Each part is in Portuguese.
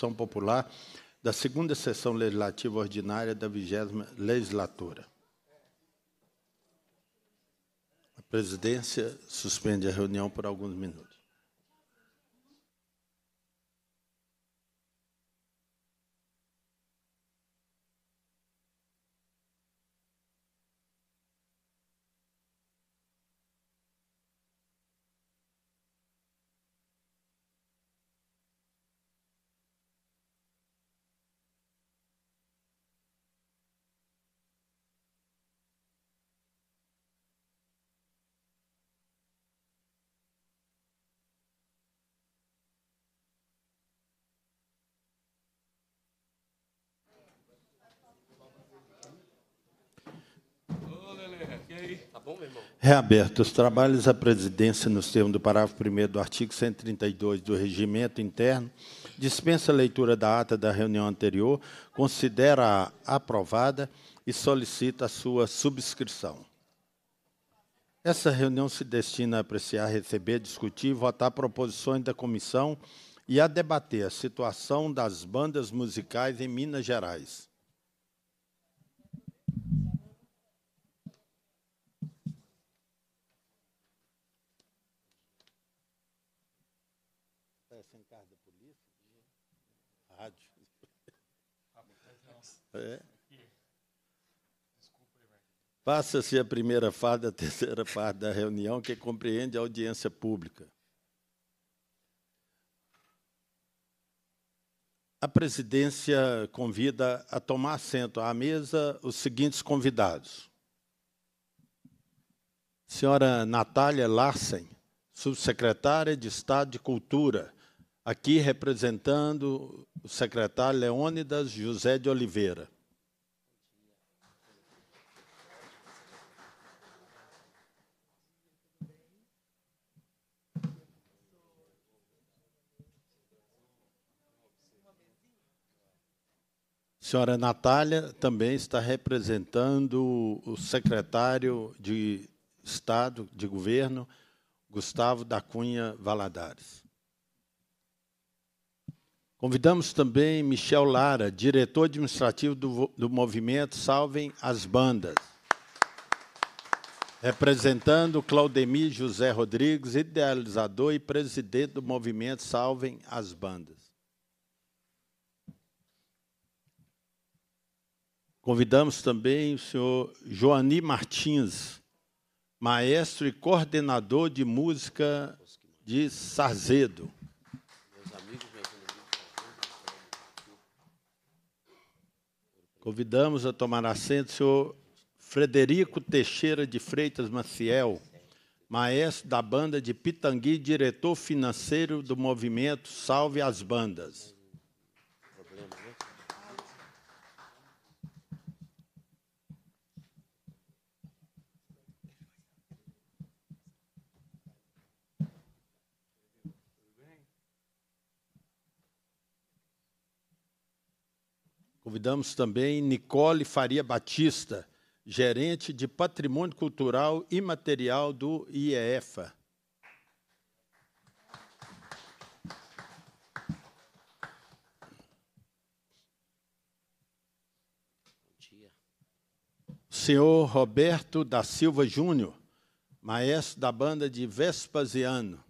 Constituição Popular da segunda sessão legislativa ordinária da vigésima legislatura. A presidência suspende a reunião por alguns minutos. Reaberto os trabalhos a presidência nos termos do parágrafo 1 do artigo 132 do Regimento Interno, dispensa a leitura da ata da reunião anterior, considera-a aprovada e solicita a sua subscrição. Essa reunião se destina a apreciar, receber, discutir e votar proposições da comissão e a debater a situação das bandas musicais em Minas Gerais É. Passa-se a primeira fase da terceira parte da reunião, que compreende a audiência pública. A presidência convida a tomar assento à mesa os seguintes convidados. Senhora Natália Larsen, subsecretária de Estado de Cultura, aqui representando o secretário Leônidas José de Oliveira. Senhora Natália também está representando o secretário de Estado de Governo, Gustavo da Cunha Valadares. Convidamos também Michel Lara, diretor administrativo do, do movimento Salvem as Bandas, representando Claudemir José Rodrigues, idealizador e presidente do movimento Salvem as Bandas. Convidamos também o senhor Joani Martins, maestro e coordenador de música de Sarzedo. Convidamos a tomar assento o senhor Frederico Teixeira de Freitas Maciel, maestro da banda de Pitangui, diretor financeiro do movimento Salve as Bandas. Convidamos também Nicole Faria Batista, gerente de Patrimônio Cultural e Material do IEFA. Senhor Roberto da Silva Júnior, maestro da banda de Vespasiano.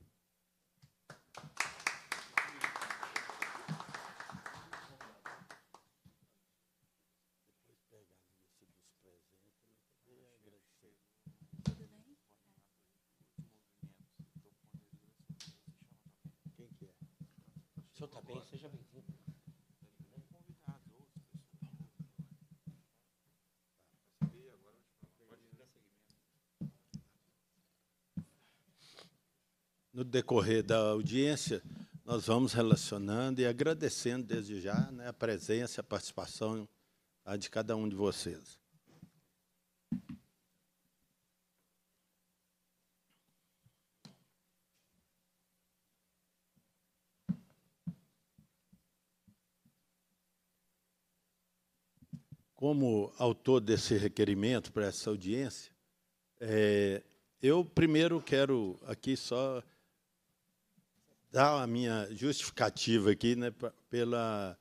no decorrer da audiência, nós vamos relacionando e agradecendo desde já né, a presença, a participação tá, de cada um de vocês. Como autor desse requerimento para essa audiência, é, eu primeiro quero aqui só dar a minha justificativa aqui né, pela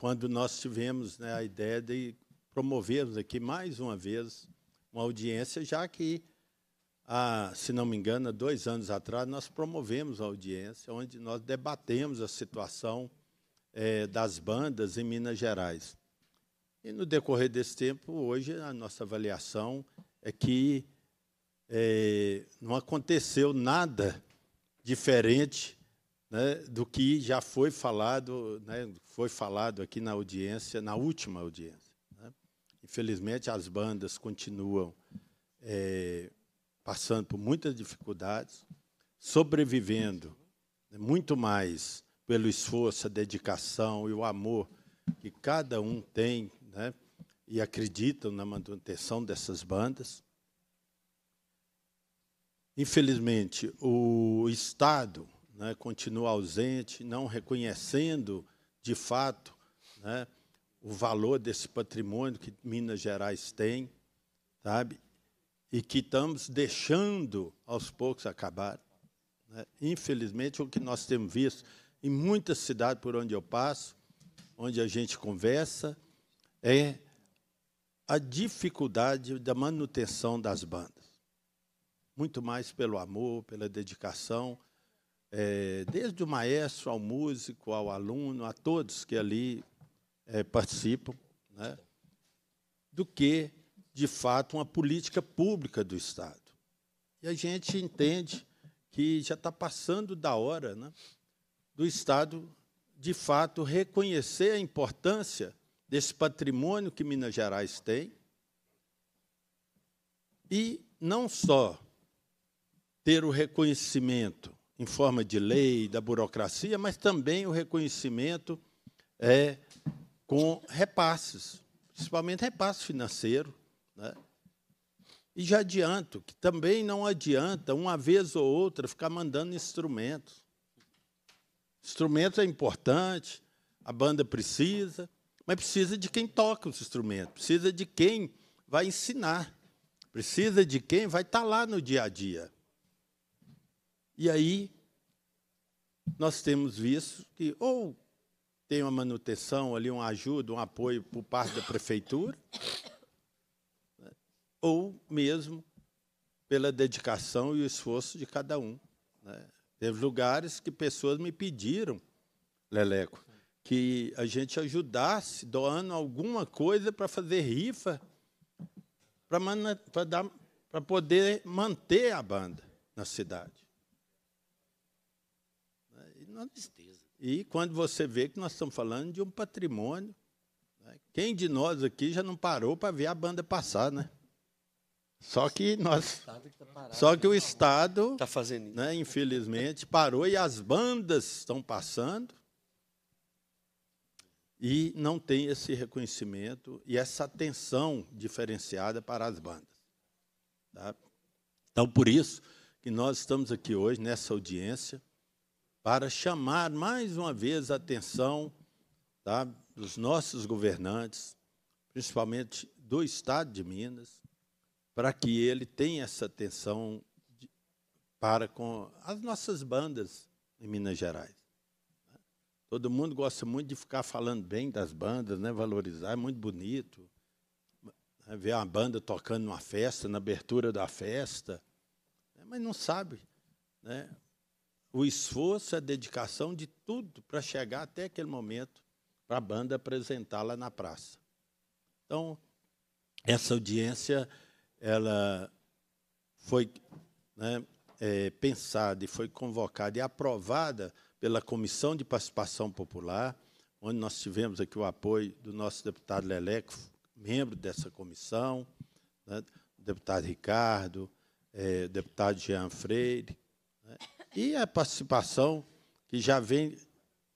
quando nós tivemos né, a ideia de promovermos aqui mais uma vez uma audiência, já que, se não me engano, há dois anos atrás nós promovemos a audiência onde nós debatemos a situação é, das bandas em Minas Gerais. E no decorrer desse tempo, hoje a nossa avaliação é que é, não aconteceu nada diferente né, do que já foi falado, né, foi falado aqui na audiência, na última audiência. Né? Infelizmente, as bandas continuam é, passando por muitas dificuldades, sobrevivendo né, muito mais pelo esforço, a dedicação e o amor que cada um tem né, e acreditam na manutenção dessas bandas. Infelizmente, o Estado né, continua ausente, não reconhecendo, de fato, né, o valor desse patrimônio que Minas Gerais tem, sabe? E que estamos deixando aos poucos acabar. Né? Infelizmente, o que nós temos visto em muitas cidades por onde eu passo, onde a gente conversa, é a dificuldade da manutenção das bandas muito mais pelo amor, pela dedicação, é, desde o maestro ao músico, ao aluno, a todos que ali é, participam, né, do que, de fato, uma política pública do Estado. E a gente entende que já está passando da hora né, do Estado, de fato, reconhecer a importância desse patrimônio que Minas Gerais tem e não só ter o reconhecimento em forma de lei, da burocracia, mas também o reconhecimento é com repasses, principalmente repasse financeiro. Né? E já adianto que também não adianta, uma vez ou outra, ficar mandando instrumentos. Instrumento é importante, a banda precisa, mas precisa de quem toca os instrumentos, precisa de quem vai ensinar, precisa de quem vai estar tá lá no dia a dia. E aí nós temos visto que ou tem uma manutenção ali, uma ajuda, um apoio por parte da prefeitura, né, ou mesmo pela dedicação e o esforço de cada um. Né? Teve lugares que pessoas me pediram, Leleco, que a gente ajudasse doando alguma coisa para fazer rifa, para poder manter a banda na cidade uma tristeza. E quando você vê que nós estamos falando de um patrimônio, né? quem de nós aqui já não parou para ver a banda passar, né? Só que nós, tá só que o Estado, está fazendo Né, infelizmente, parou e as bandas estão passando e não tem esse reconhecimento e essa atenção diferenciada para as bandas. Tá? Então, por isso que nós estamos aqui hoje nessa audiência para chamar mais uma vez a atenção tá, dos nossos governantes, principalmente do Estado de Minas, para que ele tenha essa atenção de, para com as nossas bandas em Minas Gerais. Né. Todo mundo gosta muito de ficar falando bem das bandas, né? valorizar, é muito bonito. Né? Ver uma banda tocando numa festa, na abertura da festa, né? mas não sabe né? o esforço, a dedicação de tudo para chegar até aquele momento para a banda apresentá-la na praça. Então, essa audiência ela foi né, é, pensada e foi convocada e aprovada pela Comissão de Participação Popular, onde nós tivemos aqui o apoio do nosso deputado Leleco, membro dessa comissão, né, deputado Ricardo, é, deputado Jean Freire, né, e a participação que já vem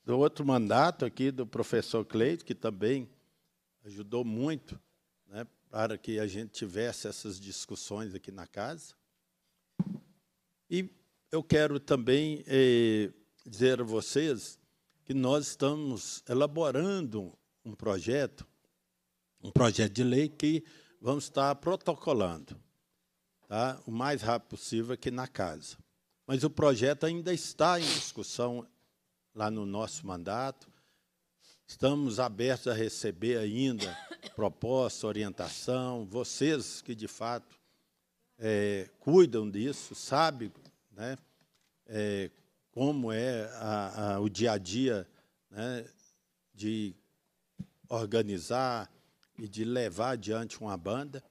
do outro mandato aqui do professor Cleito, que também ajudou muito né, para que a gente tivesse essas discussões aqui na casa. E eu quero também eh, dizer a vocês que nós estamos elaborando um projeto, um projeto de lei que vamos estar protocolando tá, o mais rápido possível aqui na casa. Mas o projeto ainda está em discussão lá no nosso mandato. Estamos abertos a receber ainda proposta, orientação. Vocês que, de fato, é, cuidam disso, sabem né, é, como é a, a, o dia a dia né, de organizar e de levar adiante uma banda.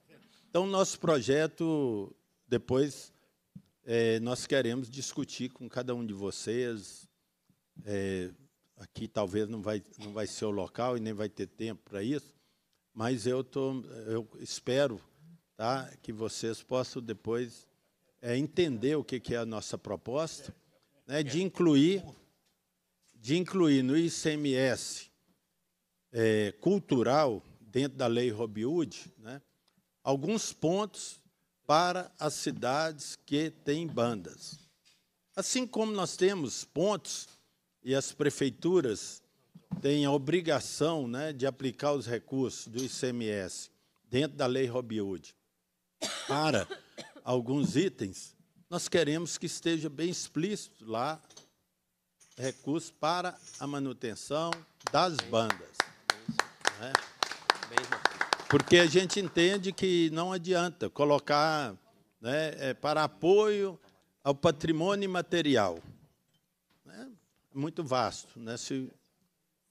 Então, nosso projeto, depois é, nós queremos discutir com cada um de vocês. É, aqui talvez não vai, não vai ser o local e nem vai ter tempo para isso, mas eu, tô, eu espero tá, que vocês possam depois é, entender o que, que, é a nossa proposta, né, de incluir de incluir no ICMS é, cultural, dentro da lei Robin né, alguns pontos para as cidades que têm bandas. Assim como nós temos pontos e as prefeituras têm a obrigação né, de aplicar os recursos do ICMS dentro da lei Robin para alguns itens, nós queremos que esteja bem explícito lá recursos para a manutenção das bandas. Bem, né? bem porque a gente entende que não adianta colocar né, é, para apoio ao patrimônio material. Né? É muito vasto. Né? Se,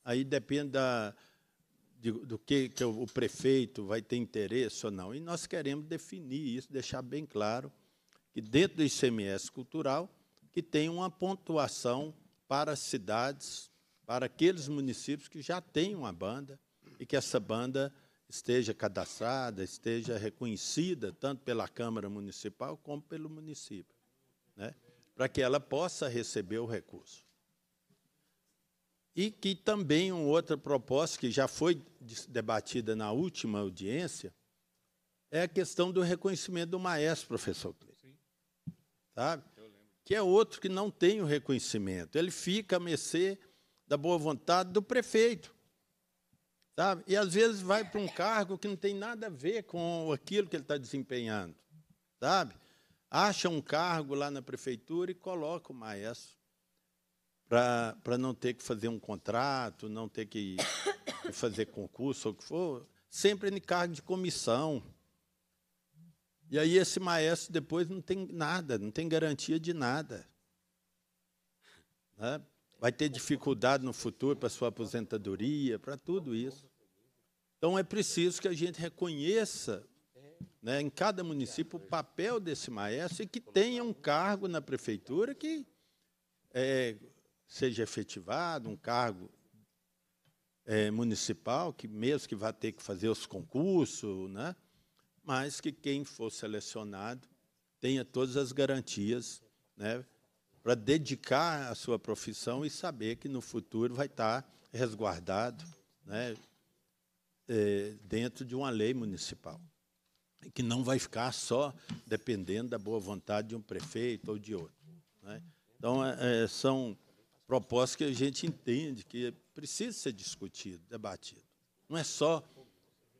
aí depende da, de, do que, que o prefeito vai ter interesse ou não. E nós queremos definir isso, deixar bem claro que dentro do ICMS cultural que tem uma pontuação para as cidades, para aqueles municípios que já têm uma banda e que essa banda esteja cadastrada, esteja reconhecida tanto pela Câmara Municipal como pelo município, né? para que ela possa receber o recurso. E que também uma outra proposta que já foi debatida na última audiência é a questão do reconhecimento do maestro, professor Cleiton. Sabe? Tá? Que é outro que não tem o reconhecimento. Ele fica a mercê da boa vontade do prefeito. Sabe? E às vezes vai para um cargo que não tem nada a ver com aquilo que ele está desempenhando. Sabe? Acha um cargo lá na prefeitura e coloca o maestro para não ter que fazer um contrato, não ter que fazer concurso, ou o que for, sempre em cargo de comissão. E aí esse maestro depois não tem nada, não tem garantia de nada. sabe? Né? vai ter dificuldade no futuro para sua aposentadoria, para tudo isso. Então é preciso que a gente reconheça né, em cada município o papel desse maestro e que tenha um cargo na prefeitura que é, seja efetivado, um cargo é, municipal, que mesmo que vá ter que fazer os concursos, né, mas que quem for selecionado tenha todas as garantias né, para dedicar a sua profissão e saber que no futuro vai estar resguardado né, é, dentro de uma lei municipal. E que não vai ficar só dependendo da boa vontade de um prefeito ou de outro. Né? Então, é, é são propostas que a gente entende que precisa ser discutido, debatido. Não é só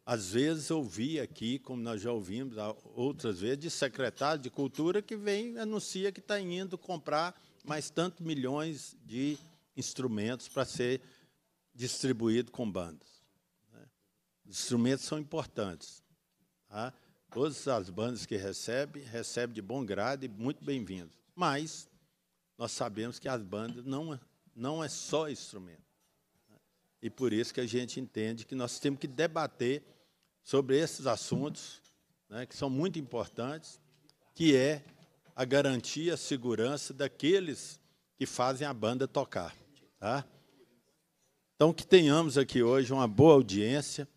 às vezes ouvi aqui, como nós já ouvimos outras vezes, de secretário de cultura que vem anuncia que está indo comprar mais tantos milhões de instrumentos para ser distribuído com bandas. Né? Os instrumentos são importantes. Tá? Todas as bandas que recebe, recebe de bom grado e muito bem-vindo. Mas nós sabemos que as bandas não, não é só instrumento. Né? E por isso que a gente entende que nós temos que debater sobre esses assuntos, né, que são muito importantes, que é a garantia, a segurança daqueles que fazem a banda tocar. Tá? Então, que tenhamos aqui hoje uma boa audiência.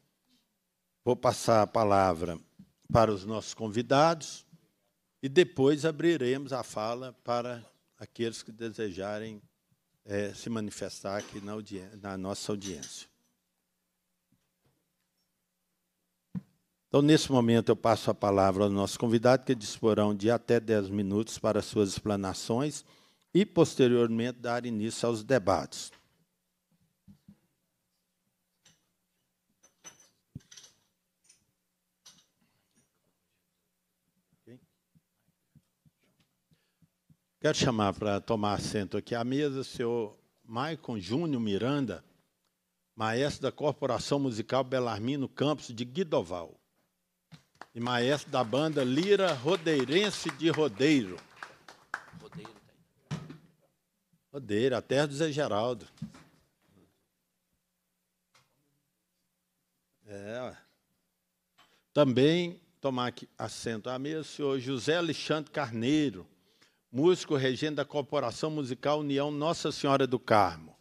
Vou passar a palavra para os nossos convidados e depois abriremos a fala para aqueles que desejarem é, se manifestar aqui na, na nossa audiência. Então, nesse momento, eu passo a palavra ao nosso convidado, que disporão de até 10 minutos para suas explanações e, posteriormente, dar início aos debates. Quero chamar para tomar assento aqui à mesa o senhor Maicon Júnior Miranda, maestro da Corporação Musical Belarmino Campos de Guidoval e maestro da banda Lira Rodeirense de Rodeiro. Rodeiro, tá Rodeiro, a terra do Zé Geraldo. É. Também tomar aqui, assento à mesa o senhor José Alexandre Carneiro, músico regente da Corporação Musical União Nossa Senhora do Carmo.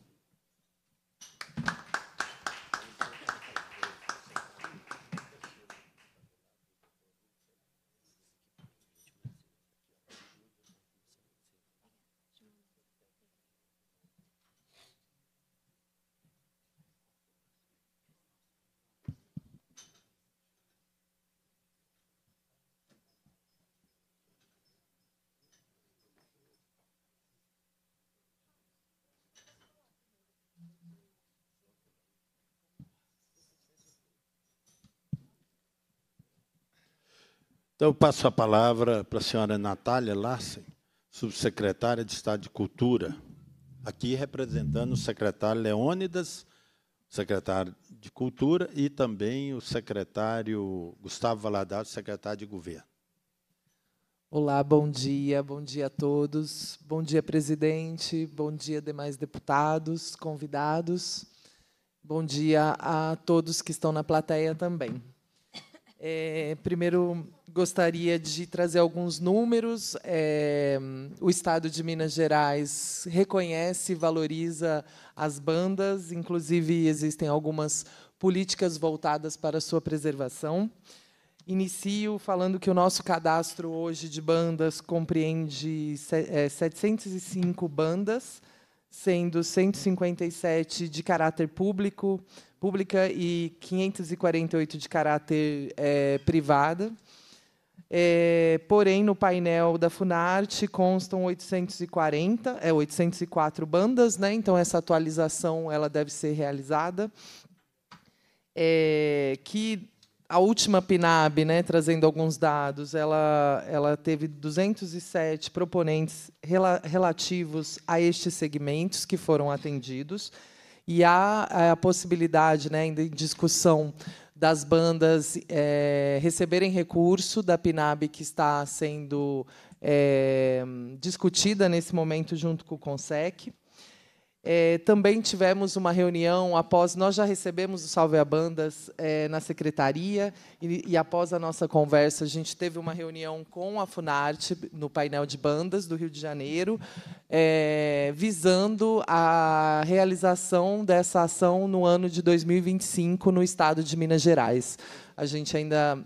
Então, eu passo a palavra para a senhora Natália Larsen, subsecretária de Estado de Cultura, aqui representando o secretário Leônidas, secretário de Cultura, e também o secretário Gustavo Valadares, secretário de Governo. Olá, bom dia, bom dia a todos. Bom dia, presidente, bom dia, demais deputados, convidados. Bom dia a todos que estão na plateia também. É, primeiro, gostaria de trazer alguns números. É, o Estado de Minas Gerais reconhece e valoriza as bandas, inclusive existem algumas políticas voltadas para sua preservação. Inicio falando que o nosso cadastro hoje de bandas compreende 705 é, bandas, sendo 157 de caráter público, pública e 548 de caráter é, privada. É, porém, no painel da Funarte constam 840, é 804 bandas, né? Então essa atualização ela deve ser realizada. É, que a última PNAB, né, trazendo alguns dados, ela, ela teve 207 proponentes rela, relativos a estes segmentos que foram atendidos. E há é, a possibilidade, né, em discussão, das bandas é, receberem recurso da PNAB que está sendo é, discutida nesse momento junto com o CONSEC. É, também tivemos uma reunião após. Nós já recebemos o Salve a Bandas é, na secretaria, e, e, após a nossa conversa, a gente teve uma reunião com a Funarte, no painel de bandas do Rio de Janeiro, é, visando a realização dessa ação no ano de 2025 no estado de Minas Gerais. A gente ainda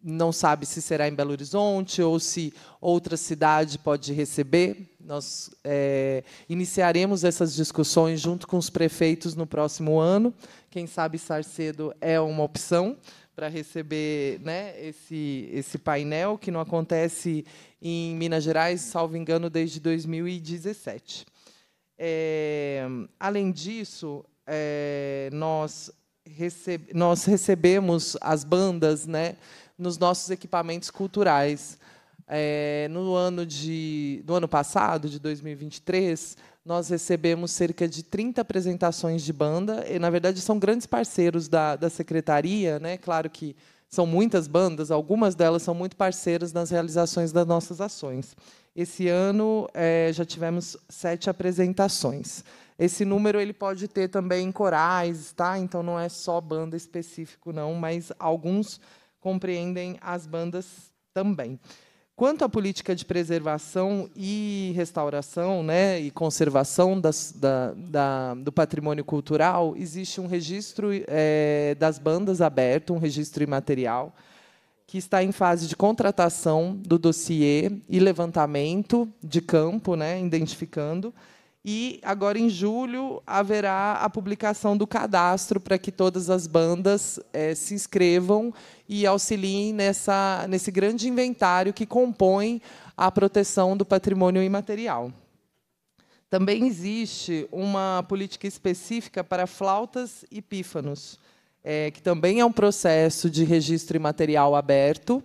não sabe se será em Belo Horizonte ou se outra cidade pode receber nós é, iniciaremos essas discussões junto com os prefeitos no próximo ano. Quem sabe Sarcedo é uma opção para receber né, esse, esse painel, que não acontece em Minas Gerais, salvo engano, desde 2017. É, além disso, é, nós, nós recebemos as bandas né, nos nossos equipamentos culturais. É, no ano de, no ano passado, de 2023, nós recebemos cerca de 30 apresentações de banda. E, na verdade, são grandes parceiros da, da secretaria, né? Claro que são muitas bandas, algumas delas são muito parceiras nas realizações das nossas ações. Esse ano é, já tivemos sete apresentações. Esse número ele pode ter também corais, tá? Então não é só banda específico não, mas alguns compreendem as bandas também. Quanto à política de preservação e restauração né, e conservação das, da, da, do patrimônio cultural, existe um registro é, das bandas aberto, um registro imaterial, que está em fase de contratação do dossiê e levantamento de campo, né, identificando, e agora em julho haverá a publicação do cadastro para que todas as bandas é, se inscrevam e auxiliem nessa, nesse grande inventário que compõe a proteção do patrimônio imaterial. Também existe uma política específica para flautas e pífanos, é, que também é um processo de registro imaterial aberto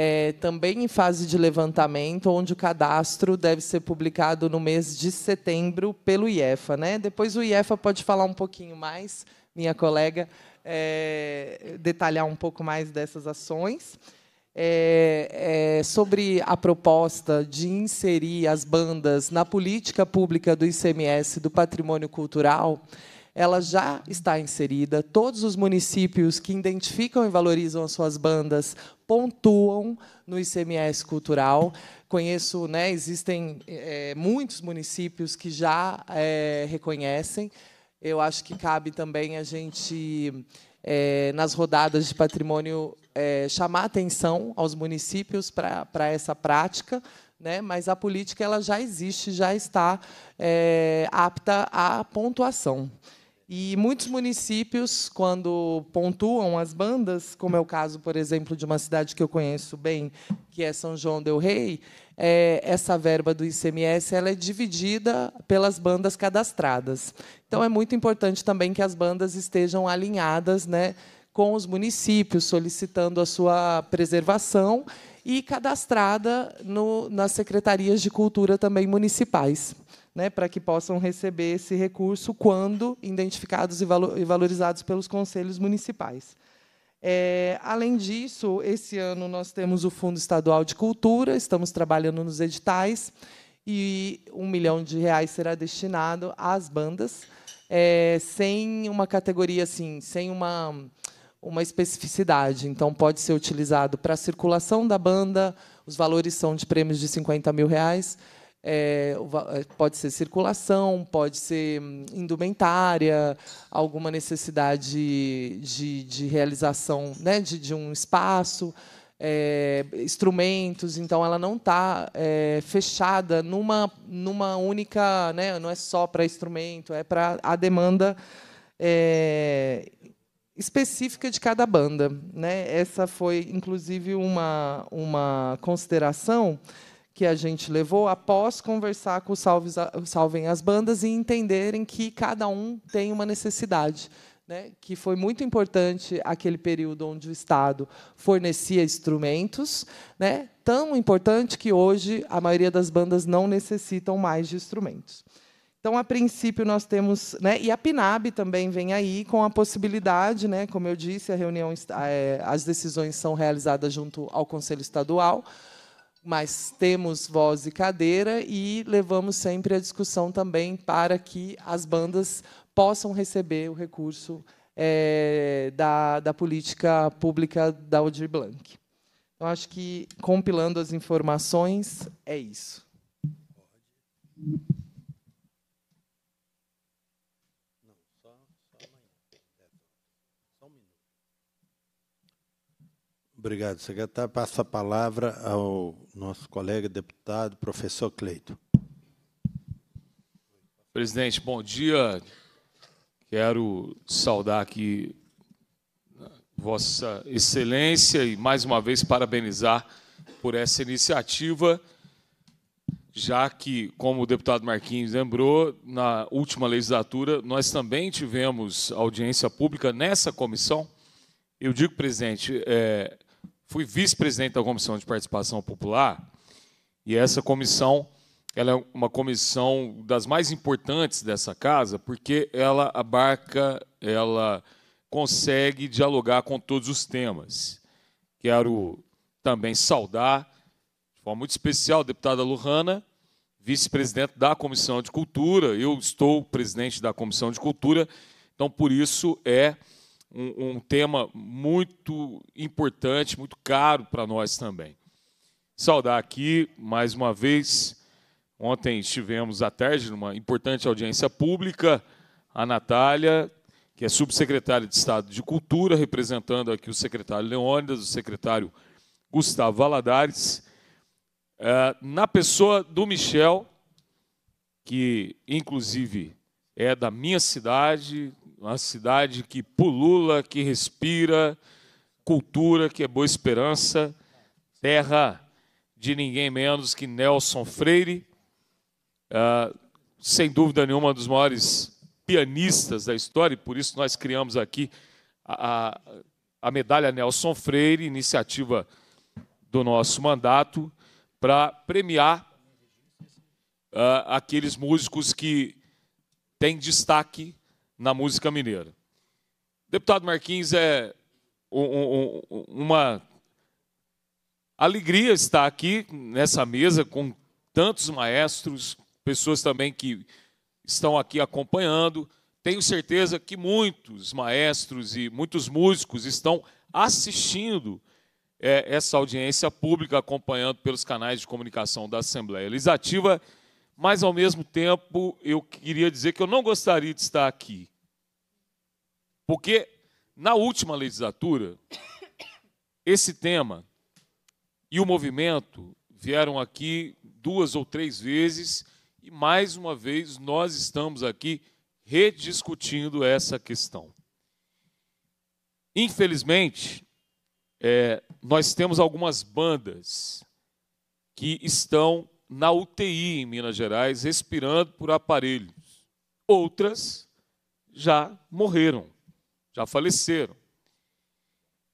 é, também em fase de levantamento, onde o cadastro deve ser publicado no mês de setembro pelo IEFA. Né? Depois o IEFA pode falar um pouquinho mais, minha colega, é, detalhar um pouco mais dessas ações. É, é, sobre a proposta de inserir as bandas na política pública do ICMS do patrimônio cultural, ela já está inserida. Todos os municípios que identificam e valorizam as suas bandas pontuam no ICMS cultural. Conheço, né, existem é, muitos municípios que já é, reconhecem. Eu acho que cabe também a gente, é, nas rodadas de patrimônio, chamar atenção aos municípios para essa prática, né? mas a política ela já existe, já está é, apta à pontuação. E muitos municípios, quando pontuam as bandas, como é o caso, por exemplo, de uma cidade que eu conheço bem, que é São João del Rei, é, essa verba do ICMS ela é dividida pelas bandas cadastradas. Então, é muito importante também que as bandas estejam alinhadas né, com os municípios, solicitando a sua preservação e cadastrada no, nas secretarias de cultura também municipais né, para que possam receber esse recurso quando identificados e, valorizados pelos conselhos municipais. É, além disso, esse ano nós temos o Fundo Estadual de Cultura, estamos trabalhando nos editais e um milhão de reais será destinado às bandas, é, sem uma categoria assim, sem uma uma especificidade. Então, pode ser utilizado para a circulação da banda. Os valores são de prêmios de 50 mil reais é, é, pode ser circulação, pode ser hum, indumentária, alguma necessidade de, de realização né, de, de um espaço, é, instrumentos. Então, ela não está é, fechada numa, numa única. Né, não é só para instrumento, é para a demanda é, específica de cada banda. Né? Essa foi, inclusive, uma, uma consideração que a gente levou após conversar com o Salvem as Bandas e entenderem que cada um tem uma necessidade. Né, que foi muito importante aquele período onde o Estado fornecia instrumentos, né, tão importante que hoje a maioria das bandas não necessitam mais de instrumentos. Então, a princípio, nós temos. Né, e a PNAB também vem aí com a possibilidade, né? como eu disse, a reunião, é, as decisões são realizadas junto ao Conselho Estadual, mas temos voz e cadeira e levamos sempre a discussão também para que as bandas possam receber o recurso é, da, da política pública da Audir Blanc. Então, acho que, compilando as informações, é isso. Obrigado, secretário. Passo a palavra ao nosso colega deputado, professor Cleito. Presidente, bom dia. Quero saudar aqui né, Vossa Excelência e, mais uma vez, parabenizar por essa iniciativa, já que, como o deputado Marquinhos lembrou, na última legislatura nós também tivemos audiência pública nessa comissão. Eu digo, presidente, é, Fui vice-presidente da Comissão de Participação Popular e essa comissão ela é uma comissão das mais importantes dessa casa porque ela abarca, ela consegue dialogar com todos os temas. Quero também saudar de forma muito especial a deputada Lujana, vice-presidente da Comissão de Cultura. Eu estou presidente da Comissão de Cultura, então por isso é um, um tema muito importante, muito caro para nós também. Saudar aqui, mais uma vez, ontem estivemos à tarde numa importante audiência pública, a Natália, que é subsecretária de Estado de Cultura, representando aqui o secretário Leônidas, o secretário Gustavo Valadares, é, na pessoa do Michel, que inclusive é da minha cidade, uma cidade que pulula, que respira cultura, que é Boa Esperança, terra de ninguém menos que Nelson Freire, ah, sem dúvida nenhuma, um dos maiores pianistas da história, e por isso nós criamos aqui a, a medalha Nelson Freire, iniciativa do nosso mandato, para premiar ah, aqueles músicos que têm destaque na música mineira. Deputado Marquinhos, é uma alegria estar aqui nessa mesa com tantos maestros, pessoas também que estão aqui acompanhando. Tenho certeza que muitos maestros e muitos músicos estão assistindo é, essa audiência pública, acompanhando pelos canais de comunicação da Assembleia Legislativa mas ao mesmo tempo eu queria dizer que eu não gostaria de estar aqui. Porque na última legislatura, esse tema e o movimento vieram aqui duas ou três vezes e mais uma vez nós estamos aqui rediscutindo essa questão. Infelizmente, é, nós temos algumas bandas que estão na UTI em Minas Gerais, respirando por aparelhos. Outras já morreram, já faleceram.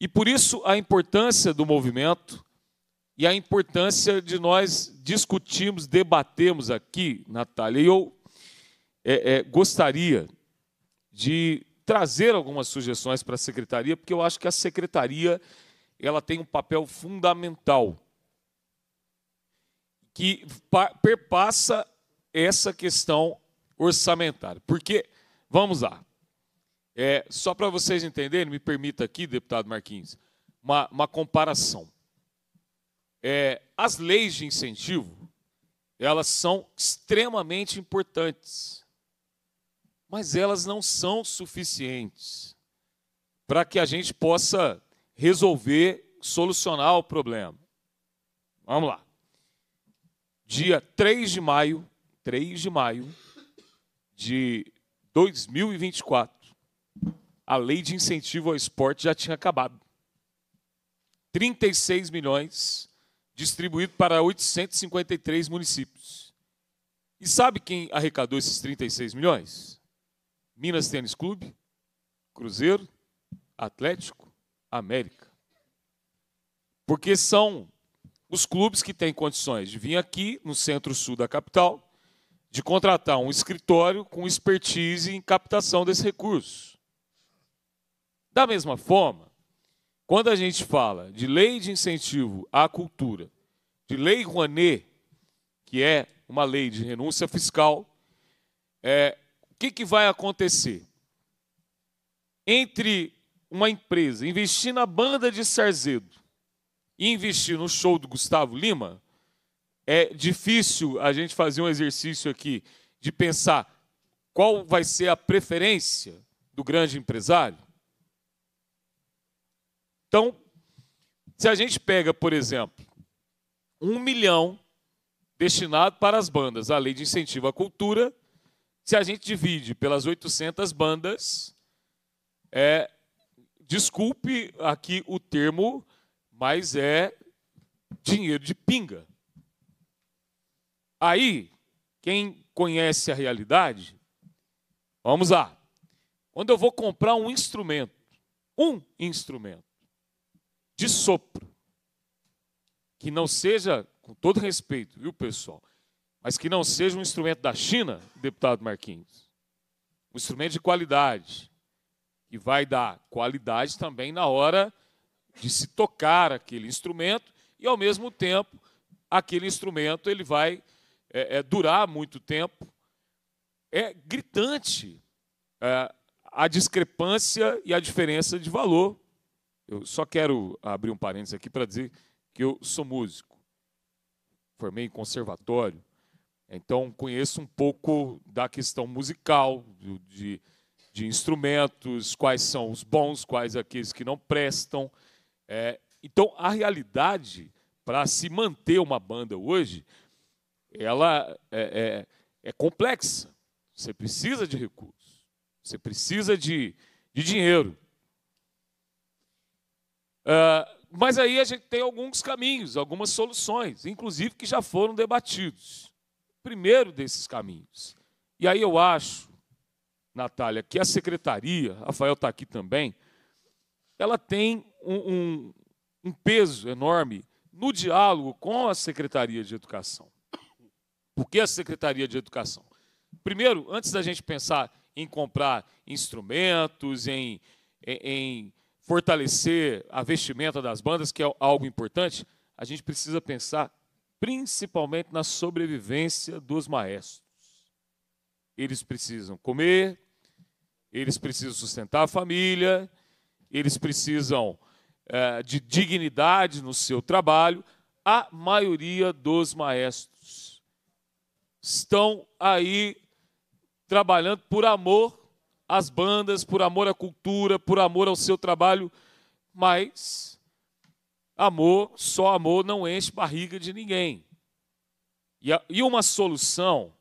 E por isso a importância do movimento e a importância de nós discutirmos, debatermos aqui, Natália. E eu é, é, gostaria de trazer algumas sugestões para a secretaria, porque eu acho que a secretaria ela tem um papel fundamental que perpassa essa questão orçamentária. Porque, vamos lá, é, só para vocês entenderem, me permita aqui, deputado Marquinhos, uma, uma comparação. É, as leis de incentivo, elas são extremamente importantes, mas elas não são suficientes para que a gente possa resolver, solucionar o problema. Vamos lá dia 3 de maio, 3 de maio de 2024, a lei de incentivo ao esporte já tinha acabado. 36 milhões distribuídos para 853 municípios. E sabe quem arrecadou esses 36 milhões? Minas Tênis Clube, Cruzeiro, Atlético, América. Porque são os clubes que têm condições de vir aqui no centro-sul da capital, de contratar um escritório com expertise em captação desse recurso. Da mesma forma, quando a gente fala de lei de incentivo à cultura, de lei Rouanet, que é uma lei de renúncia fiscal, é, o que, que vai acontecer? Entre uma empresa investir na banda de Sarzedo investir no show do Gustavo Lima, é difícil a gente fazer um exercício aqui de pensar qual vai ser a preferência do grande empresário. Então, se a gente pega, por exemplo, um milhão destinado para as bandas, a lei de incentivo à cultura, se a gente divide pelas 800 bandas, é, desculpe aqui o termo, mas é dinheiro de pinga. Aí, quem conhece a realidade, vamos lá. Quando eu vou comprar um instrumento, um instrumento de sopro, que não seja, com todo respeito, viu, pessoal, mas que não seja um instrumento da China, deputado Marquinhos, um instrumento de qualidade, que vai dar qualidade também na hora de se tocar aquele instrumento e, ao mesmo tempo, aquele instrumento ele vai é, é, durar muito tempo. É gritante é, a discrepância e a diferença de valor. Eu só quero abrir um parênteses aqui para dizer que eu sou músico, formei em conservatório, então conheço um pouco da questão musical, de, de instrumentos, quais são os bons, quais aqueles que não prestam. É, então, a realidade, para se manter uma banda hoje, ela é, é, é complexa. Você precisa de recursos, você precisa de, de dinheiro. Ah, mas aí a gente tem alguns caminhos, algumas soluções, inclusive que já foram debatidos. Primeiro desses caminhos. E aí eu acho, Natália, que a secretaria, Rafael está aqui também, ela tem um, um, um peso enorme no diálogo com a Secretaria de Educação. Por que a Secretaria de Educação? Primeiro, antes da gente pensar em comprar instrumentos, em, em, em fortalecer a vestimenta das bandas, que é algo importante, a gente precisa pensar principalmente na sobrevivência dos maestros. Eles precisam comer, eles precisam sustentar a família, eles precisam é, de dignidade no seu trabalho, a maioria dos maestros estão aí trabalhando por amor às bandas, por amor à cultura, por amor ao seu trabalho, mas amor, só amor não enche barriga de ninguém. e uma solução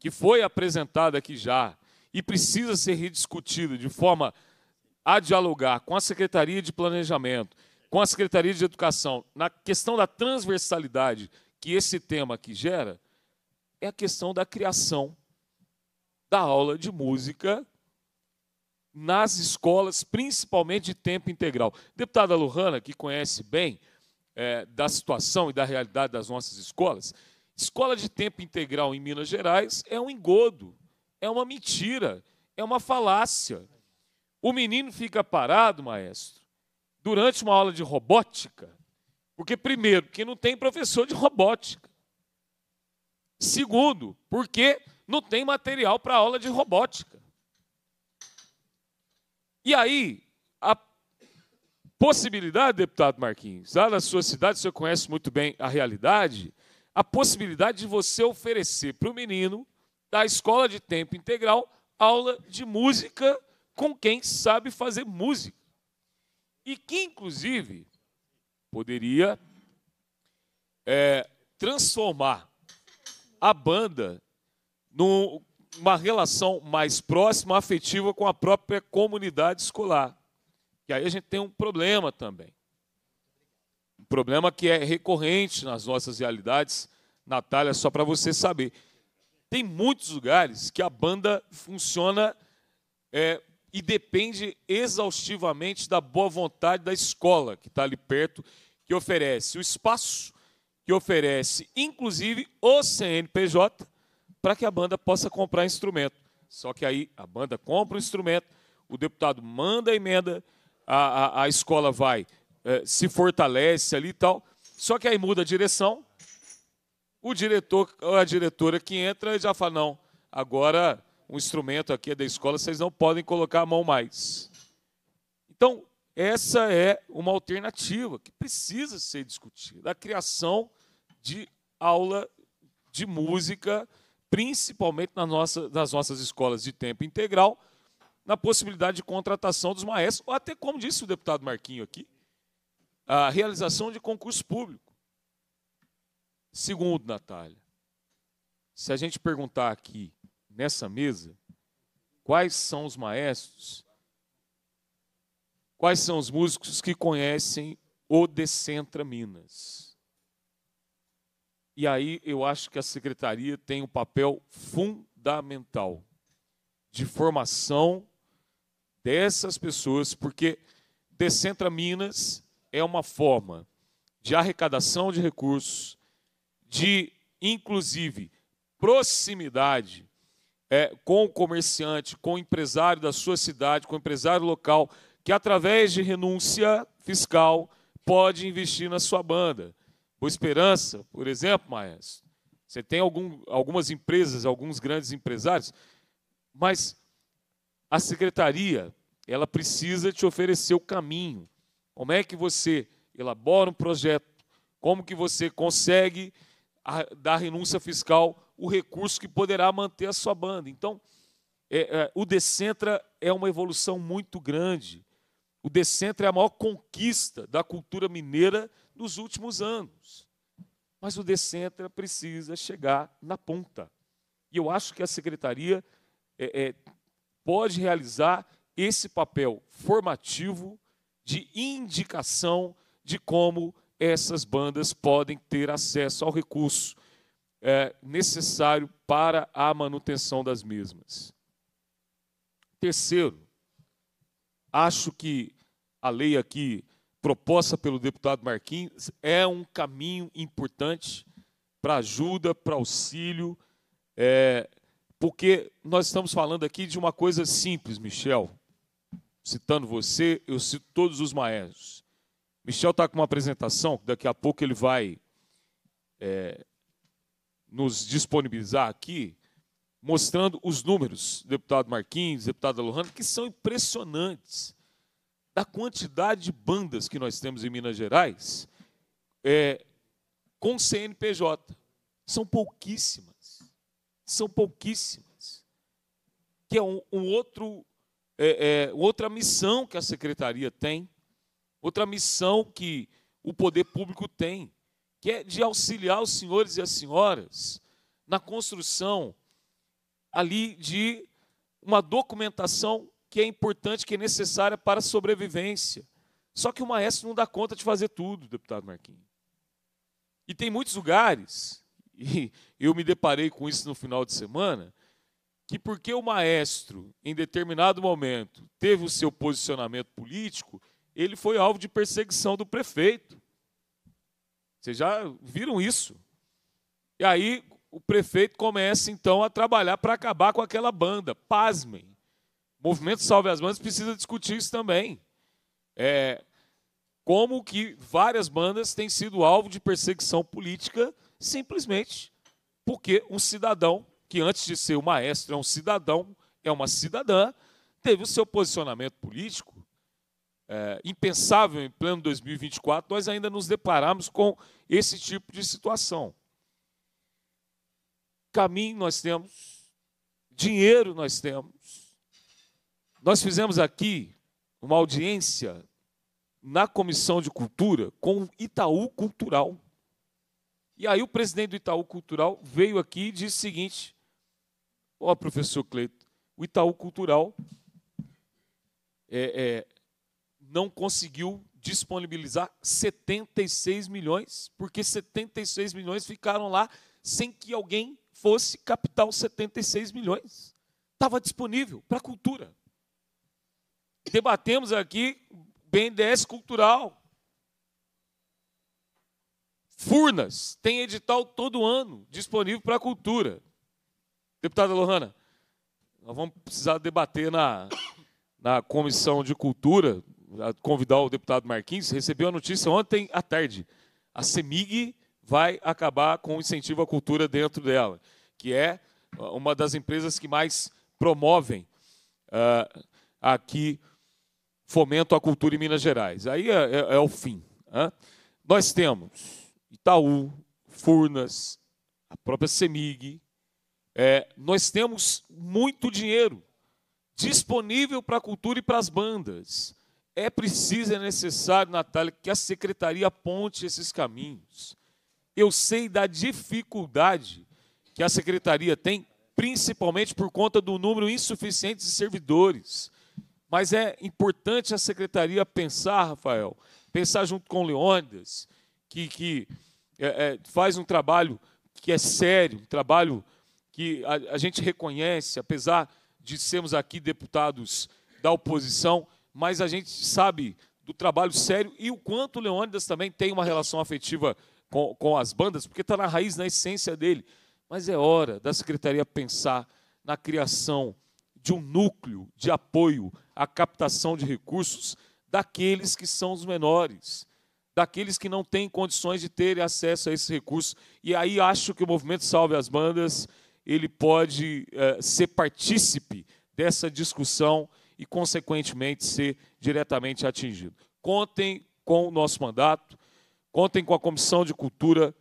que foi apresentada aqui já e precisa ser rediscutida de forma a dialogar com a Secretaria de Planejamento, com a Secretaria de Educação, na questão da transversalidade que esse tema aqui gera, é a questão da criação da aula de música nas escolas, principalmente de tempo integral. Deputada Lujana, que conhece bem é, da situação e da realidade das nossas escolas, escola de tempo integral em Minas Gerais é um engodo, é uma mentira, é uma falácia. O menino fica parado, maestro, durante uma aula de robótica, porque, primeiro, que não tem professor de robótica. Segundo, porque não tem material para aula de robótica. E aí, a possibilidade, deputado Marquinhos, lá na sua cidade, o senhor conhece muito bem a realidade, a possibilidade de você oferecer para o menino da escola de tempo integral aula de música com quem sabe fazer música. E que, inclusive, poderia é, transformar a banda numa relação mais próxima, afetiva com a própria comunidade escolar. E aí a gente tem um problema também. Um problema que é recorrente nas nossas realidades, Natália, só para você saber. Tem muitos lugares que a banda funciona é, e depende exaustivamente da boa vontade da escola que está ali perto, que oferece o espaço, que oferece inclusive o CNPJ, para que a banda possa comprar instrumento. Só que aí a banda compra o instrumento, o deputado manda a emenda, a, a, a escola vai, é, se fortalece ali e tal. Só que aí muda a direção, o diretor a diretora que entra já fala: não, agora um instrumento aqui é da escola, vocês não podem colocar a mão mais. Então, essa é uma alternativa que precisa ser discutida. A criação de aula de música, principalmente nas nossas, nas nossas escolas de tempo integral, na possibilidade de contratação dos maestros, ou até, como disse o deputado Marquinho aqui, a realização de concurso público. Segundo, Natália, se a gente perguntar aqui nessa mesa, quais são os maestros, quais são os músicos que conhecem o Decentra Minas. E aí eu acho que a secretaria tem um papel fundamental de formação dessas pessoas, porque Decentra Minas é uma forma de arrecadação de recursos, de inclusive proximidade é, com o comerciante, com o empresário da sua cidade, com o empresário local, que através de renúncia fiscal pode investir na sua banda. Boa Esperança, por exemplo, Maestro. Você tem algum, algumas empresas, alguns grandes empresários, mas a secretaria ela precisa te oferecer o caminho. Como é que você elabora um projeto? Como que você consegue dar renúncia fiscal o recurso que poderá manter a sua banda. Então, é, é, o Decentra é uma evolução muito grande. O Decentra é a maior conquista da cultura mineira nos últimos anos. Mas o Decentra precisa chegar na ponta. E eu acho que a secretaria é, é, pode realizar esse papel formativo de indicação de como essas bandas podem ter acesso ao recurso é, necessário para a manutenção das mesmas. Terceiro, acho que a lei aqui proposta pelo deputado Marquinhos é um caminho importante para ajuda, para auxílio, é, porque nós estamos falando aqui de uma coisa simples, Michel. Citando você, eu cito todos os maestros. Michel está com uma apresentação, daqui a pouco ele vai é, nos disponibilizar aqui, mostrando os números, deputado Marquinhos, deputada Lohana, que são impressionantes da quantidade de bandas que nós temos em Minas Gerais é, com CNPJ. São pouquíssimas. São pouquíssimas. Que é um, um outro, é, é, outra missão que a secretaria tem, outra missão que o poder público tem, que é de auxiliar os senhores e as senhoras na construção ali de uma documentação que é importante, que é necessária para a sobrevivência. Só que o maestro não dá conta de fazer tudo, deputado Marquinhos. E tem muitos lugares, e eu me deparei com isso no final de semana, que porque o maestro, em determinado momento, teve o seu posicionamento político, ele foi alvo de perseguição do prefeito. Vocês já viram isso? E aí o prefeito começa então a trabalhar para acabar com aquela banda. Pasmem. O movimento Salve as Bandas precisa discutir isso também. É, como que várias bandas têm sido alvo de perseguição política simplesmente porque um cidadão, que antes de ser o maestro é um cidadão, é uma cidadã, teve o seu posicionamento político é, impensável em pleno 2024 nós ainda nos depararmos com esse tipo de situação. Caminho nós temos, dinheiro nós temos. Nós fizemos aqui uma audiência na Comissão de Cultura com o Itaú Cultural. E aí o presidente do Itaú Cultural veio aqui e disse o seguinte: Ó, oh, professor Cleito, o Itaú Cultural é, é, não conseguiu disponibilizar 76 milhões, porque 76 milhões ficaram lá sem que alguém fosse capital 76 milhões. Estava disponível para a cultura. Debatemos aqui BNDES cultural. Furnas tem edital todo ano disponível para a cultura. Deputada Lohana, nós vamos precisar debater na, na Comissão de Cultura convidar o deputado Marquinhos, recebeu a notícia ontem à tarde. A CEMIG vai acabar com o incentivo à cultura dentro dela, que é uh, uma das empresas que mais promovem uh, aqui fomento à cultura em Minas Gerais. Aí é, é, é o fim. Né? Nós temos Itaú, Furnas, a própria CEMIG. É, nós temos muito dinheiro disponível para a cultura e para as bandas. É preciso, é necessário, Natália, que a secretaria aponte esses caminhos. Eu sei da dificuldade que a secretaria tem, principalmente por conta do número insuficiente de servidores. Mas é importante a secretaria pensar, Rafael, pensar junto com o Leônidas, que, que é, é, faz um trabalho que é sério, um trabalho que a, a gente reconhece, apesar de sermos aqui deputados da oposição, mas a gente sabe do trabalho sério e o quanto o Leônidas também tem uma relação afetiva com, com as bandas, porque está na raiz, na essência dele. Mas é hora da secretaria pensar na criação de um núcleo de apoio à captação de recursos daqueles que são os menores, daqueles que não têm condições de ter acesso a esse recurso. E aí acho que o movimento Salve as Bandas ele pode é, ser partícipe dessa discussão e, consequentemente, ser diretamente atingido. Contem com o nosso mandato, contem com a Comissão de Cultura,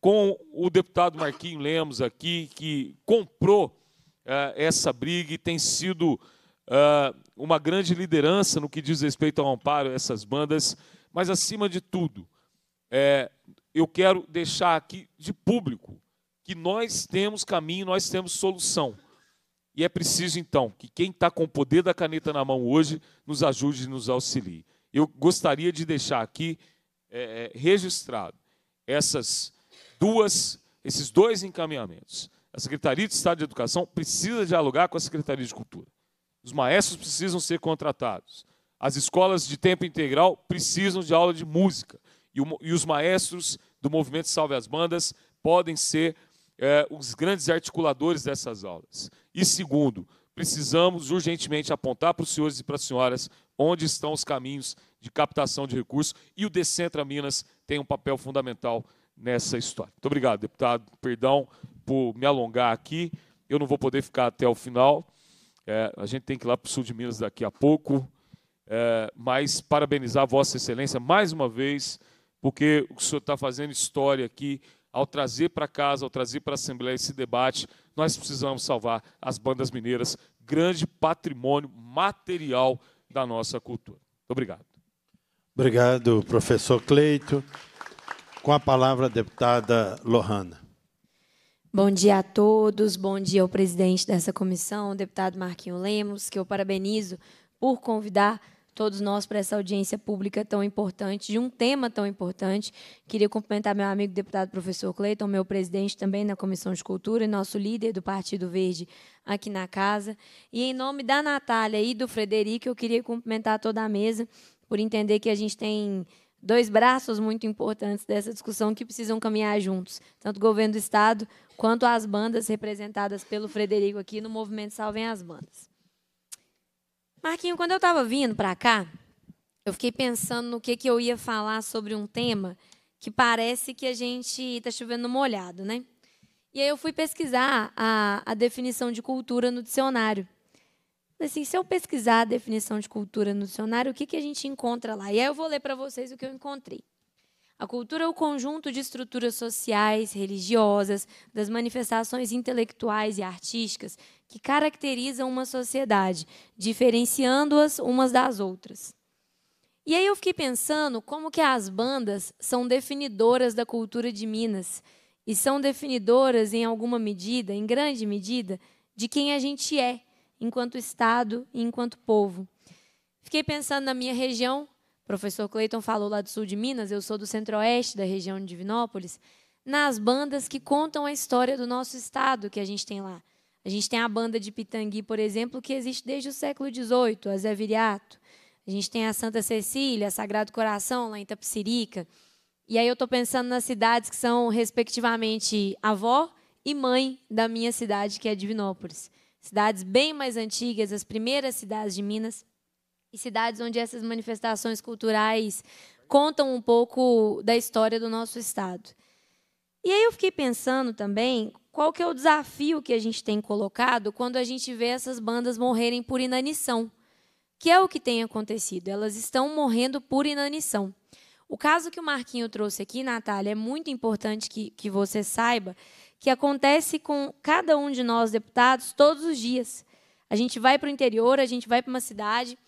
com o deputado Marquinhos Lemos aqui, que comprou uh, essa briga e tem sido uh, uma grande liderança no que diz respeito ao amparo a essas bandas, mas, acima de tudo, é, eu quero deixar aqui de público que nós temos caminho, nós temos solução. E é preciso, então, que quem está com o poder da caneta na mão hoje nos ajude e nos auxilie. Eu gostaria de deixar aqui é, é, registrado essas duas, esses dois encaminhamentos. A Secretaria de Estado de Educação precisa dialogar com a Secretaria de Cultura. Os maestros precisam ser contratados. As escolas de tempo integral precisam de aula de música. E, o, e os maestros do movimento Salve as Bandas podem ser é, os grandes articuladores dessas aulas. E segundo, precisamos urgentemente apontar para os senhores e para as senhoras onde estão os caminhos de captação de recursos e o Decentra Minas tem um papel fundamental nessa história. Muito obrigado, deputado. Perdão por me alongar aqui. Eu não vou poder ficar até o final. É, a gente tem que ir lá para o sul de Minas daqui a pouco. É, mas parabenizar Vossa Excelência mais uma vez, porque o senhor está fazendo história aqui ao trazer para casa, ao trazer para a Assembleia esse debate, nós precisamos salvar as bandas mineiras, grande patrimônio material da nossa cultura. Obrigado. Obrigado, professor Cleito. Com a palavra, a deputada Lohana. Bom dia a todos, bom dia ao presidente dessa comissão, o deputado Marquinho Lemos, que eu parabenizo por convidar todos nós para essa audiência pública tão importante, de um tema tão importante. Queria cumprimentar meu amigo deputado professor Cleiton, meu presidente também na Comissão de Cultura e nosso líder do Partido Verde aqui na casa. E em nome da Natália e do Frederico, eu queria cumprimentar toda a mesa por entender que a gente tem dois braços muito importantes dessa discussão que precisam caminhar juntos, tanto o governo do Estado quanto as bandas representadas pelo Frederico aqui no movimento Salvem as Bandas. Marquinho, quando eu estava vindo para cá, eu fiquei pensando no que, que eu ia falar sobre um tema que parece que a gente está chovendo molhado, né? E aí eu fui pesquisar a, a definição de cultura no dicionário. Assim, se eu pesquisar a definição de cultura no dicionário, o que, que a gente encontra lá? E aí eu vou ler para vocês o que eu encontrei. A cultura é o conjunto de estruturas sociais, religiosas, das manifestações intelectuais e artísticas que caracterizam uma sociedade, diferenciando-as umas das outras. E aí eu fiquei pensando como que as bandas são definidoras da cultura de Minas e são definidoras em alguma medida, em grande medida, de quem a gente é enquanto estado e enquanto povo. Fiquei pensando na minha região, professor Cleiton falou lá do sul de Minas, eu sou do centro-oeste da região de Divinópolis, nas bandas que contam a história do nosso estado que a gente tem lá. A gente tem a banda de Pitangui, por exemplo, que existe desde o século XVIII, a Zé Viriato. A gente tem a Santa Cecília, Sagrado Coração, lá em Itapsirica. E aí eu estou pensando nas cidades que são, respectivamente, avó e mãe da minha cidade, que é Divinópolis. Cidades bem mais antigas, as primeiras cidades de Minas e cidades onde essas manifestações culturais contam um pouco da história do nosso estado. E aí eu fiquei pensando também qual que é o desafio que a gente tem colocado quando a gente vê essas bandas morrerem por inanição, que é o que tem acontecido. Elas estão morrendo por inanição. O caso que o Marquinho trouxe aqui, Natália, é muito importante que, que você saiba que acontece com cada um de nós, deputados, todos os dias. A gente vai para o interior, a gente vai para uma cidade,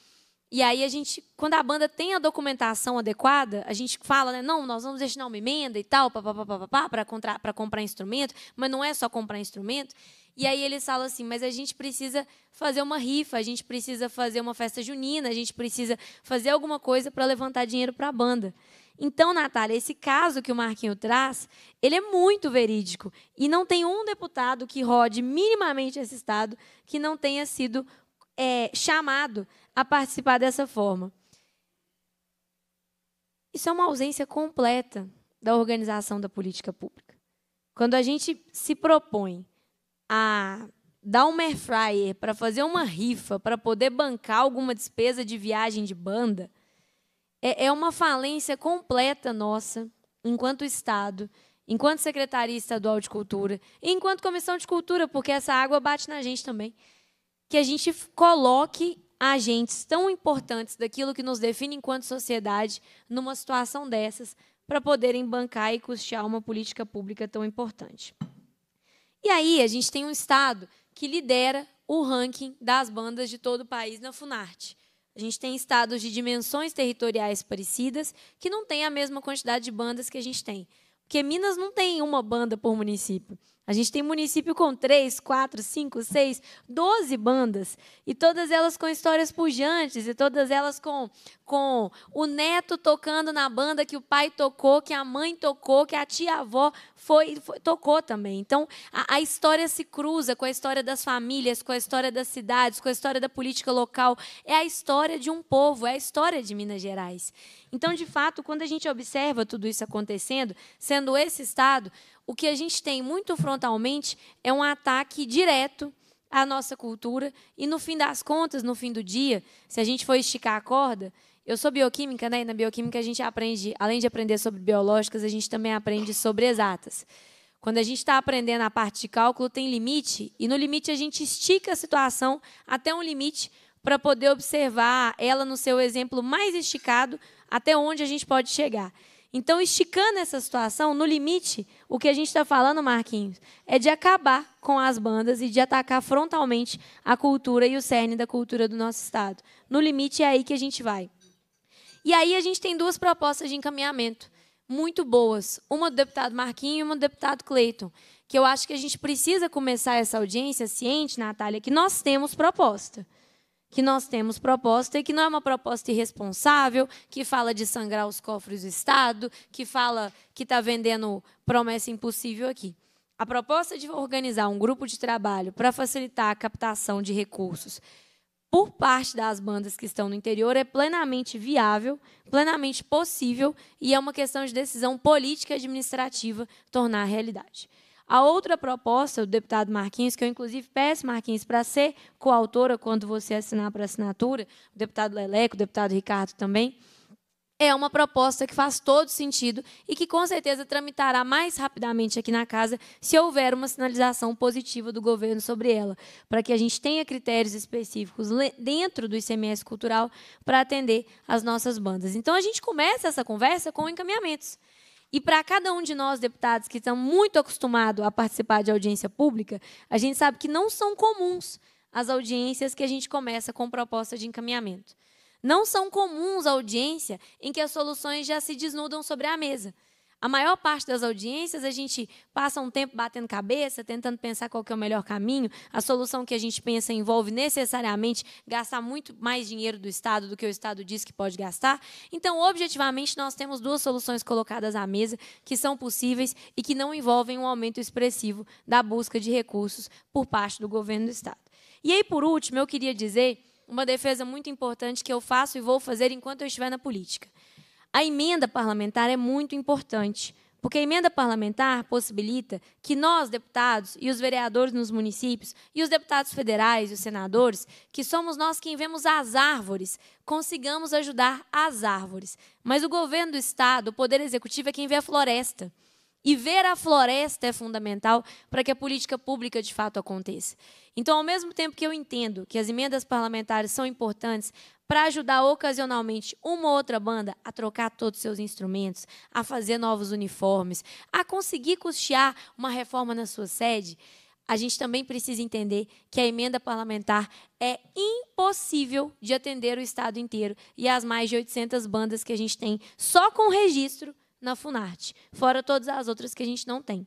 e aí a gente, quando a banda tem a documentação adequada, a gente fala, né, não, nós vamos destinar uma emenda e tal, para comprar instrumento, mas não é só comprar instrumento. E aí eles falam assim, mas a gente precisa fazer uma rifa, a gente precisa fazer uma festa junina, a gente precisa fazer alguma coisa para levantar dinheiro para a banda. Então, Natália, esse caso que o Marquinho traz, ele é muito verídico. E não tem um deputado que rode minimamente esse estado que não tenha sido é, chamado a participar dessa forma. Isso é uma ausência completa da organização da política pública. Quando a gente se propõe a dar um air fryer para fazer uma rifa, para poder bancar alguma despesa de viagem de banda, é, é uma falência completa nossa, enquanto Estado, enquanto Secretaria Estadual de Cultura, enquanto Comissão de Cultura, porque essa água bate na gente também que a gente coloque agentes tão importantes daquilo que nos define enquanto sociedade numa situação dessas para poderem bancar e custear uma política pública tão importante. E aí a gente tem um Estado que lidera o ranking das bandas de todo o país na Funarte. A gente tem estados de dimensões territoriais parecidas que não têm a mesma quantidade de bandas que a gente tem. Porque Minas não tem uma banda por município. A gente tem município com três, quatro, cinco, seis, doze bandas. E todas elas com histórias pujantes, e todas elas com, com o neto tocando na banda que o pai tocou, que a mãe tocou, que a tia-avó foi, foi tocou também. Então, a, a história se cruza com a história das famílias, com a história das cidades, com a história da política local. É a história de um povo, é a história de Minas Gerais. Então, de fato, quando a gente observa tudo isso acontecendo, sendo esse Estado, o que a gente tem muito frontalmente é um ataque direto à nossa cultura. E, no fim das contas, no fim do dia, se a gente for esticar a corda, eu sou bioquímica, né? E na bioquímica a gente aprende, além de aprender sobre biológicas, a gente também aprende sobre exatas. Quando a gente está aprendendo a parte de cálculo, tem limite, e no limite a gente estica a situação até um limite para poder observar ela no seu exemplo mais esticado, até onde a gente pode chegar. Então, esticando essa situação, no limite, o que a gente está falando, Marquinhos, é de acabar com as bandas e de atacar frontalmente a cultura e o cerne da cultura do nosso Estado. No limite, é aí que a gente vai. E aí a gente tem duas propostas de encaminhamento muito boas, uma do deputado Marquinho e uma do deputado Cleiton, que eu acho que a gente precisa começar essa audiência ciente, Natália, que nós temos proposta. Que nós temos proposta e que não é uma proposta irresponsável, que fala de sangrar os cofres do Estado, que fala que está vendendo promessa impossível aqui. A proposta de organizar um grupo de trabalho para facilitar a captação de recursos por parte das bandas que estão no interior é plenamente viável, plenamente possível e é uma questão de decisão política e administrativa tornar a realidade. A outra proposta do deputado Marquinhos, que eu inclusive peço, Marquinhos, para ser coautora quando você assinar para assinatura, o deputado Leleco, o deputado Ricardo também, é uma proposta que faz todo sentido e que com certeza tramitará mais rapidamente aqui na casa se houver uma sinalização positiva do governo sobre ela, para que a gente tenha critérios específicos dentro do ICMS cultural para atender as nossas bandas. Então a gente começa essa conversa com encaminhamentos. E para cada um de nós, deputados, que estão muito acostumados a participar de audiência pública, a gente sabe que não são comuns as audiências que a gente começa com proposta de encaminhamento. Não são comuns a audiência em que as soluções já se desnudam sobre a mesa. A maior parte das audiências a gente passa um tempo batendo cabeça, tentando pensar qual é o melhor caminho. A solução que a gente pensa envolve necessariamente gastar muito mais dinheiro do Estado do que o Estado diz que pode gastar. Então, objetivamente, nós temos duas soluções colocadas à mesa que são possíveis e que não envolvem um aumento expressivo da busca de recursos por parte do governo do Estado. E aí, por último, eu queria dizer uma defesa muito importante que eu faço e vou fazer enquanto eu estiver na política. A emenda parlamentar é muito importante, porque a emenda parlamentar possibilita que nós, deputados, e os vereadores nos municípios, e os deputados federais e os senadores, que somos nós quem vemos as árvores, consigamos ajudar as árvores. Mas o governo do Estado, o Poder Executivo, é quem vê a floresta. E ver a floresta é fundamental para que a política pública de fato aconteça. Então, ao mesmo tempo que eu entendo que as emendas parlamentares são importantes para ajudar ocasionalmente uma ou outra banda a trocar todos os seus instrumentos, a fazer novos uniformes, a conseguir custear uma reforma na sua sede, a gente também precisa entender que a emenda parlamentar é impossível de atender o Estado inteiro e as mais de 800 bandas que a gente tem só com registro na Funarte, fora todas as outras que a gente não tem.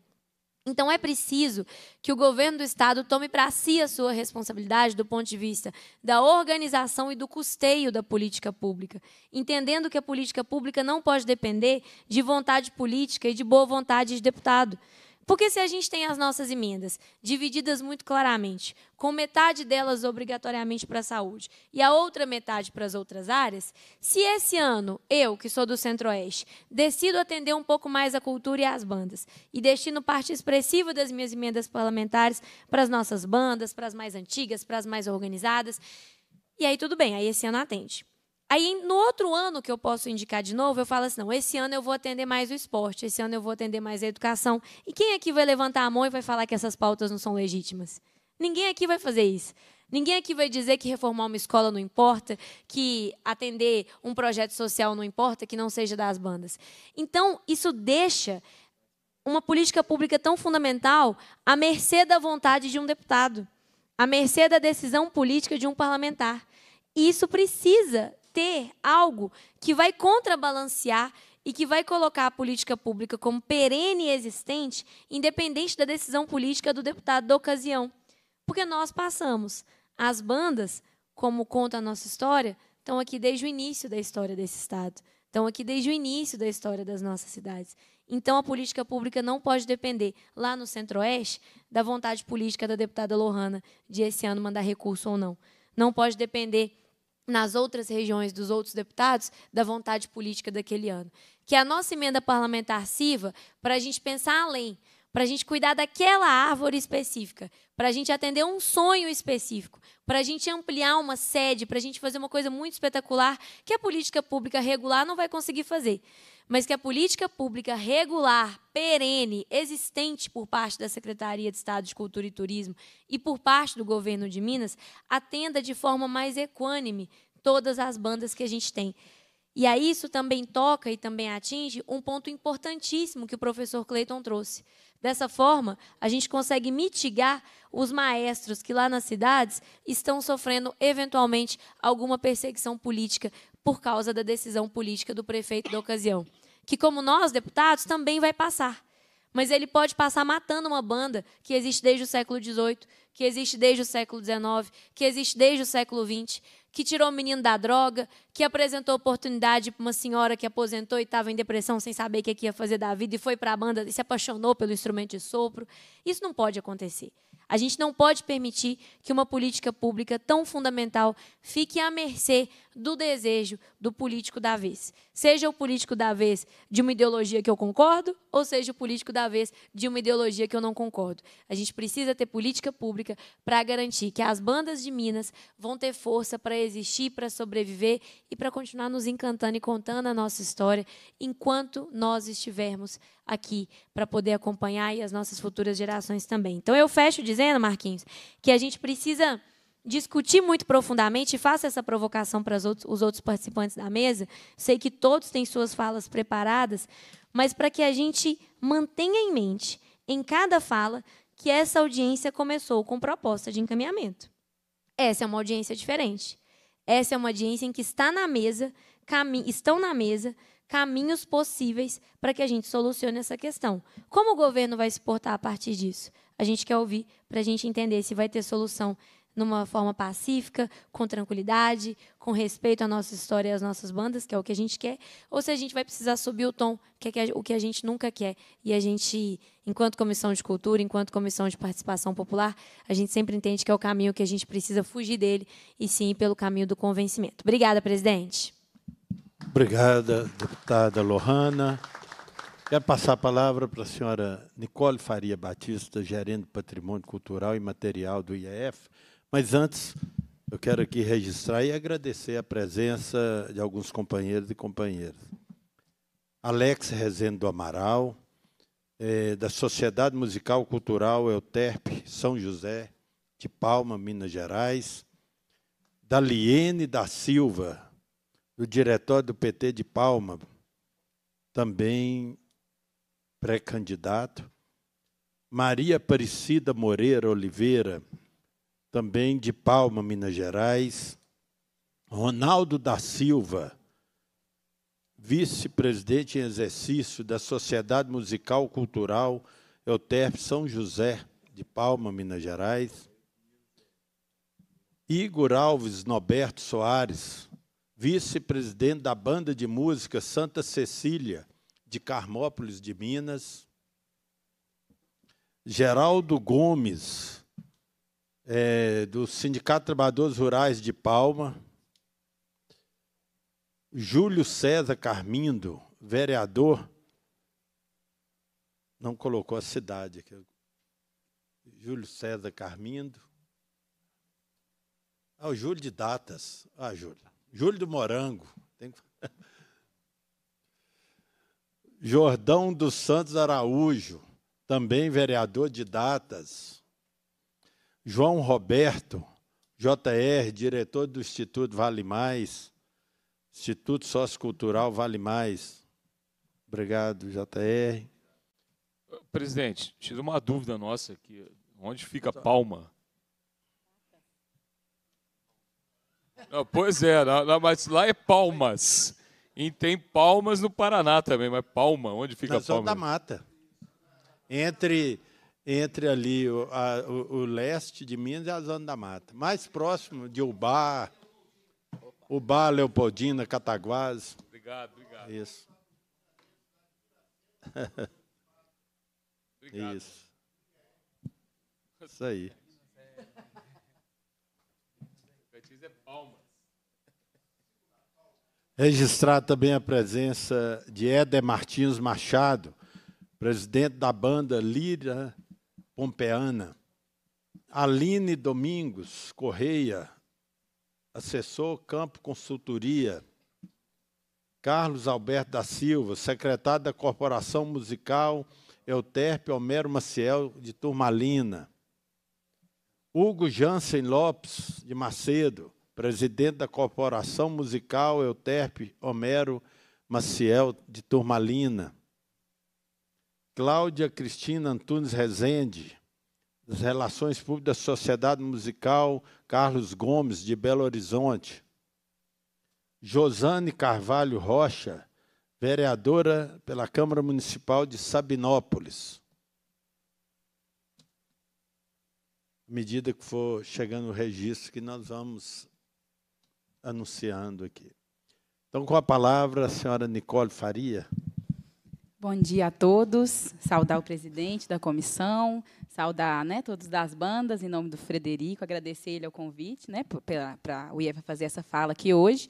Então é preciso que o governo do estado tome para si a sua responsabilidade do ponto de vista da organização e do custeio da política pública, entendendo que a política pública não pode depender de vontade política e de boa vontade de deputado. Porque se a gente tem as nossas emendas divididas muito claramente, com metade delas obrigatoriamente para a saúde e a outra metade para as outras áreas, se esse ano eu, que sou do Centro-Oeste, decido atender um pouco mais a cultura e as bandas e destino parte expressiva das minhas emendas parlamentares para as nossas bandas, para as mais antigas, para as mais organizadas, e aí tudo bem, aí esse ano atende. Aí, no outro ano que eu posso indicar de novo, eu falo assim: não, esse ano eu vou atender mais o esporte, esse ano eu vou atender mais a educação. E quem aqui vai levantar a mão e vai falar que essas pautas não são legítimas? Ninguém aqui vai fazer isso. Ninguém aqui vai dizer que reformar uma escola não importa, que atender um projeto social não importa, que não seja das bandas. Então, isso deixa uma política pública tão fundamental à mercê da vontade de um deputado, à mercê da decisão política de um parlamentar. E isso precisa ter algo que vai contrabalancear e que vai colocar a política pública como perene e existente, independente da decisão política do deputado da ocasião. Porque nós passamos. As bandas, como conta a nossa história, estão aqui desde o início da história desse Estado, estão aqui desde o início da história das nossas cidades. Então, a política pública não pode depender, lá no Centro-Oeste, da vontade política da deputada Lohana de esse ano mandar recurso ou não. Não pode depender nas outras regiões dos outros deputados da vontade política daquele ano. Que é a nossa emenda parlamentar sirva para a gente pensar além, para a gente cuidar daquela árvore específica, para a gente atender um sonho específico, para a gente ampliar uma sede, para a gente fazer uma coisa muito espetacular que a política pública regular não vai conseguir fazer mas que a política pública regular, perene, existente por parte da Secretaria de Estado de Cultura e Turismo e por parte do governo de Minas atenda de forma mais equânime todas as bandas que a gente tem. E a isso também toca e também atinge um ponto importantíssimo que o professor Cleiton trouxe. Dessa forma, a gente consegue mitigar os maestros que lá nas cidades estão sofrendo eventualmente alguma perseguição política por causa da decisão política do prefeito da ocasião, que, como nós, deputados, também vai passar. Mas ele pode passar matando uma banda que existe desde o século XVIII, que existe desde o século XIX, que existe desde o século XX, que tirou o menino da droga, que apresentou oportunidade para uma senhora que aposentou e estava em depressão sem saber o é que ia fazer da vida e foi para a banda e se apaixonou pelo instrumento de sopro. Isso não pode acontecer. A gente não pode permitir que uma política pública tão fundamental fique à mercê do desejo do político da vez. Seja o político da vez de uma ideologia que eu concordo, ou seja o político da vez de uma ideologia que eu não concordo. A gente precisa ter política pública para garantir que as bandas de Minas vão ter força para existir, para sobreviver e para continuar nos encantando e contando a nossa história enquanto nós estivermos aqui para poder acompanhar e as nossas futuras gerações também. Então eu fecho dizendo, Marquinhos, que a gente precisa discutir muito profundamente, faça essa provocação para os outros, os outros participantes da mesa. Sei que todos têm suas falas preparadas, mas para que a gente mantenha em mente, em cada fala, que essa audiência começou com proposta de encaminhamento. Essa é uma audiência diferente. Essa é uma audiência em que está na mesa, estão na mesa caminhos possíveis para que a gente solucione essa questão. Como o governo vai se portar a partir disso? A gente quer ouvir para a gente entender se vai ter solução numa forma pacífica, com tranquilidade, com respeito à nossa história e às nossas bandas, que é o que a gente quer, ou se a gente vai precisar subir o tom, que é o que a gente nunca quer. E a gente, enquanto comissão de cultura, enquanto comissão de participação popular, a gente sempre entende que é o caminho que a gente precisa fugir dele e sim pelo caminho do convencimento. Obrigada, presidente. Obrigada, deputada Lohana. Quero passar a palavra para a senhora Nicole Faria Batista, gerente do Patrimônio Cultural e Material do IEF, mas antes, eu quero aqui registrar e agradecer a presença de alguns companheiros e companheiras. Alex Rezende do Amaral, eh, da Sociedade Musical Cultural Euterpe São José, de Palma, Minas Gerais. Da Liene da Silva, do Diretório do PT de Palma, também pré-candidato. Maria Aparecida Moreira Oliveira, também de Palma, Minas Gerais. Ronaldo da Silva, vice-presidente em exercício da Sociedade Musical Cultural Euterpe São José, de Palma, Minas Gerais. Igor Alves Noberto Soares, vice-presidente da Banda de Música Santa Cecília, de Carmópolis de Minas. Geraldo Gomes, é, do Sindicato de Trabalhadores Rurais de Palma, Júlio César Carmindo, vereador, não colocou a cidade aqui. Júlio César Carmindo. Ah, o Júlio de Datas. Ah, Júlio. Júlio do Morango. Tem... Jordão dos Santos Araújo, também vereador de Datas. João Roberto, JR, diretor do Instituto Vale Mais, Instituto Sociocultural Vale Mais. Obrigado, JR. Presidente, tira uma dúvida nossa aqui. Onde fica Palma? Não, pois é, não, não, mas lá é Palmas. E tem Palmas no Paraná também, mas Palma, onde fica Na Palma? Na da mata. Entre entre ali o, a, o, o, leste de Minas e a Zona da Mata. Mais próximo de Ubá, Ubá, Leopoldina, Cataguás. Obrigado, obrigado. Isso. obrigado. Isso. Isso aí. é palmas. Registrar também a presença de Éder Martins Machado, presidente da banda Lira né? pompeana, Aline Domingos Correia, assessor Campo Consultoria, Carlos Alberto da Silva, secretário da Corporação Musical Euterpe Homero Maciel de Turmalina, Hugo Jansen Lopes de Macedo, presidente da Corporação Musical Euterpe Homero Maciel de Turmalina, Cláudia Cristina Antunes Rezende, das Relações Públicas da Sociedade Musical Carlos Gomes, de Belo Horizonte. Josane Carvalho Rocha, vereadora pela Câmara Municipal de Sabinópolis. À medida que for chegando o registro, que nós vamos anunciando aqui. Então, com a palavra, a senhora Nicole Faria. Bom dia a todos. Saudar o presidente da comissão, saudar né, todos das bandas, em nome do Frederico, agradecer ele o convite né, para o IEF fazer essa fala aqui hoje.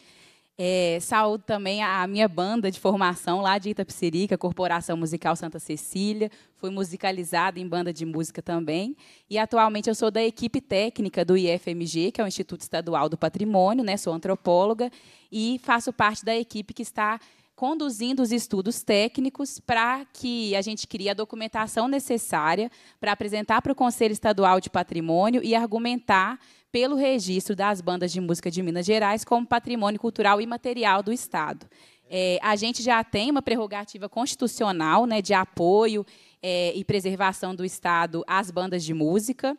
É, saúdo também a minha banda de formação lá de Itapsirica, Corporação Musical Santa Cecília. Fui musicalizada em banda de música também. E atualmente eu sou da equipe técnica do IFMG, que é o Instituto Estadual do Patrimônio, né? sou antropóloga, e faço parte da equipe que está conduzindo os estudos técnicos para que a gente crie a documentação necessária para apresentar para o Conselho Estadual de Patrimônio e argumentar pelo registro das bandas de música de Minas Gerais como patrimônio cultural imaterial do Estado. É, a gente já tem uma prerrogativa constitucional né, de apoio é, e preservação do Estado às bandas de música,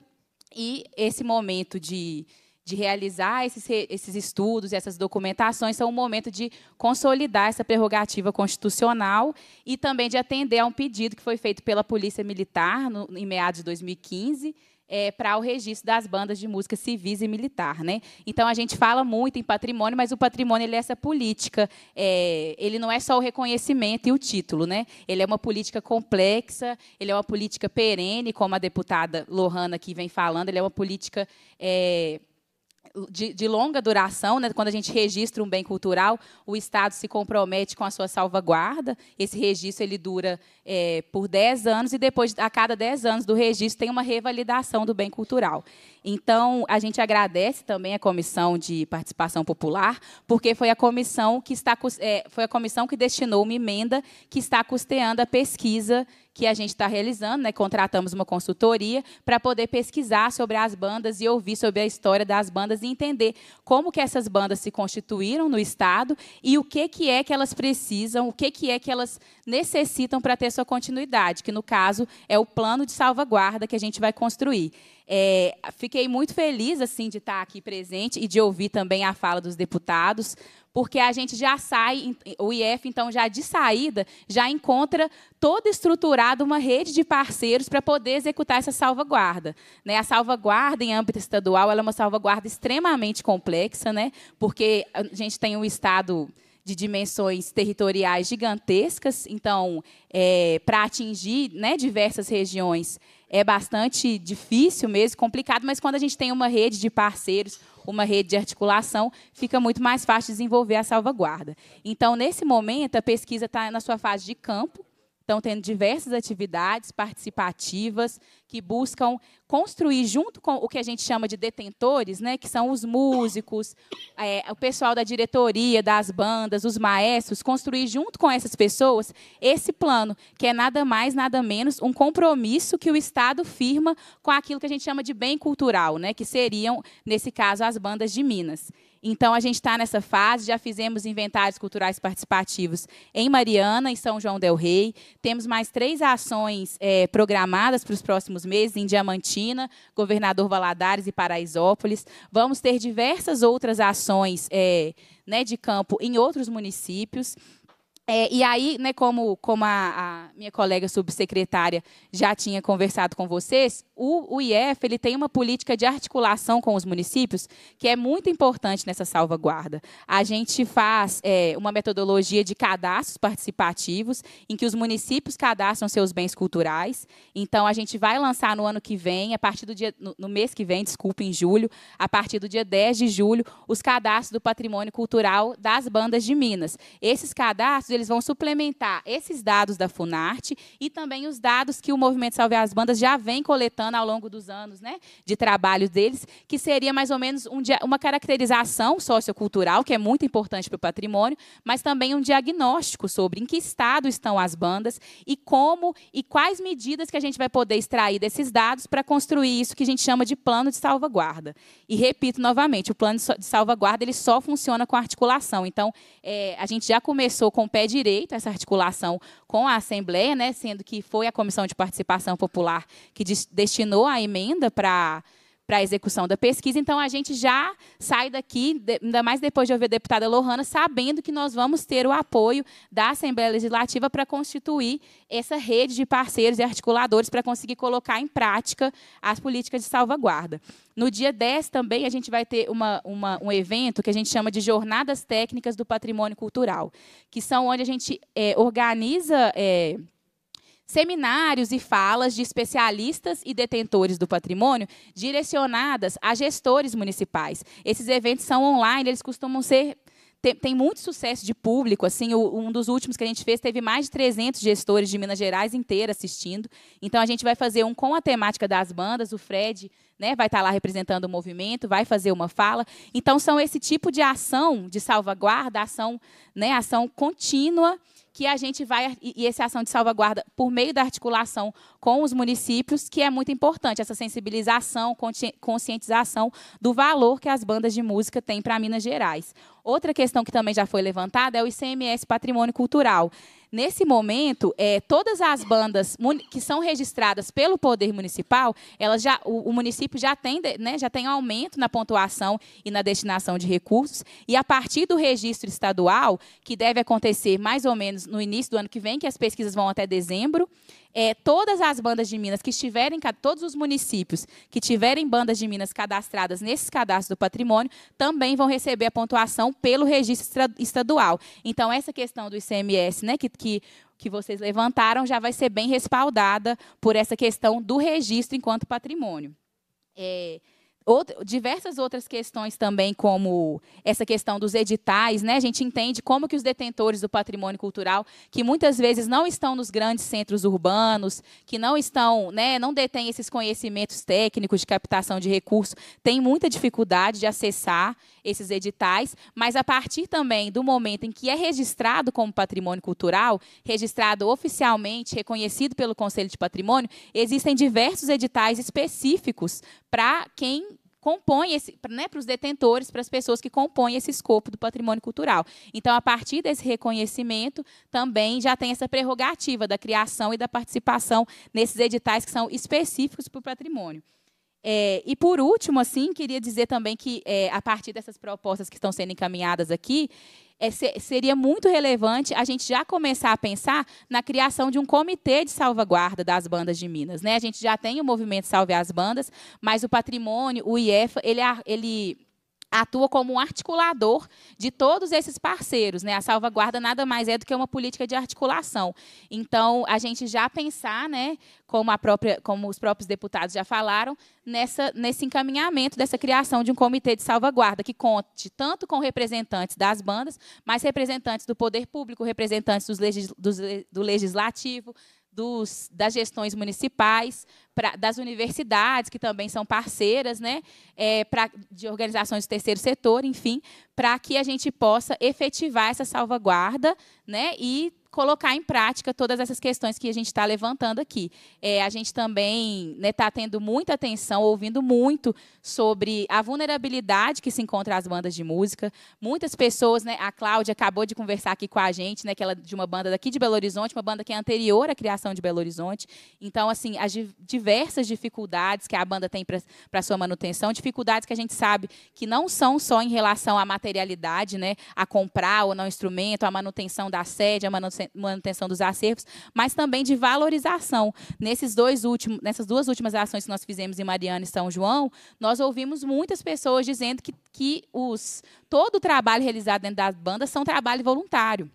e esse momento de de realizar esses, esses estudos, essas documentações, são um momento de consolidar essa prerrogativa constitucional e também de atender a um pedido que foi feito pela Polícia Militar no, em meados de 2015. É, para o registro das bandas de música civis e militar, né? Então a gente fala muito em patrimônio, mas o patrimônio ele é essa política, é, ele não é só o reconhecimento e o título, né? Ele é uma política complexa, ele é uma política perene, como a deputada Lohana aqui vem falando, ele é uma política é, de, de longa duração, né? quando a gente registra um bem cultural, o Estado se compromete com a sua salvaguarda. Esse registro ele dura é, por 10 anos e depois, a cada 10 anos do registro, tem uma revalidação do bem cultural. Então, a gente agradece também a Comissão de Participação Popular, porque foi a comissão que, está, é, foi a comissão que destinou uma emenda que está custeando a pesquisa que a gente está realizando, né? contratamos uma consultoria para poder pesquisar sobre as bandas e ouvir sobre a história das bandas e entender como que essas bandas se constituíram no Estado e o que, que é que elas precisam, o que, que é que elas necessitam para ter sua continuidade, que, no caso, é o plano de salvaguarda que a gente vai construir. É, fiquei muito feliz assim de estar aqui presente e de ouvir também a fala dos deputados, porque a gente já sai, o IF, então, já de saída, já encontra toda estruturada uma rede de parceiros para poder executar essa salvaguarda. Né? A salvaguarda em âmbito estadual é uma salvaguarda extremamente complexa, né? porque a gente tem um Estado de dimensões territoriais gigantescas, então, é, para atingir né, diversas regiões é bastante difícil mesmo, complicado, mas quando a gente tem uma rede de parceiros, uma rede de articulação, fica muito mais fácil desenvolver a salvaguarda. Então, nesse momento, a pesquisa está na sua fase de campo, estão tendo diversas atividades participativas que buscam construir junto com o que a gente chama de detentores, né, que são os músicos, é, o pessoal da diretoria, das bandas, os maestros, construir junto com essas pessoas esse plano, que é nada mais, nada menos um compromisso que o Estado firma com aquilo que a gente chama de bem cultural, né, que seriam, nesse caso, as bandas de Minas. Então, a gente está nessa fase, já fizemos inventários culturais participativos em Mariana e São João Del Rei. Temos mais três ações é, programadas para os próximos meses em Diamantina, Governador Valadares e Paraisópolis. Vamos ter diversas outras ações é, né, de campo em outros municípios. É, e aí, né, como, como a, a minha colega subsecretária já tinha conversado com vocês, o, o IEF ele tem uma política de articulação com os municípios que é muito importante nessa salvaguarda. A gente faz é, uma metodologia de cadastros participativos, em que os municípios cadastram seus bens culturais. Então, a gente vai lançar no ano que vem, a partir do dia. no, no mês que vem, desculpa, em julho, a partir do dia 10 de julho, os cadastros do patrimônio cultural das bandas de Minas. Esses cadastros eles vão suplementar esses dados da Funarte e também os dados que o Movimento Salve as Bandas já vem coletando coletando ao longo dos anos né, de trabalho deles, que seria mais ou menos um, uma caracterização sociocultural, que é muito importante para o patrimônio, mas também um diagnóstico sobre em que estado estão as bandas e como e quais medidas que a gente vai poder extrair desses dados para construir isso que a gente chama de plano de salvaguarda. E repito novamente, o plano de salvaguarda ele só funciona com articulação. Então, é, a gente já começou com o pé direito, essa articulação com a Assembleia, né, sendo que foi a Comissão de Participação Popular que destinou destinou a emenda para para a execução da pesquisa. Então, a gente já sai daqui, ainda mais depois de ouvir a deputada Lohana, sabendo que nós vamos ter o apoio da Assembleia Legislativa para constituir essa rede de parceiros e articuladores para conseguir colocar em prática as políticas de salvaguarda. No dia 10 também a gente vai ter uma, uma, um evento que a gente chama de Jornadas Técnicas do Patrimônio Cultural, que são onde a gente é, organiza. É, seminários e falas de especialistas e detentores do patrimônio direcionadas a gestores municipais. Esses eventos são online, eles costumam ser tem, tem, muito sucesso de público. Assim, o, um dos últimos que a gente fez teve mais de 300 gestores de Minas Gerais inteira assistindo. Então a gente vai fazer um com a temática das bandas. O Fred, né, vai estar tá lá representando o movimento, vai fazer uma fala. Então são esse tipo de ação de salvaguarda, ação, né, ação contínua que a gente vai, e essa ação de salvaguarda, por meio da articulação com os municípios, que é muito importante, essa sensibilização, conscientização do valor que as bandas de música têm para Minas Gerais. Outra questão que também já foi levantada é o ICMS Patrimônio Cultural. Nesse momento, é, todas as bandas que são registradas pelo Poder Municipal, elas já, o, o município já tem, né, já tem aumento na pontuação e na destinação de recursos. E a partir do registro estadual, que deve acontecer mais ou menos no início do ano que vem, que as pesquisas vão até dezembro, é, todas as bandas de Minas que estiverem, todos os municípios que tiverem bandas de Minas cadastradas nesse cadastro do patrimônio, também vão receber a pontuação pelo registro estadual. Então, essa questão do ICMS, né, que, que que vocês levantaram já vai ser bem respaldada por essa questão do registro enquanto patrimônio. É, diversas outras questões também, como essa questão dos editais, né? A gente entende como que os detentores do patrimônio cultural, que muitas vezes não estão nos grandes centros urbanos, que não estão, né, não detêm esses conhecimentos técnicos de captação de recursos, têm muita dificuldade de acessar esses editais, mas a partir também do momento em que é registrado como patrimônio cultural, registrado oficialmente, reconhecido pelo Conselho de Patrimônio, existem diversos editais específicos para quem compõe esse, né, para os detentores, para as pessoas que compõem esse escopo do patrimônio cultural. Então, a partir desse reconhecimento, também já tem essa prerrogativa da criação e da participação nesses editais que são específicos para o patrimônio. É, e por último, assim, queria dizer também que é, a partir dessas propostas que estão sendo encaminhadas aqui, é, seria muito relevante a gente já começar a pensar na criação de um comitê de salvaguarda das bandas de Minas. Né? A gente já tem o movimento Salve as Bandas, mas o patrimônio, o IEFA, ele, é, ele atua como um articulador de todos esses parceiros. Né? A salvaguarda nada mais é do que uma política de articulação. Então, a gente já pensar, né, como, a própria, como os próprios deputados já falaram, nessa, nesse encaminhamento dessa criação de um comitê de salvaguarda que conte tanto com representantes das bandas, mas representantes do poder público, representantes dos legis, do legislativo, dos, das gestões municipais, pra, das universidades, que também são parceiras, né, é, pra, de organizações do terceiro setor, enfim, para que a gente possa efetivar essa salvaguarda né, e colocar em prática todas essas questões que a gente está levantando aqui. É, a gente também está né, tá tendo muita atenção, ouvindo muito sobre a vulnerabilidade que se encontra as bandas de música. Muitas pessoas, né, a Cláudia acabou de conversar aqui com a gente, né, que ela é de uma banda daqui de Belo Horizonte, uma banda que é anterior à criação de Belo Horizonte. Então, assim, as diversas dificuldades que a banda tem para sua manutenção, dificuldades que a gente sabe que não são só em relação à materialidade, né, a comprar ou não instrumento, a manutenção da sede, a manutenção manutenção dos acervos, mas também de valorização. Nesses dois últimos, nessas duas últimas ações que nós fizemos em Mariana e São João, nós ouvimos muitas pessoas dizendo que, que os, todo o trabalho realizado dentro das bandas são trabalho voluntário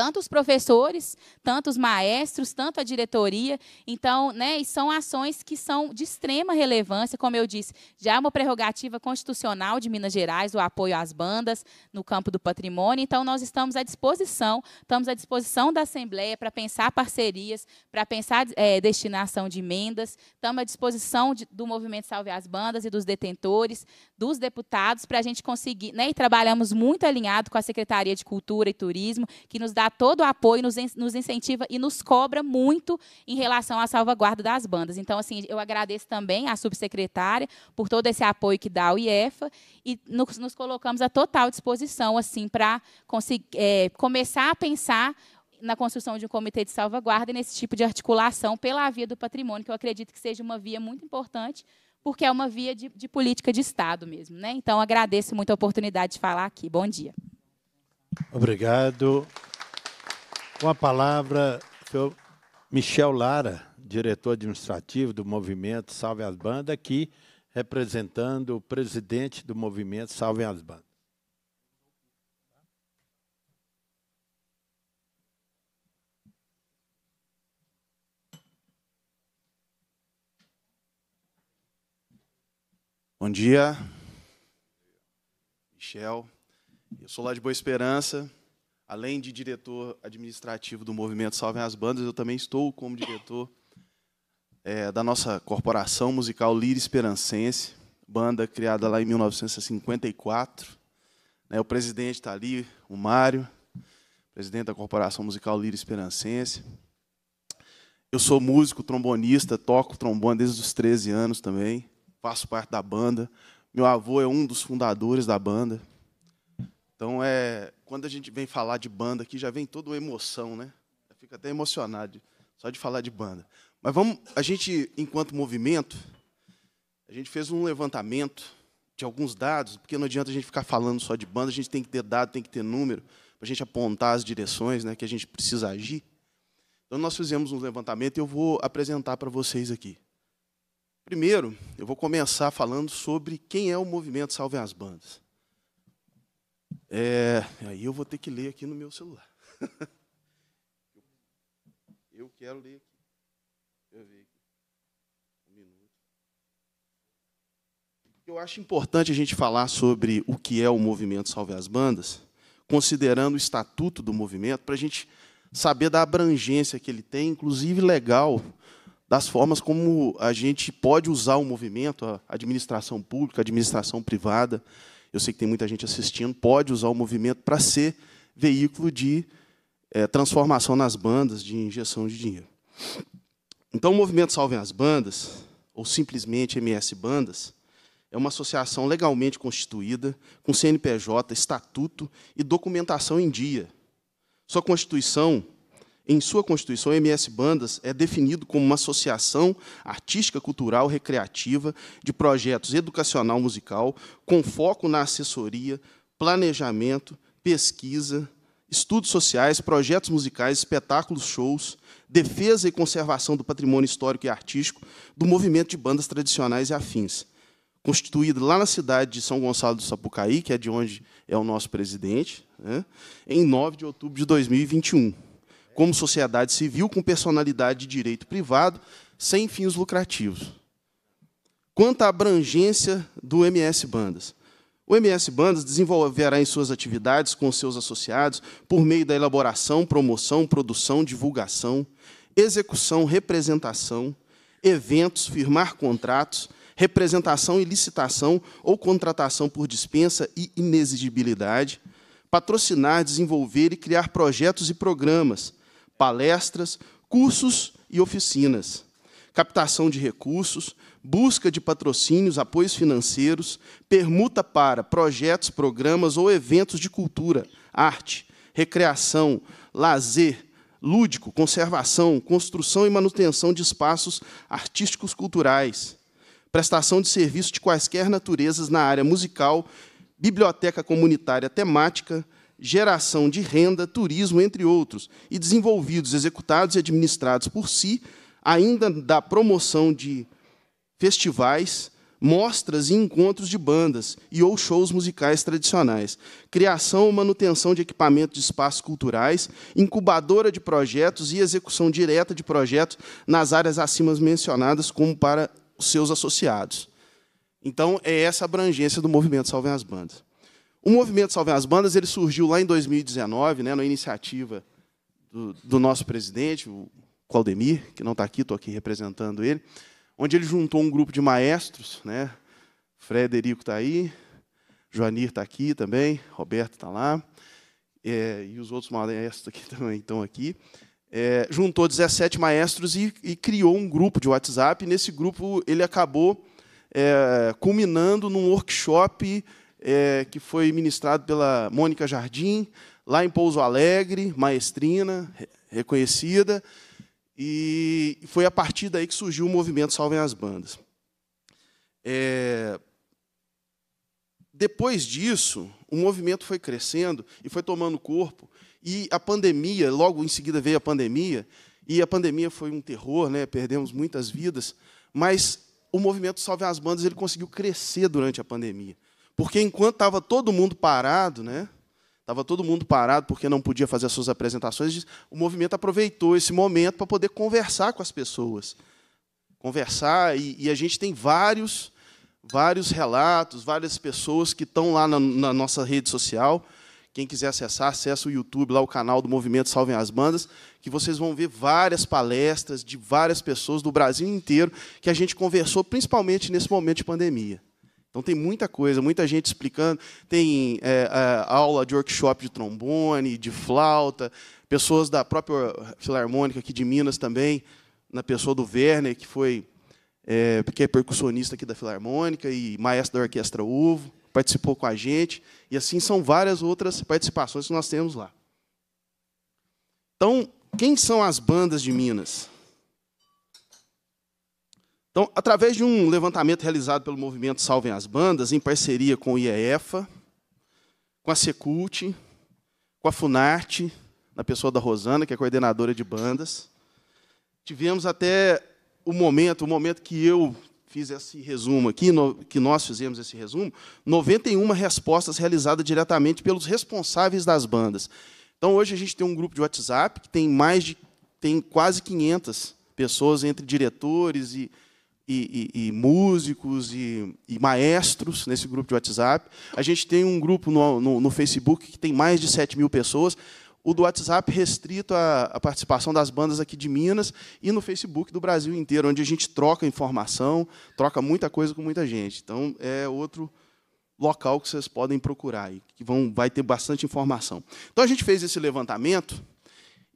tanto os professores, tanto os maestros, tanto a diretoria. Então, né, e são ações que são de extrema relevância, como eu disse, já é uma prerrogativa constitucional de Minas Gerais, o apoio às bandas no campo do patrimônio. Então, nós estamos à disposição, estamos à disposição da Assembleia para pensar parcerias, para pensar é, destinação de emendas, estamos à disposição de, do movimento Salve as Bandas e dos detentores, dos deputados, para a gente conseguir, né, e trabalhamos muito alinhado com a Secretaria de Cultura e Turismo, que nos dá todo o apoio, nos, nos incentiva e nos cobra muito em relação à salvaguarda das bandas. Então, assim, eu agradeço também à subsecretária por todo esse apoio que dá ao IEFA e nos, nos colocamos à total disposição assim para é, começar a pensar na construção de um comitê de salvaguarda e nesse tipo de articulação pela via do patrimônio, que eu acredito que seja uma via muito importante, porque é uma via de, de política de Estado mesmo. Né? Então, agradeço muito a oportunidade de falar aqui. Bom dia. Obrigado. Com a palavra, o senhor Michel Lara, diretor administrativo do movimento Salve as Bandas, aqui representando o presidente do movimento Salve as Bandas. Bom dia, Michel. Eu sou lá de Boa Esperança, além de diretor administrativo do movimento Salvem as Bandas, eu também estou como diretor é, da nossa corporação musical Lira Esperancense, banda criada lá em 1954. Né, o presidente está ali, o Mário, presidente da corporação musical Lira Esperancense. Eu sou músico, trombonista, toco trombone desde os 13 anos também, faço parte da banda. Meu avô é um dos fundadores da banda. Então, é, quando a gente vem falar de banda aqui, já vem toda emoção, né? Eu fico até emocionado só de falar de banda. Mas vamos, a gente, enquanto movimento, a gente fez um levantamento de alguns dados, porque não adianta a gente ficar falando só de banda, a gente tem que ter dado, tem que ter número, para a gente apontar as direções né, que a gente precisa agir. Então, nós fizemos um levantamento e eu vou apresentar para vocês aqui. Primeiro, eu vou começar falando sobre quem é o movimento Salve as Bandas. É, aí eu vou ter que ler aqui no meu celular. eu quero ler aqui. Deixa eu ver aqui. Um minuto. Eu acho importante a gente falar sobre o que é o movimento Salve as Bandas, considerando o estatuto do movimento, para a gente saber da abrangência que ele tem, inclusive legal, das formas como a gente pode usar o movimento, a administração pública, a administração privada eu sei que tem muita gente assistindo, pode usar o movimento para ser veículo de é, transformação nas bandas, de injeção de dinheiro. Então, o movimento Salvem as Bandas, ou simplesmente MS Bandas, é uma associação legalmente constituída, com CNPJ, estatuto e documentação em dia. Sua constituição em sua Constituição, o MS Bandas é definido como uma associação artística, cultural, recreativa de projetos educacional musical com foco na assessoria, planejamento, pesquisa, estudos sociais, projetos musicais, espetáculos, shows, defesa e conservação do patrimônio histórico e artístico do movimento de bandas tradicionais e afins. Constituído lá na cidade de São Gonçalo do Sapucaí, que é de onde é o nosso presidente, né, em 9 de outubro de 2021 como sociedade civil com personalidade de direito privado, sem fins lucrativos. Quanto à abrangência do MS Bandas, o MS Bandas desenvolverá em suas atividades com seus associados por meio da elaboração, promoção, produção, divulgação, execução, representação, eventos, firmar contratos, representação e licitação ou contratação por dispensa e inexigibilidade, patrocinar, desenvolver e criar projetos e programas, palestras, cursos e oficinas, captação de recursos, busca de patrocínios, apoios financeiros, permuta para projetos, programas ou eventos de cultura, arte, recreação, lazer, lúdico, conservação, construção e manutenção de espaços artísticos culturais, prestação de serviço de quaisquer naturezas na área musical, biblioteca comunitária temática, geração de renda, turismo, entre outros, e desenvolvidos, executados e administrados por si, ainda da promoção de festivais, mostras e encontros de bandas e ou shows musicais tradicionais, criação ou manutenção de equipamentos de espaços culturais, incubadora de projetos e execução direta de projetos nas áreas acima mencionadas como para os seus associados. Então, é essa a abrangência do movimento Salvem as Bandas. O movimento Salve as Bandas ele surgiu lá em 2019, né, na iniciativa do, do nosso presidente, o Claudemir, que não está aqui, estou aqui representando ele, onde ele juntou um grupo de maestros, né? Frederico está aí, Joanir está aqui também, Roberto está lá, é, e os outros maestros aqui também estão aqui. É, juntou 17 maestros e, e, criou um grupo de WhatsApp. nesse grupo ele acabou é, culminando num workshop é, que foi ministrado pela Mônica Jardim, lá em Pouso Alegre, maestrina, reconhecida. E foi a partir daí que surgiu o movimento Salvem as Bandas. É, depois disso, o movimento foi crescendo e foi tomando corpo. E a pandemia, logo em seguida veio a pandemia, e a pandemia foi um terror, né? perdemos muitas vidas, mas o movimento Salve as Bandas ele conseguiu crescer durante a pandemia. Porque enquanto estava todo mundo parado, né? Estava todo mundo parado porque não podia fazer as suas apresentações. O movimento aproveitou esse momento para poder conversar com as pessoas. Conversar, e, e, a gente tem vários, vários relatos, várias pessoas que estão lá na, na nossa rede social. Quem quiser acessar, acessa o YouTube, lá o canal do Movimento Salvem as Bandas, que vocês vão ver várias palestras de várias pessoas do Brasil inteiro que a gente conversou, principalmente nesse momento de pandemia. Então tem muita coisa, muita gente explicando. Tem é, é, aula de workshop de trombone, de flauta, pessoas da própria Filarmônica aqui de Minas também, na pessoa do Werner, que foi é, que é percussionista aqui da Filarmônica e maestro da Orquestra Uvo, participou com a gente. E assim são várias outras participações que nós temos lá. Então, quem são as bandas de Minas? Então, através de um levantamento realizado pelo movimento Salvem as Bandas, em parceria com o IEFA, com a Secult, com a Funarte, na pessoa da Rosana, que é coordenadora de bandas, tivemos até o momento, o momento que eu fiz esse resumo aqui, no, que nós fizemos esse resumo, 91 respostas realizadas diretamente pelos responsáveis das bandas. Então, hoje a gente tem um grupo de WhatsApp que tem mais de tem quase 500 pessoas entre diretores e e, e, e músicos e, e, maestros nesse grupo de WhatsApp. A gente tem um grupo no, no, no, Facebook que tem mais de 7 mil pessoas. O do WhatsApp restrito à, à participação das bandas aqui de Minas e no Facebook do Brasil inteiro, onde a gente troca informação, troca muita coisa com muita gente. Então, é outro local que vocês podem procurar, que vão, vai ter bastante informação. Então, a gente fez esse levantamento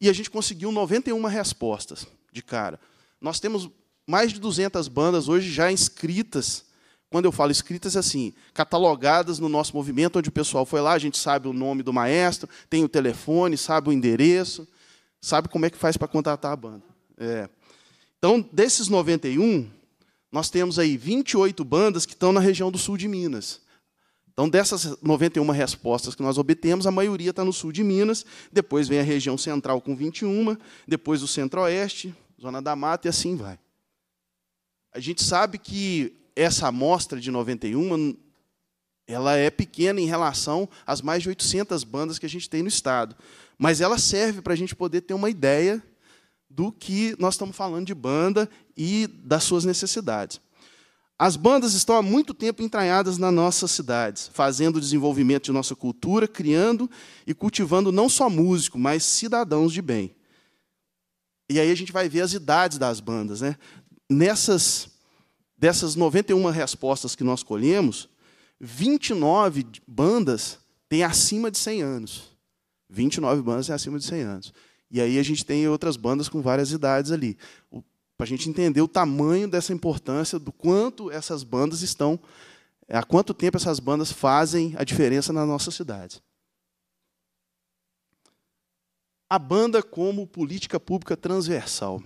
e a gente conseguiu 91 respostas de cara. Nós temos mais de 200 bandas hoje já inscritas. Quando eu falo inscritas, é assim, catalogadas no nosso movimento, onde o pessoal foi lá, a gente sabe o nome do maestro, tem o telefone, sabe o endereço, sabe como é que faz para contratar a banda. É. Então, desses 91, nós temos aí 28 bandas que estão na região do sul de Minas. Então, dessas 91 respostas que nós obtemos, a maioria está no sul de Minas, depois vem a região central com 21, depois o centro-oeste, zona da mata e assim vai. A gente sabe que essa amostra de 91 ela é pequena em relação às mais de 800 bandas que a gente tem no estado, mas ela serve para a gente poder ter uma ideia do que nós estamos falando de banda e das suas necessidades. As bandas estão há muito tempo entranhadas nas nossas cidades, fazendo o desenvolvimento de nossa cultura, criando e cultivando não só músicos, mas cidadãos de bem. E aí a gente vai ver as idades das bandas. Né? nessas dessas 91 respostas que nós colhemos, 29 bandas têm acima de 100 anos. 29 bandas têm acima de 100 anos. E aí a gente tem outras bandas com várias idades ali. Para a gente entender o tamanho dessa importância, do quanto essas bandas estão, há quanto tempo essas bandas fazem a diferença na nossa cidade. A banda como política pública transversal.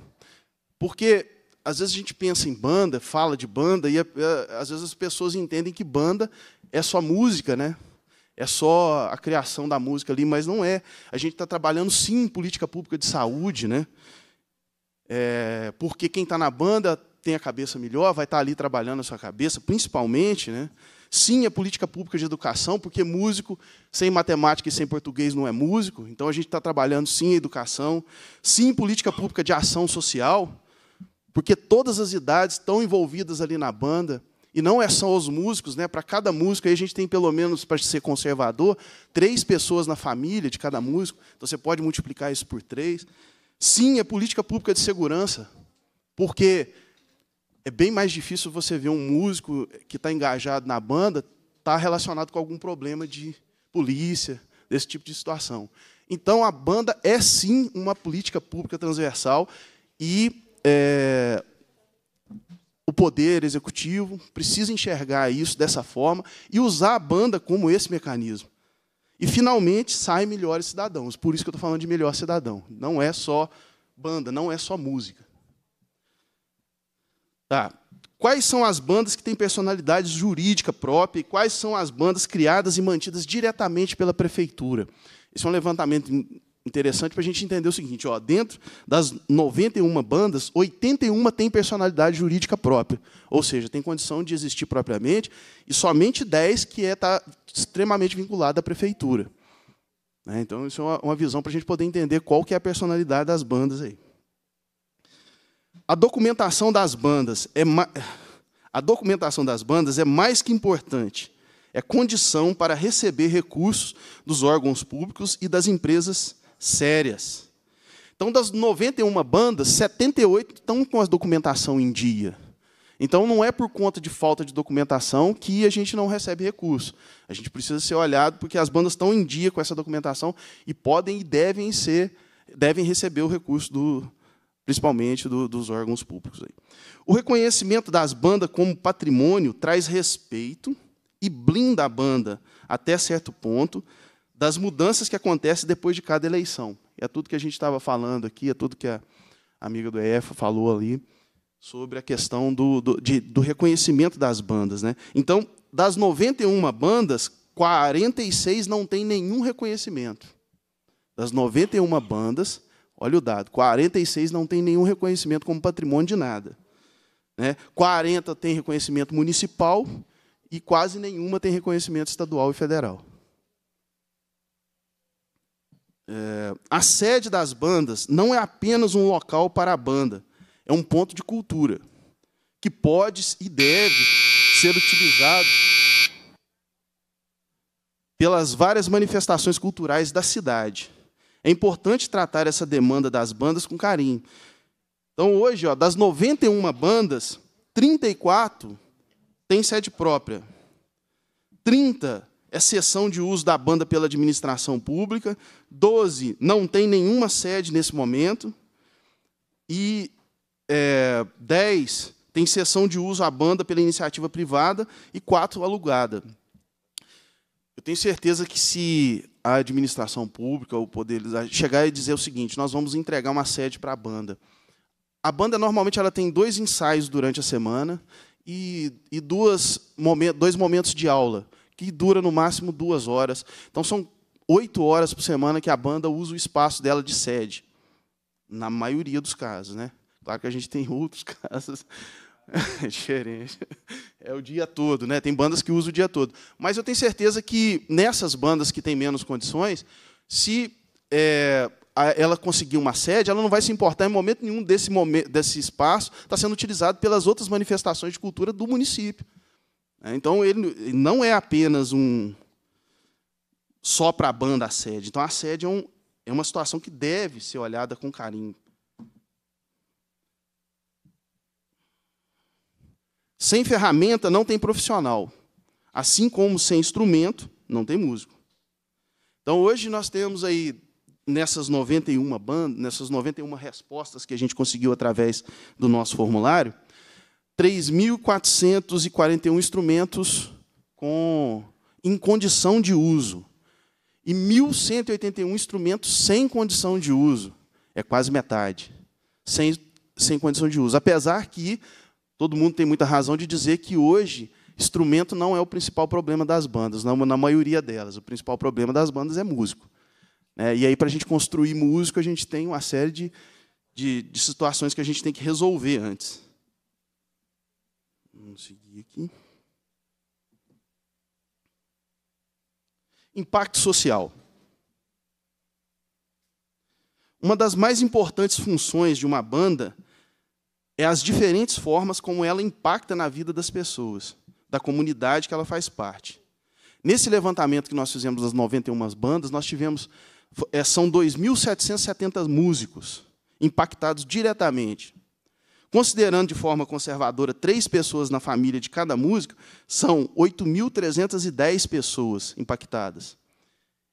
Porque às vezes a gente pensa em banda, fala de banda, e a, eh, a, eh, às vezes as pessoas entendem que banda é só música, né? É só a criação da música ali, mas não é. A gente está trabalhando sim em política pública de saúde, né? É, porque quem está na banda tem a cabeça melhor, vai estar tá ali trabalhando a sua cabeça, principalmente, né? Sim, a é política pública de educação, porque músico sem matemática e sem português não é músico. Então a gente está trabalhando sim em educação, sim política pública de ação social porque todas as idades estão envolvidas ali na banda, e não é só os músicos, né? Para cada músico aí a gente tem pelo menos para ser conservador três pessoas na família de cada músico, então você pode multiplicar isso por três. Sim, é política pública de segurança, porque é bem mais difícil você ver um músico que está engajado na banda estar tá relacionado com algum problema de polícia, desse tipo de situação. Então, a banda é sim uma política pública transversal e é, o poder executivo precisa enxergar isso dessa forma e usar a banda como esse mecanismo. E, finalmente, saem melhores cidadãos. Por isso que eu estou falando de melhor cidadão. Não é só banda, não é só música. Tá. Quais são as bandas que têm personalidade jurídica própria e quais são as bandas criadas e mantidas diretamente pela prefeitura? esse é um levantamento interessante para a gente entender o seguinte: ó, dentro das 91 bandas, 81 têm personalidade jurídica própria, ou seja, tem condição de existir propriamente, e somente 10 que é tá extremamente vinculada à prefeitura. Né? Então, isso é uma, uma visão para a gente poder entender qual que é a personalidade das bandas aí. A documentação das bandas é a documentação das bandas é mais que importante. É condição para receber recursos dos órgãos públicos e das empresas sérias. Então, das 91 bandas, 78 estão com a documentação em dia. Então, não é por conta de falta de documentação que a gente não recebe recurso. A gente precisa ser olhado porque as bandas estão em dia com essa documentação e podem e devem ser, devem receber o recurso do, principalmente do, dos órgãos públicos. O reconhecimento das bandas como patrimônio traz respeito e blinda a banda até certo ponto das mudanças que acontecem depois de cada eleição. É tudo que a gente estava falando aqui, é tudo que a amiga do EF falou ali sobre a questão do, do, de, do reconhecimento das bandas. Né? Então, das 91 bandas, 46 não tem nenhum reconhecimento. Das 91 bandas, olha o dado, 46 não tem nenhum reconhecimento como patrimônio de nada. Né? 40 tem reconhecimento municipal e quase nenhuma tem reconhecimento estadual e federal. É, a sede das bandas não é apenas um local para a banda, é um ponto de cultura que pode e deve ser utilizado pelas várias manifestações culturais da cidade. É importante tratar essa demanda das bandas com carinho. Então, hoje, ó, das 91 bandas, 34 têm sede própria. 30 é exceção de uso da banda pela administração pública. 12 não tem nenhuma sede nesse momento. E é, 10 tem cessão de uso à banda pela iniciativa privada e 4 alugada. Eu tenho certeza que se a administração pública ou o poder chegar e dizer o seguinte, nós vamos entregar uma sede para a banda. A banda normalmente ela tem dois ensaios durante a semana e, e duas, dois momentos de aula que dura no máximo duas horas. Então são oito horas por semana que a banda usa o espaço dela de sede. Na maioria dos casos, né? Claro que a gente tem outros casos é diferente. É o dia todo, né? Tem bandas que usam o dia todo. Mas eu tenho certeza que nessas bandas que têm menos condições, se é, ela conseguir uma sede, ela não vai se importar em momento nenhum desse, momento, desse espaço está sendo utilizado pelas outras manifestações de cultura do município. Né? Então, ele não é apenas um só para a banda a sede. Então, a sede é, um, é uma situação que deve ser olhada com carinho. Sem ferramenta não tem profissional, assim como sem instrumento não tem músico. Então hoje nós temos aí nessas 91 bandas, nessas 91 respostas que a gente conseguiu através do nosso formulário, 3.441 instrumentos com, em condição de uso e 1.181 instrumentos sem condição de uso. É quase metade. Sem, sem condição de uso. Apesar que todo mundo tem muita razão de dizer que hoje instrumento não é o principal problema das bandas, na, na maioria delas. O principal problema das bandas é músico. É, e aí, para a gente construir músico, a gente tem uma série de, de, de situações que a gente tem que resolver antes. Vamos seguir aqui. Impacto social. Uma das mais importantes funções de uma banda é as diferentes formas como ela impacta na vida das pessoas, da comunidade que ela faz parte. Nesse levantamento que nós fizemos das 91 bandas, nós tivemos eh, são 2.770 músicos impactados diretamente. Considerando de forma conservadora três pessoas na família de cada músico, são 8.310 pessoas impactadas.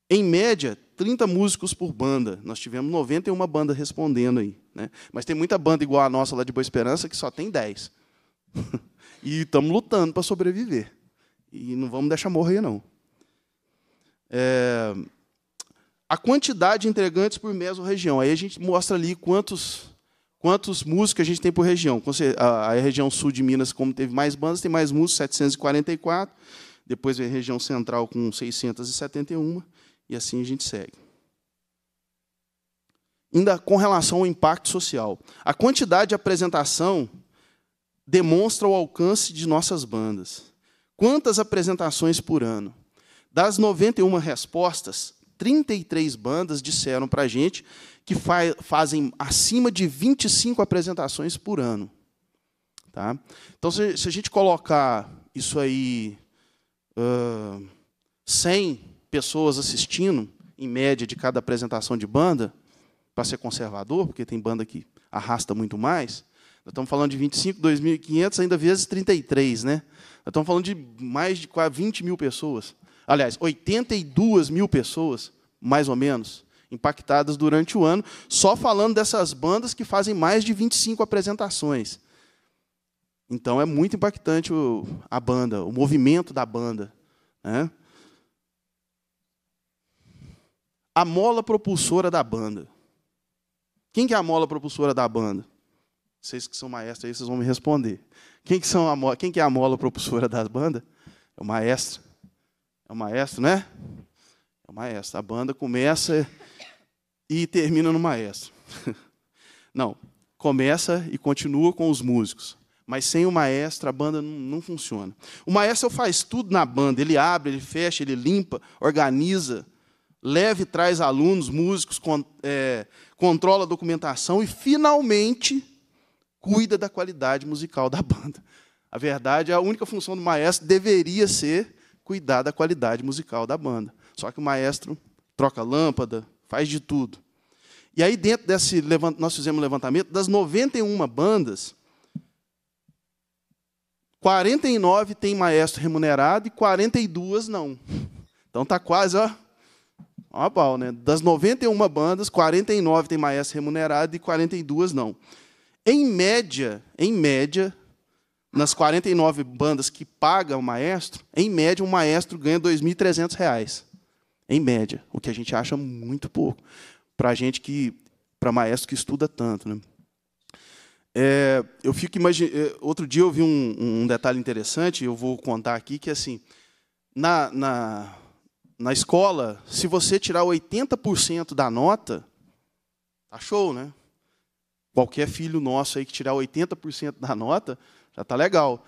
Em média, 30 músicos por banda. Nós tivemos 91 bandas respondendo aí. Né? Mas tem muita banda igual a nossa lá de Boa Esperança que só tem 10. e estamos lutando para sobreviver. E não vamos deixar morrer, não. É... A quantidade de integrantes por meso região. Aí a gente mostra ali quantos Quantos músicos a gente tem por região? A região sul de Minas, como teve mais bandas, tem mais músicos, 744. Depois vem a região central com 671. E assim a gente segue. Ainda com relação ao impacto social. A quantidade de apresentação demonstra o alcance de nossas bandas. Quantas apresentações por ano? Das 91 respostas, 33 bandas disseram para a gente que fa fazem acima de 25 apresentações por ano. Tá? Então, se, se a gente colocar isso aí, uh, 100 pessoas assistindo, em média, de cada apresentação de banda, para ser conservador, porque tem banda que arrasta muito mais, nós estamos falando de 25, 2.500, ainda vezes 33, né? Nós estamos falando de mais de 20 mil pessoas aliás, 82 mil pessoas, mais ou menos, impactadas durante o ano, só falando dessas bandas que fazem mais de 25 apresentações. Então é muito impactante o, a banda, o movimento da banda. Né? A mola propulsora da banda. Quem que é a mola propulsora da banda? Vocês que são maestros aí, vocês vão me responder. Quem que, são a, quem que é a mola propulsora da banda? É o maestro. É o maestro, né? É o maestro. A banda começa e termina no maestro. Não, começa e continua com os músicos. Mas sem o maestro, a banda não, não, funciona. O maestro faz tudo na banda. Ele abre, ele fecha, ele limpa, organiza, leva e traz alunos, músicos, con é, controla a documentação e, finalmente, cuida da qualidade musical da banda. A verdade, é, a única função do maestro deveria ser cuidar da qualidade musical da banda. Só que o maestro troca lâmpada, faz de tudo. E aí, dentro desse nós fizemos um levantamento, das 91 bandas, 49 tem maestro remunerado e 42 não. Então está quase, ó, uma pau, né? Das 91 bandas, 49 tem maestro remunerado e 42 não. Em média, em média, nas 49 bandas que paga o maestro, em média, o maestro ganha R$ 2.300. Em média. O que a gente acha muito pouco. Para gente que. Para maestro que estuda tanto. Né? É, eu fico imaginando. É, outro dia eu vi um, um, detalhe interessante, eu vou contar aqui, que assim. Na, na, na escola, se você tirar 80% da nota, tá show, né? Qualquer filho nosso aí que tirar 80% da nota, já está legal.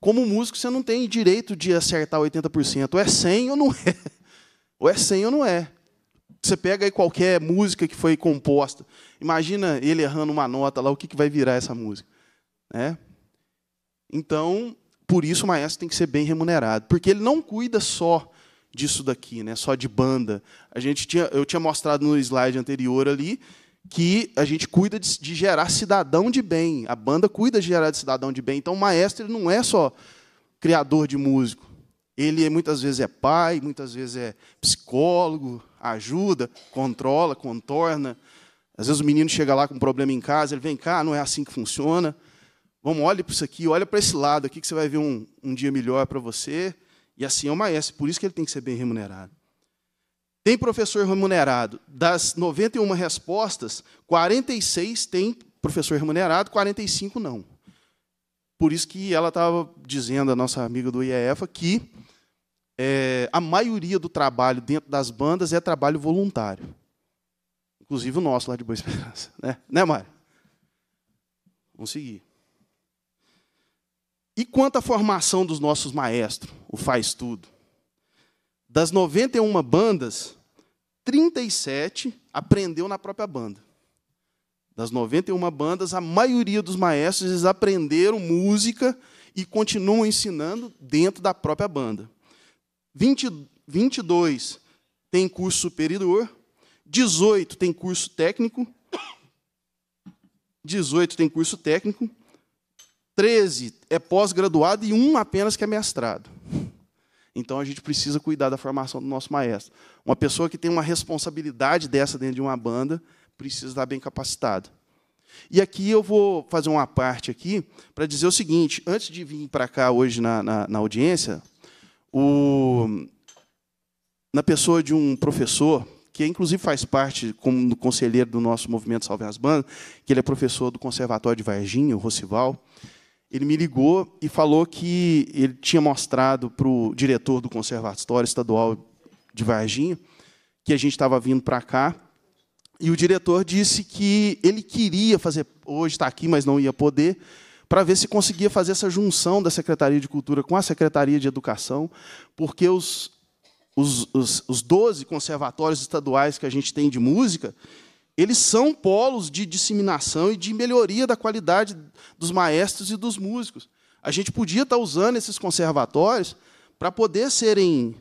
Como músico, você não tem direito de acertar 80%. Ou é 100 ou não é. Ou é 100 ou não é. Você pega aí qualquer música que foi composta. Imagina ele errando uma nota lá, o que, que vai virar essa música. Né? Então, por isso o maestro tem que ser bem remunerado. Porque ele não cuida só disso daqui, né? só de banda. A gente tinha, eu tinha mostrado no slide anterior ali que a gente cuida de, de, gerar cidadão de bem. A banda cuida de gerar cidadão de bem. Então, o maestro não é só criador de músico. Ele é, muitas vezes é pai, muitas vezes é psicólogo, ajuda, controla, contorna. Às vezes o menino chega lá com um problema em casa, ele vem cá, não é assim que funciona. Vamos, olhe para isso aqui, olha para esse lado aqui que você vai ver um, um dia melhor para você. E assim é o maestro, por isso que ele tem que ser bem remunerado. Tem professor remunerado. Das 91 respostas, 46 tem professor remunerado, 45 não. Por isso que ela estava dizendo, a nossa amiga do IEFA, que é, a maioria do trabalho dentro das bandas é trabalho voluntário. Inclusive o nosso lá de Boa Esperança. Né, né Mário? Vamos seguir. E quanto à formação dos nossos maestros, o faz tudo? Das 91 bandas, 37 aprendeu na própria banda. Das 91 bandas, a maioria dos maestros eles aprenderam música e continuam ensinando dentro da própria banda. 20, 22 tem curso superior, 18 tem curso técnico, 18 tem curso técnico, 13 é pós-graduado e um apenas que é mestrado. Então a gente precisa cuidar da formação do nosso maestro. Uma pessoa que tem uma responsabilidade dessa dentro de uma banda precisa estar bem capacitada. E aqui eu vou fazer uma parte aqui para dizer o seguinte: antes de vir para cá hoje na, na, na audiência, o, na pessoa de um professor que inclusive faz parte como conselheiro do nosso movimento Salve as Bandas, que ele é professor do Conservatório de Varginha, o Rocival, ele me ligou e falou que ele tinha mostrado para o diretor do Conservatório Estadual de Varginha que a gente estava vindo para cá. E o diretor disse que ele queria fazer, hoje está aqui, mas não ia poder, para ver se conseguia fazer essa junção da Secretaria de Cultura com a Secretaria de Educação, porque os, os, os, os 12 conservatórios estaduais que a gente tem de música, eles são polos de disseminação e de melhoria da qualidade dos maestros e dos músicos. A gente podia estar tá usando esses conservatórios para poder serem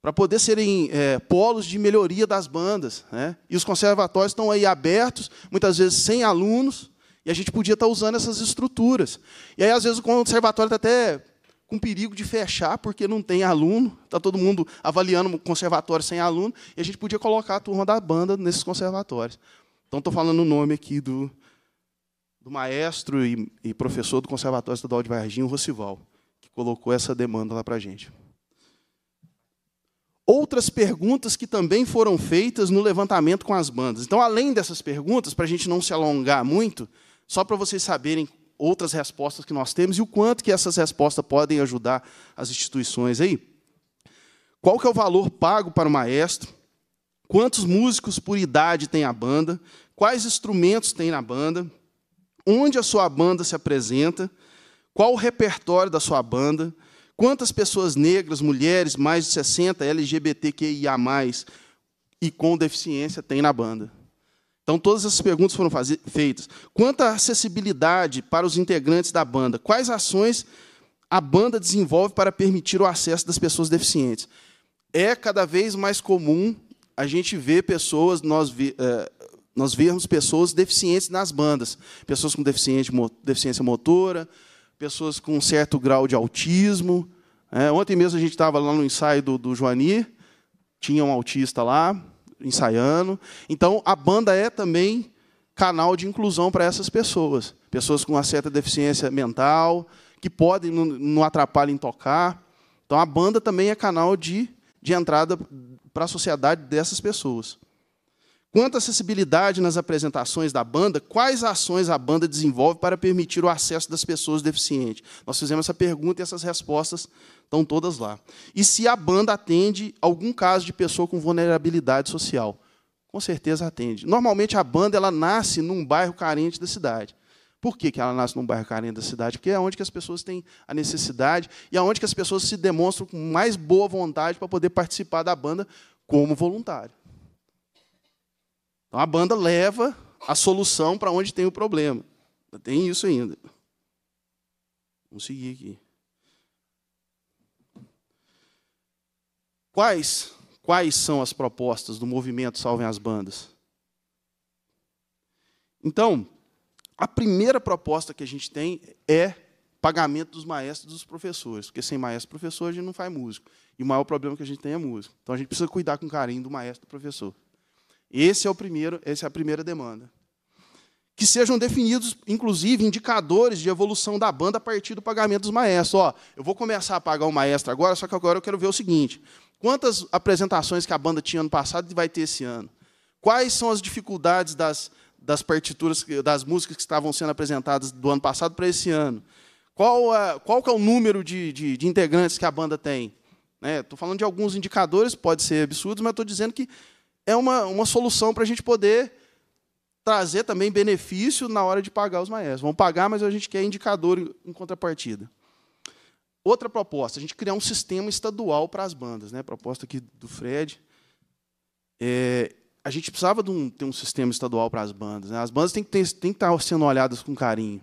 para poder serem é, polos de melhoria das bandas, né? E os conservatórios estão aí abertos, muitas vezes sem alunos, e a gente podia estar tá usando essas estruturas. E aí às vezes o conservatório está até com perigo de fechar porque não tem aluno, está todo mundo avaliando conservatório sem aluno, e a gente podia colocar a turma da banda nesses conservatórios. Então, estou falando o nome aqui do, do maestro e, e, professor do Conservatório Estadual de Varginha, o Rocival, que colocou essa demanda lá para a gente. Outras perguntas que também foram feitas no levantamento com as bandas. Então, além dessas perguntas, para a gente não se alongar muito, só para vocês saberem outras respostas que nós temos e o quanto que essas respostas podem ajudar as instituições aí. Qual que é o valor pago para o maestro? Quantos músicos por idade tem a banda? Quais instrumentos tem na banda? Onde a sua banda se apresenta? Qual o repertório da sua banda? Quantas pessoas negras, mulheres, mais de 60, LGBTQIA+, e com deficiência tem na banda? Então, todas essas perguntas foram feitas. Quanto à acessibilidade para os integrantes da banda, quais ações a banda desenvolve para permitir o acesso das pessoas deficientes? É cada vez mais comum a gente ver pessoas, nós, vi, é, eh, nós vermos pessoas deficientes nas bandas. Pessoas com deficiência motora, pessoas com um certo grau de autismo. É, ontem mesmo a gente estava lá no ensaio do, do Joani, tinha um autista lá, ensaiando. Então, a banda é também canal de inclusão para essas pessoas. Pessoas com uma certa deficiência mental, que podem, não, atrapalhar atrapalhem tocar. Então, a banda também é canal de, de entrada para a sociedade dessas pessoas. Quanto à acessibilidade nas apresentações da banda, quais ações a banda desenvolve para permitir o acesso das pessoas deficientes? Nós fizemos essa pergunta e essas respostas estão todas lá. E se a banda atende algum caso de pessoa com vulnerabilidade social? Com certeza atende. Normalmente a banda ela nasce num bairro carente da cidade. Por que, que ela nasce num bairro carente da cidade? Porque é onde que as pessoas têm a necessidade e é onde que as pessoas se demonstram com mais boa vontade para poder participar da banda como voluntário. Então a banda leva a solução para onde tem o problema. Tem isso ainda. Vamos seguir aqui. Quais, quais são as propostas do movimento Salvem as Bandas? Então, a primeira proposta que a gente tem é pagamento dos maestros e dos professores, porque sem maestro e professor a gente não faz músico. E o maior problema que a gente tem é músico. Então a gente precisa cuidar com carinho do maestro e do professor. Esse é o primeiro, essa é a primeira demanda. Que sejam definidos, inclusive, indicadores de evolução da banda a partir do pagamento dos maestros. Ó, eu vou começar a pagar o maestro agora, só que agora eu quero ver o seguinte: quantas apresentações que a banda tinha ano passado e vai ter esse ano? Quais são as dificuldades das, das partituras, das músicas que estavam sendo apresentadas do ano passado para esse ano? Qual, é, qual é o número de, de, de integrantes que a banda tem? Estou né, falando de alguns indicadores, pode ser absurdos, mas estou dizendo que é uma, uma solução para a gente poder trazer também benefício na hora de pagar os maestros. Vão pagar, mas a gente quer indicador em contrapartida. Outra proposta, a gente criar um sistema estadual para as bandas, né? Proposta aqui do Fred. É, a gente precisava de um, ter um sistema estadual para as bandas. Né? As bandas têm que, ter, têm que estar sendo olhadas com carinho.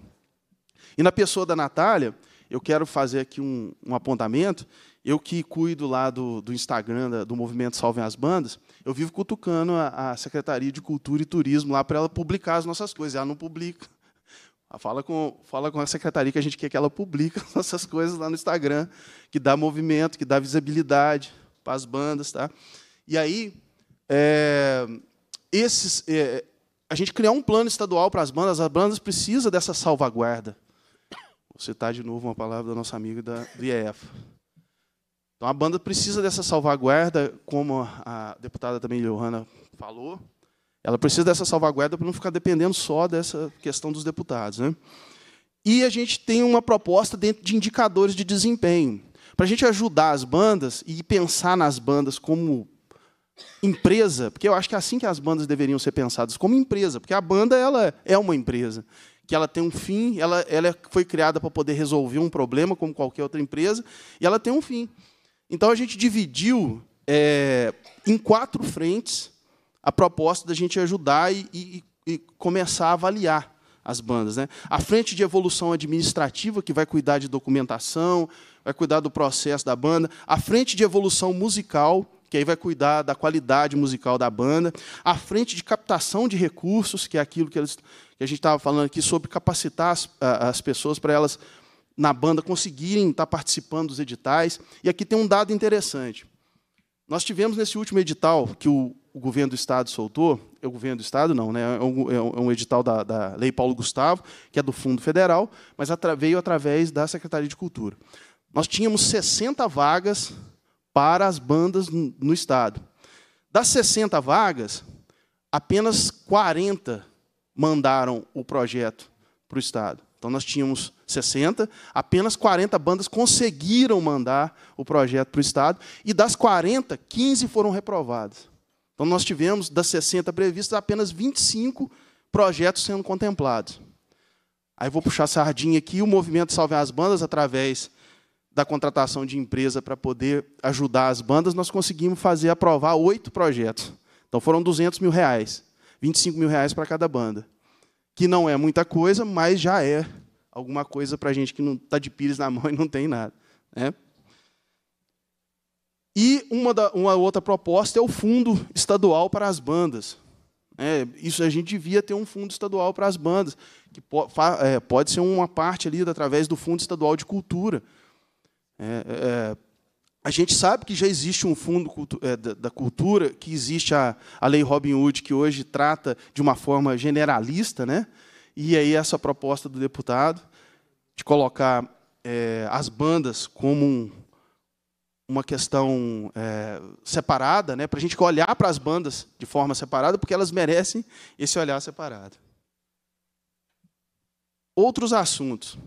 E na pessoa da Natália, eu quero fazer aqui um, um apontamento. Eu que cuido lá do, do Instagram, do movimento Salvem as Bandas, eu vivo cutucando a, a Secretaria de Cultura e Turismo lá para ela publicar as nossas coisas. Ela não publica. Ela fala com, fala com a secretaria que a gente quer que ela publique as nossas coisas lá no Instagram, que dá movimento, que dá visibilidade para as bandas. Tá? E aí, é, esses, é, a gente criar um plano estadual para as bandas, as bandas precisam dessa salvaguarda. Vou citar de novo uma palavra da nossa amiga da, do IEF. Então a banda precisa dessa salvaguarda, como a deputada também Johanna falou, ela precisa dessa salvaguarda para não ficar dependendo só dessa questão dos deputados. Né? E a gente tem uma proposta dentro de indicadores de desempenho. Para a gente ajudar as bandas e pensar nas bandas como empresa, porque eu acho que é assim que as bandas deveriam ser pensadas, como empresa, porque a banda ela é uma empresa, que ela tem um fim, ela, ela é, foi criada para poder resolver um problema, como qualquer outra empresa, e ela tem um fim. Então a gente dividiu é, em quatro frentes a proposta da gente ajudar e, e, e começar a avaliar as bandas. Né? A frente de evolução administrativa, que vai cuidar de documentação, vai cuidar do processo da banda. A frente de evolução musical, que aí vai cuidar da qualidade musical da banda. A frente de captação de recursos, que é aquilo que, eles, que a gente estava falando aqui, sobre capacitar as, as pessoas para elas na banda conseguirem estar participando dos editais. E aqui tem um dado interessante. Nós tivemos nesse último edital que o, o governo do Estado soltou, é o governo do Estado não, né, é, um, é um é edital da, da, Lei Paulo Gustavo, que é do Fundo Federal, mas atra, veio através da Secretaria de Cultura. Nós tínhamos 60 vagas para as bandas no, no Estado. Das 60 vagas, apenas 40 mandaram o projeto para o Estado. Então, nós tínhamos 60, apenas 40 bandas conseguiram mandar o projeto para o Estado, e das 40, 15 foram reprovadas. Então, nós tivemos, das 60 previstas, apenas 25 projetos sendo contemplados. Aí vou puxar a sardinha aqui, o movimento Salve as Bandas, através da contratação de empresa para poder ajudar as bandas, nós conseguimos fazer aprovar oito projetos. Então foram 200 mil reais, 25 mil reais para cada banda. Que não é muita coisa, mas já é alguma coisa para a gente que não está de pires na mão e não tem nada. Né? E uma, da, uma, outra proposta é o fundo estadual para as bandas. É, isso a gente devia ter um fundo estadual para as bandas, que po, fa, é, pode ser uma parte ali através do Fundo Estadual de Cultura. Né? É, é, a gente sabe que já existe um fundo cultu é, da, da, cultura, que existe a, a Lei Robin Hood, que hoje trata de uma forma generalista, né? E aí essa proposta do deputado de colocar é, as bandas como um, uma questão é, separada, né, para a gente olhar para as bandas de forma separada, porque elas merecem esse olhar separado. Outros assuntos.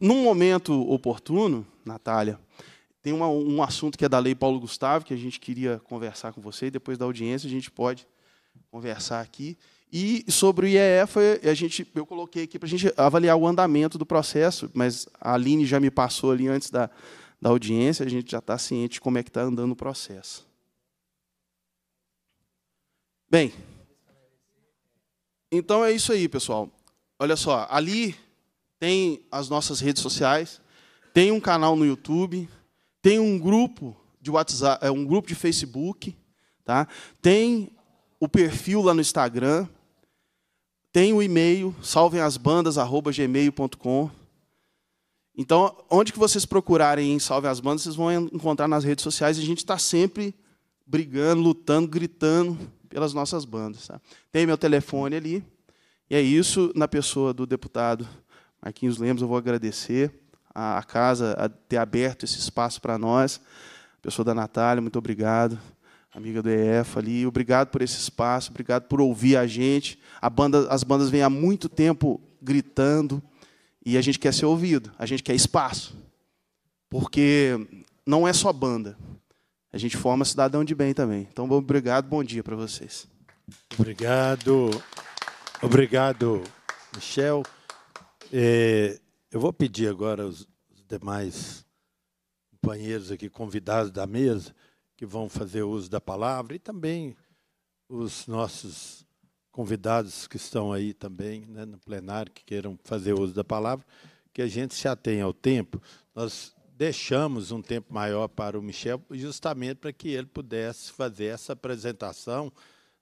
Num momento oportuno, Natália, tem uma, um assunto que é da Lei Paulo Gustavo, que a gente queria conversar com você, e depois da audiência a gente pode conversar aqui. E sobre o IEE, foi, a gente, eu coloquei aqui para a gente avaliar o andamento do processo, mas a Aline já me passou ali antes da, da audiência, a gente já está ciente de como é que está andando o processo. Bem, então é isso aí, pessoal. Olha só, ali tem as nossas redes sociais, tem um canal no YouTube, tem um grupo de WhatsApp, é, um grupo de Facebook, tá? Tem o perfil lá no Instagram, tem o e-mail, salvemasbandas@gmail.com. Então, onde que vocês procurarem em Salve as Bandas, vocês vão encontrar nas redes sociais. A gente está sempre brigando, lutando, gritando pelas nossas bandas. Tá? Tem meu telefone ali. E é isso, na pessoa do deputado Marquinhos Lemos, eu vou agradecer a, a casa a ter aberto esse espaço para nós. Pessoa da Natália, muito obrigado amiga do EF ali. Obrigado por esse espaço, obrigado por ouvir a gente. A banda, as bandas vêm há muito tempo gritando e a gente quer ser ouvido, a gente quer espaço. Porque não é só banda, a gente forma cidadão de bem também. Então, obrigado, bom dia para vocês. Obrigado, obrigado, Michel. É, eu vou pedir agora os demais companheiros aqui, convidados da mesa, que vão fazer uso da palavra e também os nossos convidados que estão aí também né, no plenário que queiram fazer uso da palavra, que a gente se atenha ao tempo. Nós deixamos um tempo maior para o Michel, justamente para que ele pudesse fazer essa apresentação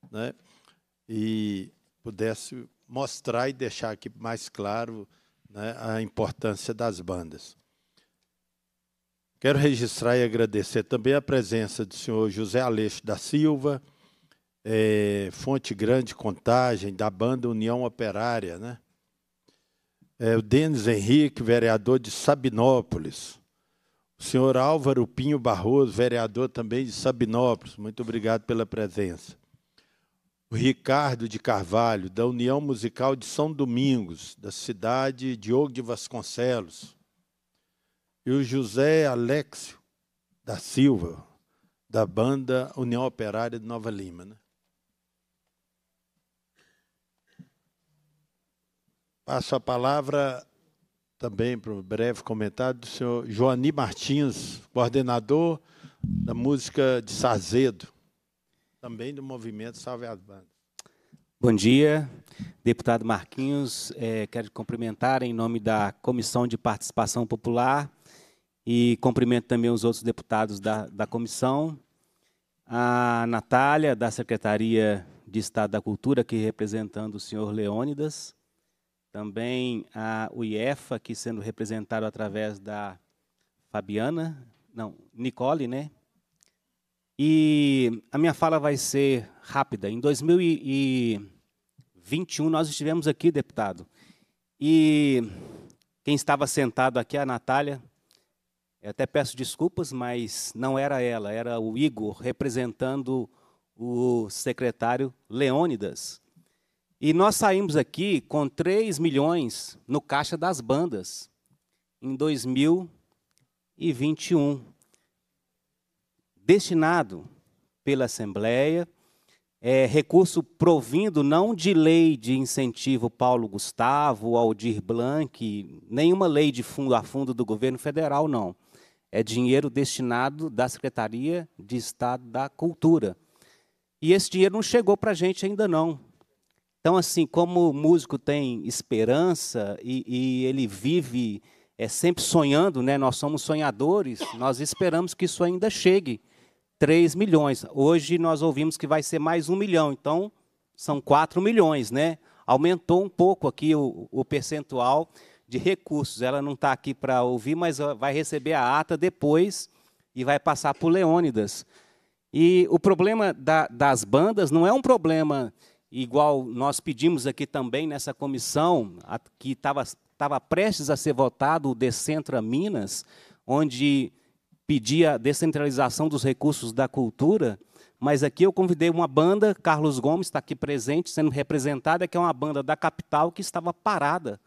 né, e pudesse mostrar e deixar aqui mais claro né, a importância das bandas. Quero registrar e agradecer também a presença do senhor José Aleixo da Silva, é, Fonte Grande Contagem, da banda União Operária, né? É, o Denis Henrique, vereador de Sabinópolis. O senhor Álvaro Pinho Barroso, vereador também de Sabinópolis. Muito obrigado pela presença. O Ricardo de Carvalho, da União Musical de São Domingos, da cidade de Og de Vasconcelos e o José Alexio da Silva, da banda União Operária de Nova Lima. Né? Passo a palavra também para um breve comentário do senhor Joani Martins, coordenador da música de Sazedo, também do movimento Salve as Bandas. Bom dia, deputado Marquinhos. É, quero cumprimentar em nome da Comissão de Participação Popular e cumprimento também os outros deputados da, da comissão, a Natália, da Secretaria de Estado da Cultura, aqui representando o senhor Leônidas, também a IEFA, aqui sendo representado através da Fabiana, não, Nicole, né? E a minha fala vai ser rápida. Em 2021 nós estivemos aqui, deputado, e quem estava sentado aqui, a Natália, eu até peço desculpas, mas não era ela, era o Igor representando o secretário Leônidas. E nós saímos aqui com 3 milhões no caixa das bandas em 2021, destinado pela Assembleia, é, recurso provindo não de lei de incentivo Paulo Gustavo, Aldir Blanc, nenhuma lei de fundo a fundo do governo federal, não é dinheiro destinado da Secretaria de Estado da Cultura. E esse dinheiro não chegou para a gente ainda não. Então, assim, como o músico tem esperança e, e ele vive é, sempre sonhando, né? nós somos sonhadores, nós esperamos que isso ainda chegue. 3 milhões. Hoje nós ouvimos que vai ser mais 1 milhão, então são 4 milhões, né? Aumentou um pouco aqui o, o percentual de recursos. Ela não está aqui para ouvir, mas vai receber a ata depois e vai passar para o Leônidas. E o problema da, das bandas não é um problema igual nós pedimos aqui também nessa comissão, a, que estava prestes a ser votado o Decentra Minas, onde pedia a descentralização dos recursos da cultura, mas aqui eu convidei uma banda, Carlos Gomes está aqui presente, sendo representada, que é uma banda da capital que estava parada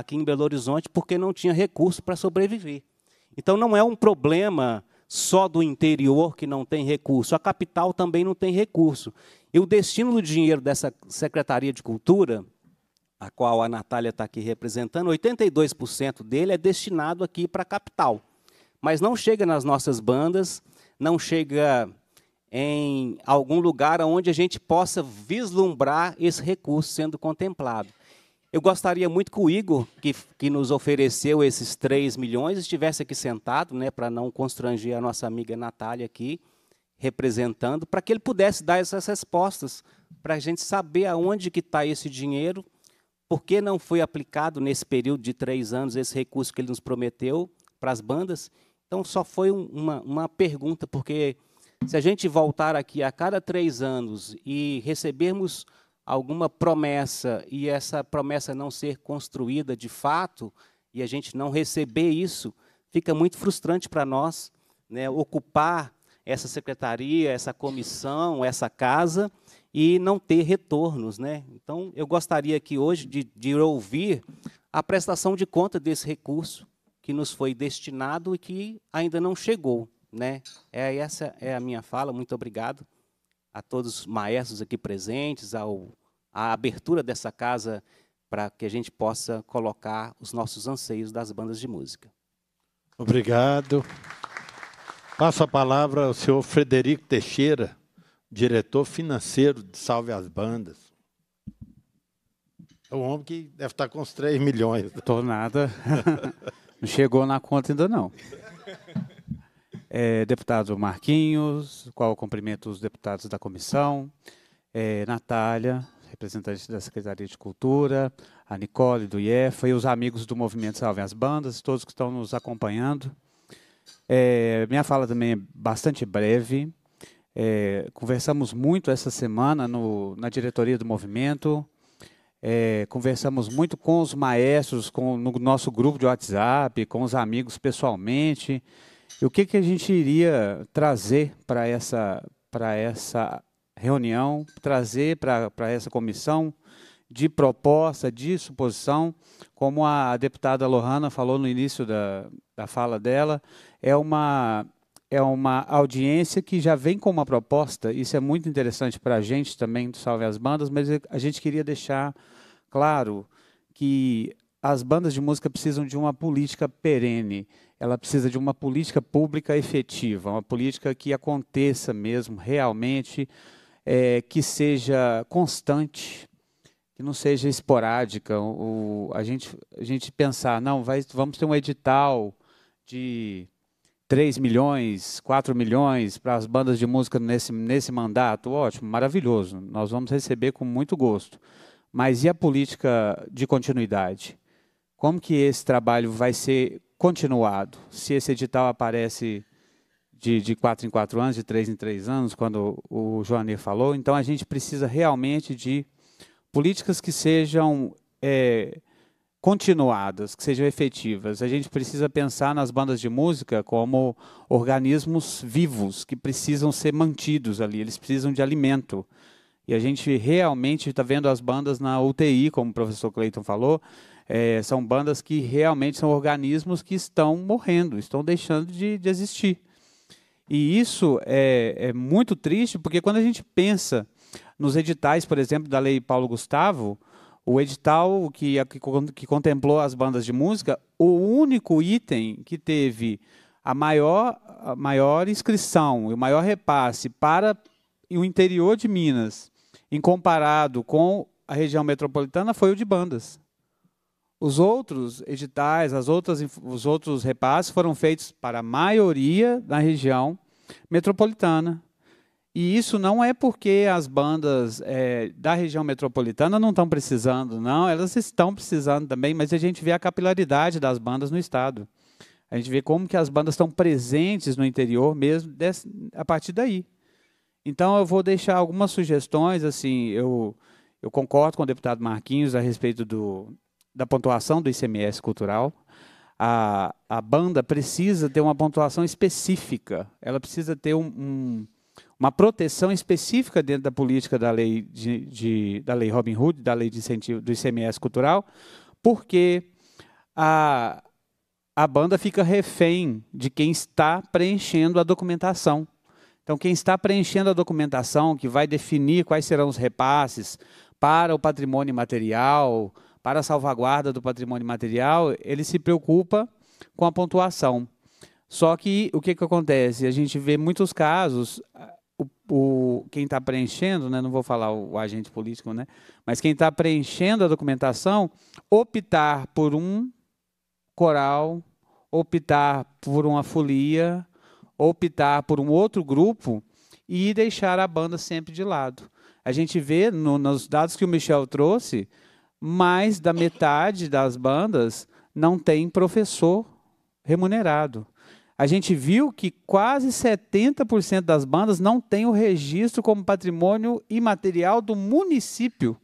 aqui em Belo Horizonte porque não tinha recurso para sobreviver. Então não é um problema só do interior que não tem recurso, a capital também não tem recurso. E o destino do dinheiro dessa Secretaria de Cultura, a qual a Natália está aqui representando, 82% dele é destinado aqui para a capital. Mas não chega nas nossas bandas, não chega em algum lugar onde a gente possa vislumbrar esse recurso sendo contemplado. Eu gostaria muito que o Igor, que, que nos ofereceu esses 3 milhões, estivesse aqui sentado, né, para não constranger a nossa amiga Natália aqui, representando, para que ele pudesse dar essas respostas, para a gente saber aonde que está esse dinheiro, por que não foi aplicado nesse período de três anos esse recurso que ele nos prometeu para as bandas. Então, só foi uma, uma pergunta, porque se a gente voltar aqui a cada três anos e recebermos alguma promessa e essa promessa não ser construída de fato e a gente não receber isso, fica muito frustrante para nós, né, ocupar essa secretaria, essa comissão, essa casa e não ter retornos, né? Então, eu gostaria aqui hoje de, de ouvir a prestação de conta desse recurso que nos foi destinado e que ainda não chegou, né? É essa é a minha fala. Muito obrigado a todos os maestros aqui presentes, ao, à abertura dessa casa para que a gente possa colocar os nossos anseios das bandas de música. Obrigado. Passo a palavra ao senhor Frederico Teixeira, diretor financeiro de Salve as Bandas. É um homem que deve estar com uns 3 milhões. Estou nada. Não chegou na conta ainda não. É, deputado Marquinhos, qual cumprimento os deputados da comissão, é, Natália, representante da Secretaria de Cultura, a Nicole do IEFA e os amigos do Movimento Salve as Bandas, todos que estão nos acompanhando. É, minha fala também é bastante breve. É, conversamos muito essa semana no, na diretoria do movimento, é, conversamos muito com os maestros, com, no nosso grupo de WhatsApp, com os amigos pessoalmente. E o que, que a gente iria trazer para essa, essa reunião, trazer para essa comissão de proposta, de suposição, como a deputada Lohana falou no início da, da fala dela, é uma, é uma audiência que já vem com uma proposta, isso é muito interessante para a gente também, do Salve as Bandas, mas a gente queria deixar claro que as bandas de música precisam de uma política perene ela precisa de uma política pública efetiva, uma política que aconteça mesmo, realmente, é, que seja constante, que não seja esporádica. O, a, gente, a gente pensar, não, vai, vamos ter um edital de 3 milhões, 4 milhões para as bandas de música nesse, nesse mandato, ótimo, maravilhoso, nós vamos receber com muito gosto. Mas e a política de continuidade? Como que esse trabalho vai ser continuado. Se esse edital aparece de, de quatro em quatro anos, de três em três anos, quando o Joanir falou, então a gente precisa realmente de políticas que sejam é, continuadas, que sejam efetivas. A gente precisa pensar nas bandas de música como organismos vivos que precisam ser mantidos ali, eles precisam de alimento. E a gente realmente está vendo as bandas na UTI, como o professor Clayton falou, é, são bandas que realmente são organismos que estão morrendo, estão deixando de, de existir. E isso é, é, muito triste, porque quando a gente pensa nos editais, por exemplo, da Lei Paulo Gustavo, o edital que, que, contemplou as bandas de música, o único item que teve a maior, a maior inscrição e o maior repasse para o interior de Minas, em comparado com a região metropolitana, foi o de bandas. Os outros editais, as outras, os outros repasses foram feitos para a maioria da região metropolitana. E isso não é porque as bandas é, da região metropolitana não estão precisando, não. Elas estão precisando também, mas a gente vê a capilaridade das bandas no estado. A gente vê como que as bandas estão presentes no interior mesmo desse, a partir daí. Então eu vou deixar algumas sugestões, assim, eu, eu concordo com o deputado Marquinhos a respeito do, da pontuação do ICMS cultural, a, a banda precisa ter uma pontuação específica, ela precisa ter um, um, uma proteção específica dentro da política da lei, de, de, da lei Robin Hood, da lei de incentivo do ICMS cultural, porque a, a banda fica refém de quem está preenchendo a documentação. Então, quem está preenchendo a documentação, que vai definir quais serão os repasses para o patrimônio material, para a salvaguarda do patrimônio material, ele se preocupa com a pontuação. Só que o que, que acontece? A gente vê muitos casos, o, o quem está preenchendo, né, não vou falar o, o, agente político, né, mas quem está preenchendo a documentação, optar por um coral, optar por uma folia, optar por um outro grupo e deixar a banda sempre de lado. A gente vê no, nos dados que o Michel trouxe, mais da metade das bandas não tem professor remunerado. A gente viu que quase 70% das bandas não tem o registro como patrimônio imaterial do município.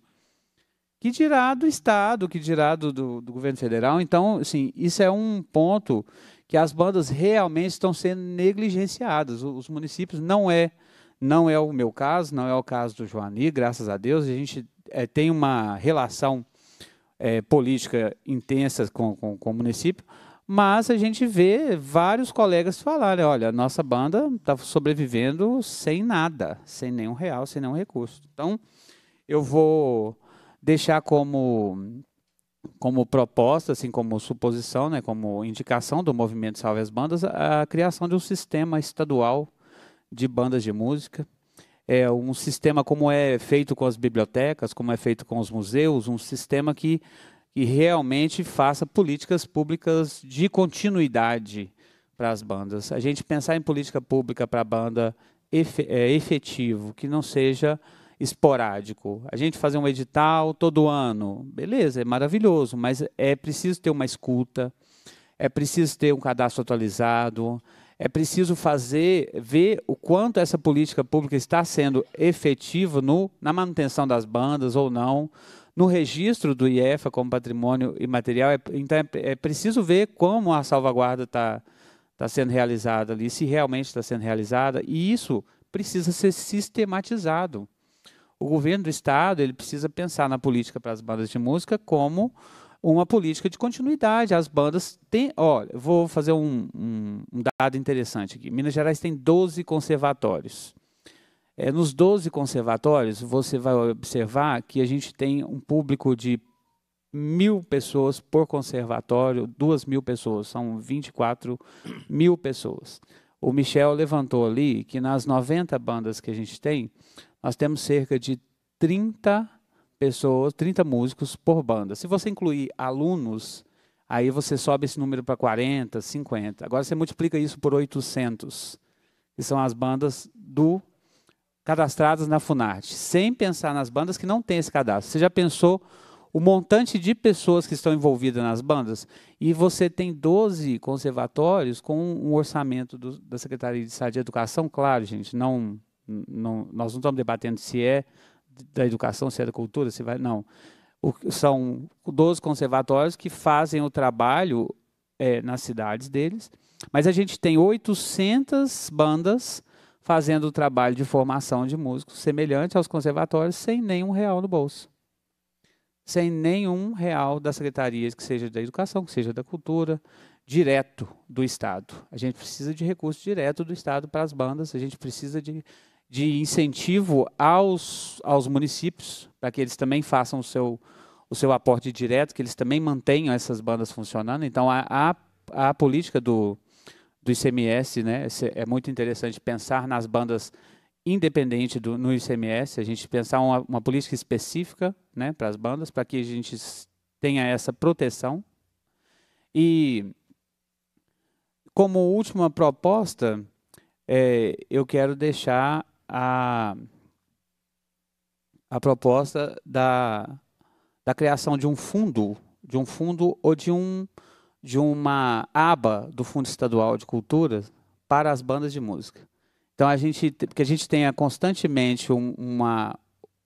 Que dirá do Estado, que dirá do, do, do governo federal. Então, assim, isso é um ponto que as bandas realmente estão sendo negligenciadas. Os municípios não é, não é o meu caso, não é o caso do Joani, graças a Deus. A gente é, tem uma relação é, política intensa com, com, com, o município, mas a gente vê vários colegas falarem, olha, a nossa banda está sobrevivendo sem nada, sem nenhum real, sem nenhum recurso. Então, eu vou deixar como como proposta, assim como suposição, né, como indicação do movimento Salve as Bandas, a criação de um sistema estadual de bandas de música, é, um sistema como é feito com as bibliotecas, como é feito com os museus, um sistema que, que realmente faça políticas públicas de continuidade para as bandas. A gente pensar em política pública para a banda é, efetivo, que não seja esporádico. A gente fazer um edital todo ano, beleza, é maravilhoso, mas é preciso ter uma escuta, é preciso ter um cadastro atualizado, é preciso fazer, ver o quanto essa política pública está sendo efetiva no, na manutenção das bandas ou não, no registro do IEFA como patrimônio imaterial. É, então, é, é, preciso ver como a salvaguarda está tá sendo realizada ali, se realmente está sendo realizada, e isso precisa ser sistematizado. O governo do Estado ele precisa pensar na política para as bandas de música como uma política de continuidade. As bandas têm. Olha, vou fazer um, um, um, dado interessante aqui. Minas Gerais tem 12 conservatórios. É, nos 12 conservatórios, você vai observar que a gente tem um público de mil pessoas por conservatório, duas mil pessoas, são 24 mil pessoas. O Michel levantou ali que nas 90 bandas que a gente tem, nós temos cerca de 30 pessoas, 30 músicos por banda. Se você incluir alunos, aí você sobe esse número para 40, 50. Agora você multiplica isso por 800, que são as bandas do cadastradas na Funarte, sem pensar nas bandas que não têm esse cadastro. Você já pensou o montante de pessoas que estão envolvidas nas bandas? E você tem 12 conservatórios com um orçamento do, da Secretaria de Estado de Educação, claro, gente, não, não, nós não estamos debatendo se é da educação, se é da cultura, se vai. Não. O, são 12 conservatórios que fazem o trabalho é, nas cidades deles, mas a gente tem 800 bandas fazendo o trabalho de formação de músicos semelhante aos conservatórios, sem nenhum real no bolso. Sem nenhum real das secretarias, que seja da educação, que seja da cultura, direto do Estado. A gente precisa de recursos direto do Estado para as bandas, a gente precisa de de incentivo aos, aos municípios, para que eles também façam o seu, o seu aporte direto, que eles também mantenham essas bandas funcionando. Então, a, a, a política do, do ICMS, né, é muito interessante pensar nas bandas independente do, no ICMS, a gente pensar uma, uma política específica né, para as bandas, para que a gente tenha essa proteção. E, como última proposta, é, eu quero deixar a, a proposta da, da criação de um fundo, de um fundo ou de, um, de uma aba do Fundo Estadual de Cultura para as bandas de música. Então a gente que a gente tenha constantemente um, uma,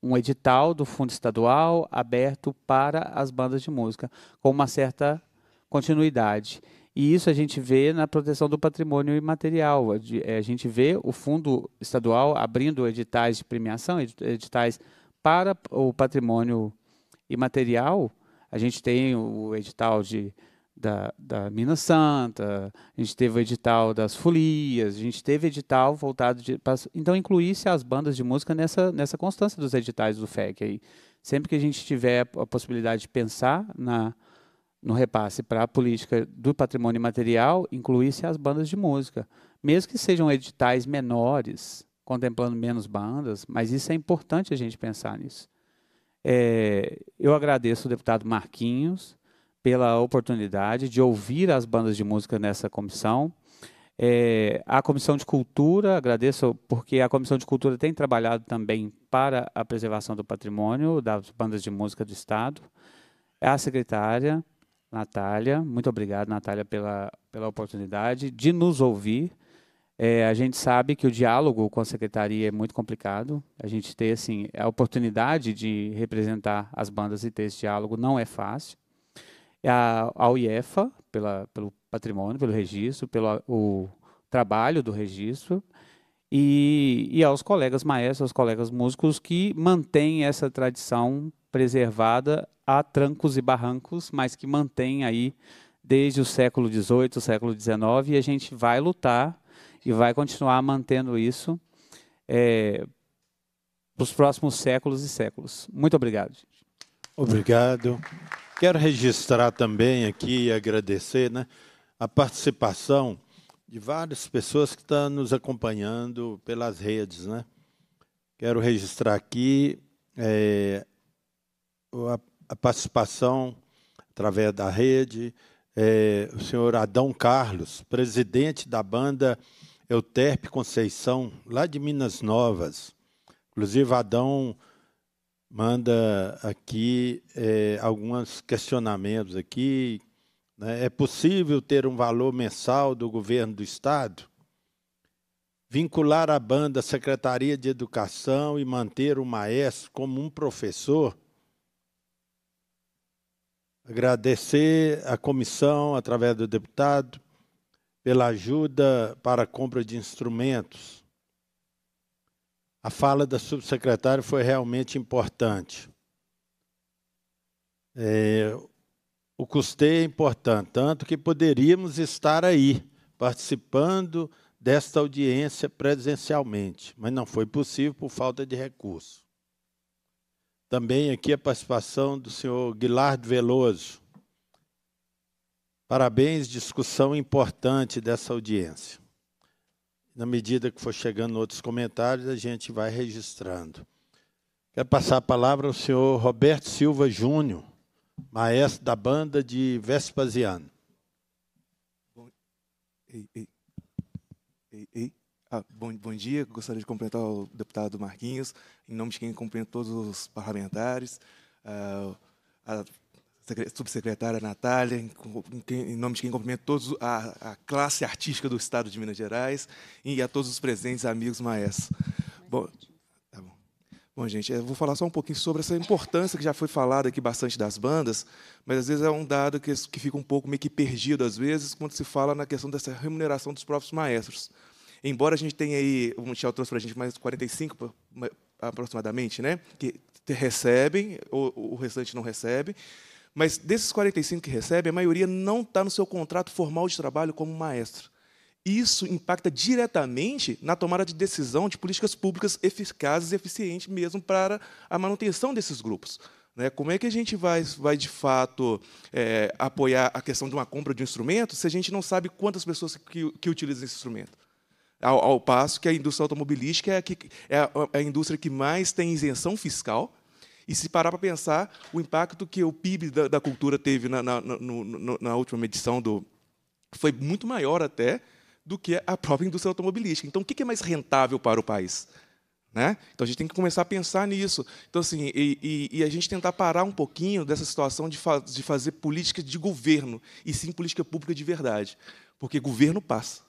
um edital do fundo estadual aberto para as bandas de música com uma certa continuidade. E isso a gente vê na proteção do patrimônio imaterial. A eh, gente vê o fundo estadual abrindo editais de premiação, editais para o patrimônio imaterial. A gente tem o edital de, da, da Minas Santa, a gente teve o edital das folias, a gente teve edital voltado de. Então, incluísse as bandas de música nessa, nessa constância dos editais do FEC. Aí, sempre que a gente tiver a possibilidade de pensar na no repasse para a política do patrimônio material, incluísse as bandas de música, mesmo que sejam editais menores, contemplando menos bandas, mas isso é importante a gente pensar nisso. É, eu agradeço o deputado Marquinhos pela oportunidade de ouvir as bandas de música nessa comissão. É, a Comissão de Cultura, agradeço porque a Comissão de Cultura tem trabalhado também para a preservação do patrimônio das bandas de música do Estado. A secretária, Natália. Muito obrigado, Natália, pela, pela oportunidade de nos ouvir. É, a gente sabe que o diálogo com a secretaria é muito complicado. A gente ter assim, a oportunidade de representar as bandas e ter esse diálogo não é fácil. A, a UIEFA, pela, pelo patrimônio, pelo registro, pelo o trabalho do registro, e, e aos colegas maestros, aos colegas músicos que mantêm essa tradição preservada a trancos e barrancos, mas que mantém aí desde o século XVIII, o século XIX, e a gente vai lutar e vai continuar mantendo isso é, para os próximos séculos e séculos. Muito obrigado. Gente. Obrigado. Quero registrar também aqui e agradecer né, a participação de várias pessoas que estão nos acompanhando pelas redes. Né? Quero registrar aqui é, a participação através da rede, é, o senhor Adão Carlos, presidente da banda Euterpe Conceição, lá de Minas Novas. Inclusive, Adão manda aqui é, alguns questionamentos aqui. Né? É possível ter um valor mensal do governo do Estado? Vincular a banda à Secretaria de Educação e manter o maestro como um professor – agradecer à comissão, através do deputado, pela ajuda para a compra de instrumentos. A fala da subsecretária foi realmente importante. É, o custeio é importante, tanto que poderíamos estar aí, participando desta audiência presencialmente, mas não foi possível por falta de recursos. Também aqui a participação do senhor Guilherme Veloso. Parabéns, discussão importante dessa audiência. Na medida que for chegando outros comentários, a gente vai registrando. Quero passar a palavra ao senhor Roberto Silva Júnior, maestro da banda de Vespasiano. Ei, ei, ei, ei. Ah, bom, bom, dia, gostaria de cumprimentar o deputado Marquinhos, em nome de quem cumprimento todos os parlamentares, ah, a subsecretária Natália, em, em, nome de quem cumprimento todos a, a, classe artística do Estado de Minas Gerais e a todos os presentes amigos maestros. Bom, tá bom. bom, gente, eu vou falar só um pouquinho sobre essa importância que já foi falada aqui bastante das bandas, mas às vezes é um dado que, que fica um pouco meio que perdido às vezes quando se fala na questão dessa remuneração dos próprios maestros. Embora a gente tenha aí, o Michel trouxe para a gente mais 45 aproximadamente, né? Que recebem, ou, ou o restante não recebe. Mas desses 45 que recebem, a maioria não está no seu contrato formal de trabalho como maestro. Isso impacta diretamente na tomada de decisão de políticas públicas eficazes e eficientes mesmo para a manutenção desses grupos. Né? Como é que a gente vai, vai de fato, é, apoiar a questão de uma compra de um instrumento se a gente não sabe quantas pessoas que, que utilizam esse instrumento? Ao, ao, passo que a indústria automobilística é a, que, é, a, é a, indústria que mais tem isenção fiscal. E se parar para pensar o impacto que o PIB da, da cultura teve na, na, na, última medição do foi muito maior até do que a própria indústria automobilística. Então, o que é mais rentável para o país? Né? Então, a gente tem que começar a pensar nisso. Então, assim, e, e, e a gente tentar parar um pouquinho dessa situação de, fa de fazer política de governo e sim política pública de verdade, porque governo passa,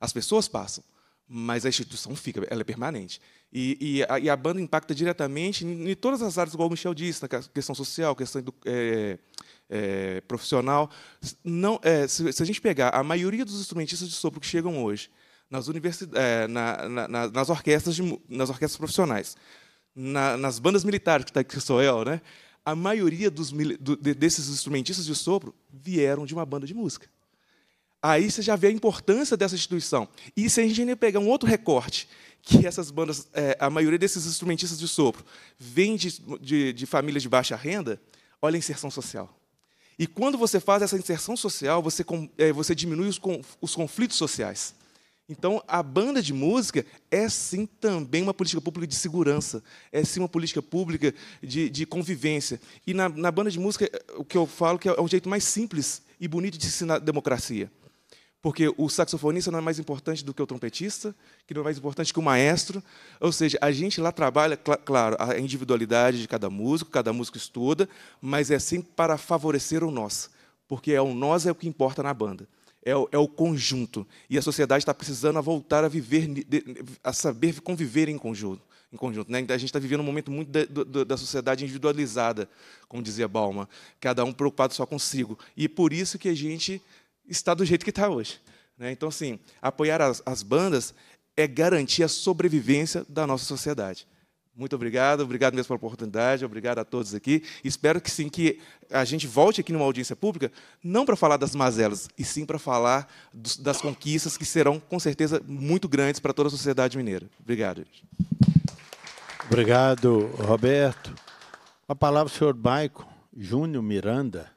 as pessoas passam mas a instituição fica, ela é permanente. E, e, a, e a, banda impacta diretamente em, em, todas as áreas, igual o Michel disse, na questão social, questão do, é, é, profissional. Não, é, se, se, a gente pegar a maioria dos instrumentistas de sopro que chegam hoje nas, universidades, é, na, na, nas, orquestras, de, nas orquestras profissionais, na, nas bandas militares, que está aqui sou eu, né? a maioria dos, do, desses instrumentistas de sopro vieram de uma banda de música. Aí você já vê a importância dessa instituição. E se a gente pegar um outro recorte, que essas bandas, é, a maioria desses instrumentistas de sopro, vem de, de, de famílias de baixa renda, olha a inserção social. E quando você faz essa inserção social, você, é, você diminui os, os conflitos sociais. Então, a banda de música é sim também uma política pública de segurança, é sim uma política pública de, de convivência. E na, na, banda de música, o que eu falo que é, é um jeito mais simples e bonito de ensinar democracia porque o saxofonista não é mais importante do que o trompetista, que não é mais importante que o maestro. Ou seja, a gente lá trabalha, cl claro, a individualidade de cada músico, cada músico estuda, mas é sempre para favorecer o nós, porque é o nós é o que importa na banda. É o, é o conjunto. E a sociedade está precisando voltar a viver, a saber conviver em conjunto. Em conjunto né? Então, a gente está vivendo um momento muito da, da, da sociedade individualizada, como dizia Balma, cada um preocupado só consigo. E por isso que a gente está do jeito que está hoje. Né? Então, assim, apoiar as, as bandas é garantir a sobrevivência da nossa sociedade. Muito obrigado, obrigado mesmo pela oportunidade, obrigado a todos aqui. Espero que sim, que a gente volte aqui numa audiência pública, não para falar das mazelas, e sim para falar dos, das conquistas que serão, com certeza, muito grandes para toda a sociedade mineira. Obrigado. Obrigado, Roberto. A palavra o senhor Baico Júnior Miranda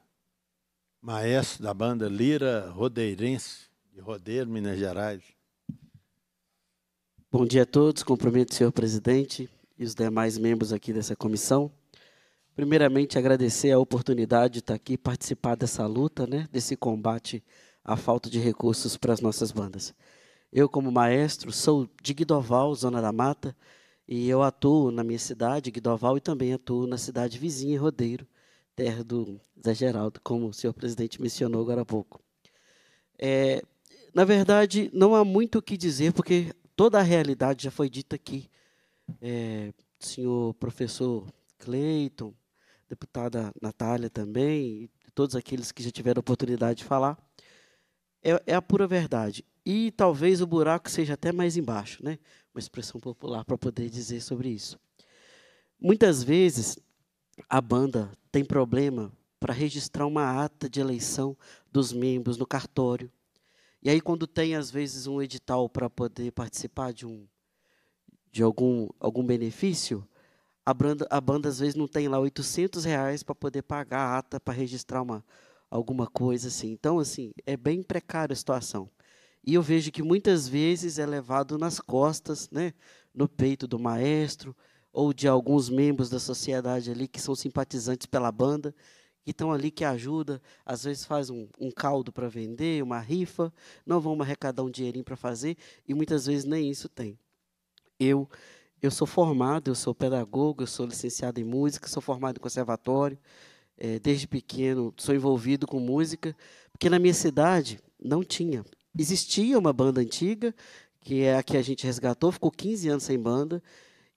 maestro da banda Lira Rodeirense, de Rodeiro, Minas Gerais. Bom dia a todos, cumprimento o senhor presidente e os demais membros aqui dessa comissão. Primeiramente, agradecer a oportunidade de estar aqui participar dessa luta, né, desse combate à falta de recursos para as nossas bandas. Eu, como maestro, sou de Guidoval, Zona da Mata, e eu atuo na minha cidade, Guidoval, e também atuo na cidade vizinha, Rodeiro, terra do Zé Geraldo, como o senhor presidente mencionou agora há pouco. É, na verdade, não há muito o que dizer, porque toda a realidade já foi dita aqui. É, senhor professor Cleiton, deputada Natália também, e todos aqueles que já tiveram oportunidade de falar, é, é a pura verdade. E talvez o buraco seja até mais embaixo, né? uma expressão popular para poder dizer sobre isso. Muitas vezes a banda tem problema para registrar uma ata de eleição dos membros no cartório. E aí, quando tem, às vezes, um edital para poder participar de, um, de algum, algum benefício, a banda, a banda, às vezes, não tem lá 800 reais para poder pagar a ata para registrar uma, alguma coisa. assim. Então, assim, é bem precária a situação. E eu vejo que muitas vezes é levado nas costas, né, no peito do maestro, ou de alguns membros da sociedade ali que são simpatizantes pela banda, que estão ali que ajuda, às vezes faz um, um caldo para vender, uma rifa, não vão arrecadar um dinheirinho para fazer e muitas vezes nem isso tem. Eu eu sou formado, eu sou pedagogo, eu sou licenciado em música, sou formado em conservatório, é, desde pequeno sou envolvido com música, porque na minha cidade não tinha. Existia uma banda antiga, que é a que a gente resgatou, ficou 15 anos sem banda,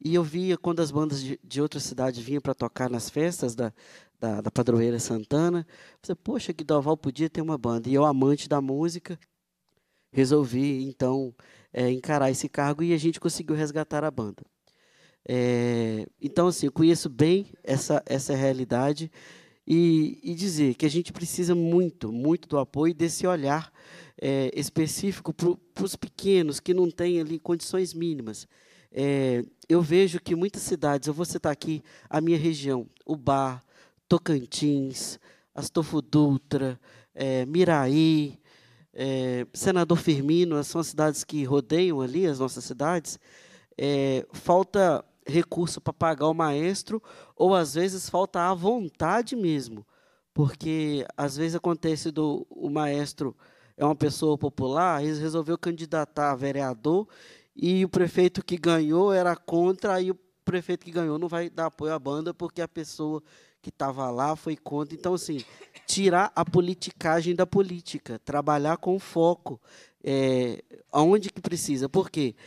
e eu via quando as bandas de, de outra cidade vinham para tocar nas festas da, da, da padroeira Santana. você poxa, que Doval podia ter uma banda. E eu, amante da música, resolvi então é, encarar esse cargo e a gente conseguiu resgatar a banda. É, então, assim, eu conheço bem essa, essa realidade e, e, dizer que a gente precisa muito, muito do apoio desse olhar é, específico para os pequenos que não têm ali condições mínimas. É, eu vejo que muitas cidades, eu vou citar aqui a minha região, Ubá, Tocantins, Astolfo Dutra, é, Miraí, é, Senador Firmino, são as cidades que rodeiam ali as nossas cidades, é, falta recurso para pagar o maestro ou às vezes falta a vontade mesmo, porque às vezes acontece do o maestro é uma pessoa popular, ele resolveu candidatar a vereador e o prefeito que ganhou era contra, e o prefeito que ganhou não vai dar apoio à banda porque a pessoa que estava lá foi contra. Então, assim, tirar a politicagem da política, trabalhar com foco, é, aonde que precisa. Por quê? Porque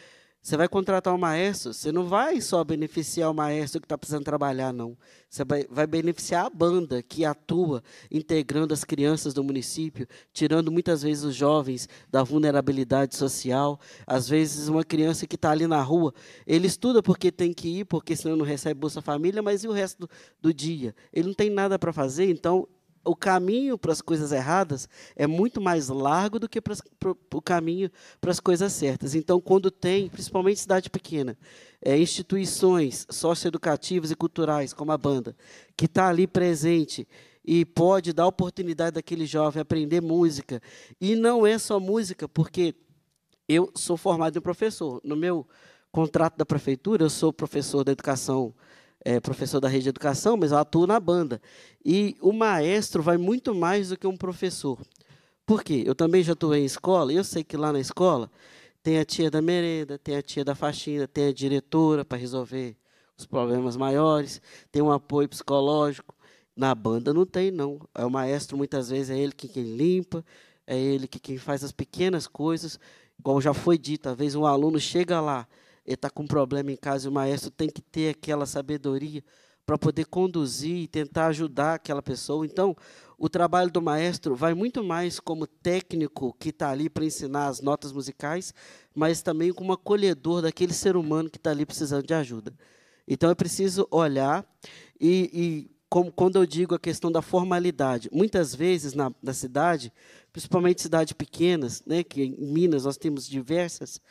você vai contratar um maestro, você não vai só beneficiar o maestro que está precisando trabalhar, não. Você vai, vai, beneficiar a banda que atua integrando as crianças do município, tirando muitas vezes os jovens da vulnerabilidade social. Às vezes, uma criança que está ali na rua, ele estuda porque tem que ir, porque senão não recebe Bolsa Família, mas e o resto do, do dia? Ele não tem nada para fazer, então o caminho para as coisas erradas é muito mais largo do que para, para o caminho para as coisas certas. Então, quando tem, principalmente cidade pequena, é, instituições socioeducativas e culturais, como a banda, que está ali presente e pode dar oportunidade daquele jovem aprender música. E não é só música, porque eu sou formado em professor. No meu contrato da prefeitura, eu sou professor da educação é, professor da rede de educação, mas eu atuo na banda. E o maestro vai muito mais do que um professor. Por quê? Eu também já atuei em escola, e eu sei que lá na escola tem a tia da merenda, tem a tia da faxina, tem a diretora para resolver os problemas maiores, tem um apoio psicológico. Na banda não tem, não. É o maestro, muitas vezes, é ele que quem limpa, é ele que quem faz as pequenas coisas. Igual já foi dito, às vezes um aluno chega lá ele está com um problema em casa e o maestro tem que ter aquela sabedoria para poder conduzir e tentar ajudar aquela pessoa. Então, o trabalho do maestro vai muito mais como técnico que está ali para ensinar as notas musicais, mas também como acolhedor daquele ser humano que está ali precisando de ajuda. Então, é preciso olhar e, e como, quando eu digo a questão da formalidade, muitas vezes na, na cidade, principalmente cidades pequenas, né, que em Minas nós temos diversas,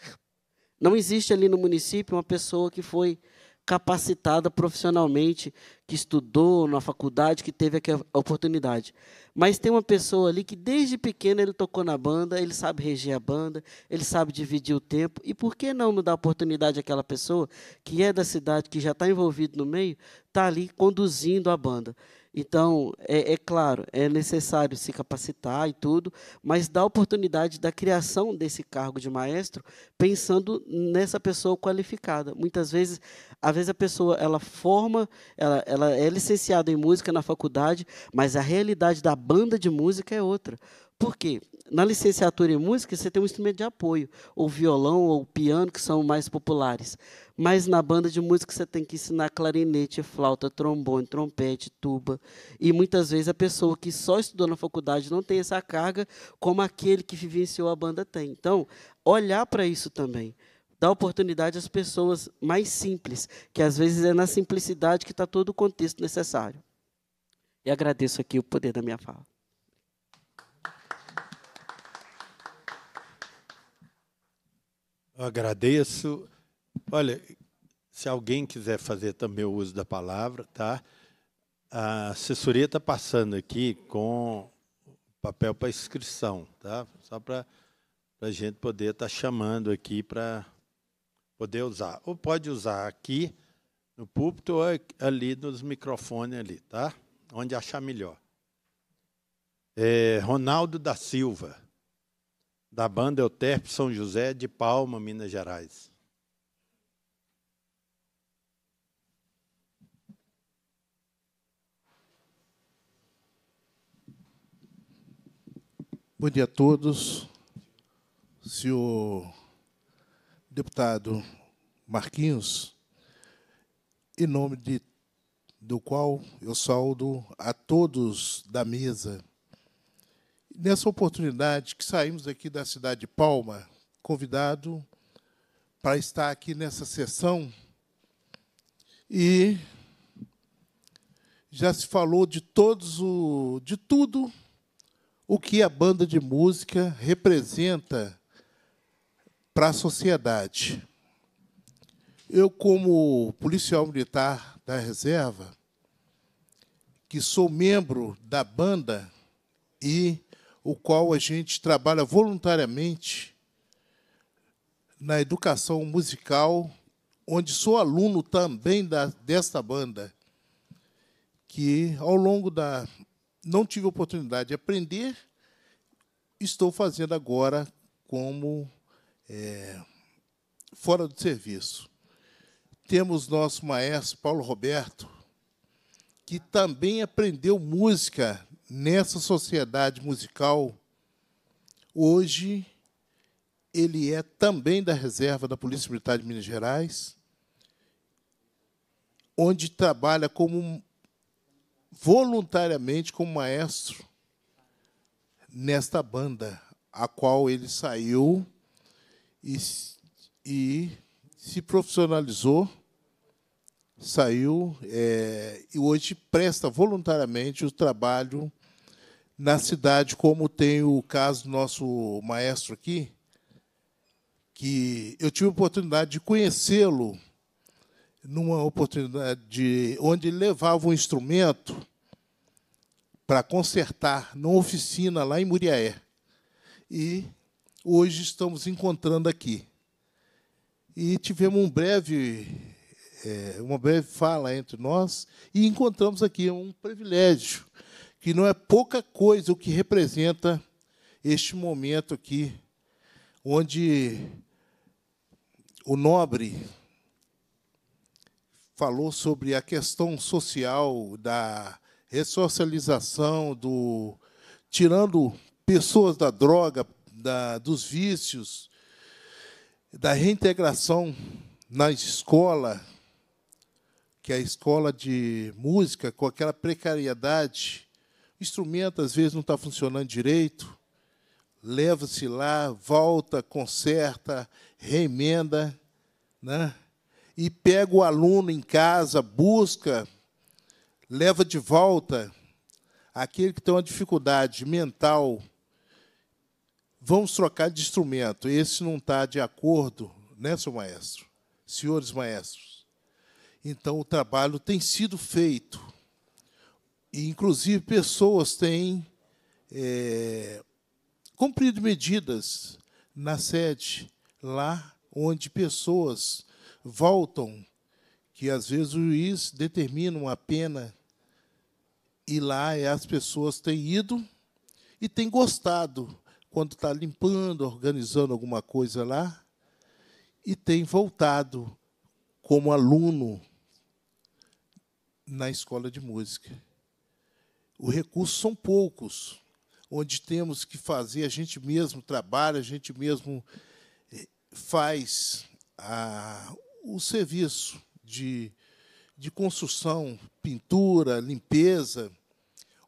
não existe ali no município uma pessoa que foi capacitada profissionalmente, que estudou na faculdade, que teve aquela oportunidade. Mas tem uma pessoa ali que desde pequeno ele tocou na banda, ele sabe reger a banda, ele sabe dividir o tempo. E por que não dar oportunidade àquela pessoa que é da cidade, que já está envolvido no meio, está ali conduzindo a banda? Então, é, é, claro, é necessário se capacitar e tudo, mas dá oportunidade da criação desse cargo de maestro pensando nessa pessoa qualificada. Muitas vezes, às vezes a pessoa ela forma, ela, ela é licenciada em música na faculdade, mas a realidade da banda de música é outra. Por quê? na licenciatura em música, você tem um instrumento de apoio, ou violão, ou piano, que são mais populares. Mas na banda de música, você tem que ensinar clarinete, flauta, trombone, trompete, tuba. E muitas vezes a pessoa que só estudou na faculdade não tem essa carga como aquele que vivenciou a banda tem. Então, olhar para isso também dá oportunidade às pessoas mais simples, que às vezes é na simplicidade que está todo o contexto necessário. E agradeço aqui o poder da minha fala. Eu agradeço. Olha, se alguém quiser fazer também o uso da palavra, tá? A assessoria está passando aqui com papel para inscrição, tá? Só para a gente poder estar tá chamando aqui para poder usar. Ou pode usar aqui no púlpito ou ali nos microfones ali, tá? Onde achar melhor. É, Ronaldo da Silva da banda Euterpe São José de Palma, Minas Gerais. Bom dia a todos. Senhor deputado Marquinhos, em nome de, do qual eu saldo a todos da mesa Nessa oportunidade que saímos aqui da cidade de Palma, convidado para estar aqui nessa sessão e já se falou de todos o de tudo o que a banda de música representa para a sociedade. Eu, como policial militar da reserva, que sou membro da banda e o qual a gente trabalha voluntariamente na educação musical, onde sou aluno também da, desta banda, que ao longo da. não tive oportunidade de aprender, estou fazendo agora como é, fora do serviço. Temos nosso maestro Paulo Roberto, que também aprendeu música nessa sociedade musical, hoje ele é também da reserva da Polícia Militar de Minas Gerais, onde trabalha como voluntariamente como maestro nesta banda, a qual ele saiu e, e se profissionalizou, saiu é, e hoje presta voluntariamente o trabalho na cidade, como tem o caso do nosso maestro aqui, que eu tive a oportunidade de conhecê-lo numa oportunidade de, onde ele levava um instrumento para consertar numa oficina lá em Muriaé. E hoje estamos encontrando aqui. E tivemos um breve, é, uma breve fala entre nós e encontramos aqui um privilégio que não é pouca coisa o que representa este momento aqui, onde o nobre falou sobre a questão social da ressocialização, do tirando pessoas da droga, da, dos vícios, da reintegração na escola, que é a escola de música, com aquela precariedade instrumento às vezes não está funcionando direito, leva-se lá, volta, conserta, remenda, né? e pega o aluno em casa, busca, leva de volta. Aquele que tem uma dificuldade mental, vamos trocar de instrumento. Esse não está de acordo, né, seu maestro? Senhores maestros. Então, o trabalho tem sido feito e, inclusive, pessoas têm é, cumprido medidas na sede, lá onde pessoas voltam, que às vezes o juiz determina uma pena, e lá é, as pessoas têm ido e têm gostado quando está limpando, organizando alguma coisa lá, e tem voltado como aluno na escola de música os recursos são poucos, onde temos que fazer, a gente mesmo trabalha, a gente mesmo eh, faz a, o serviço de, de construção, pintura, limpeza,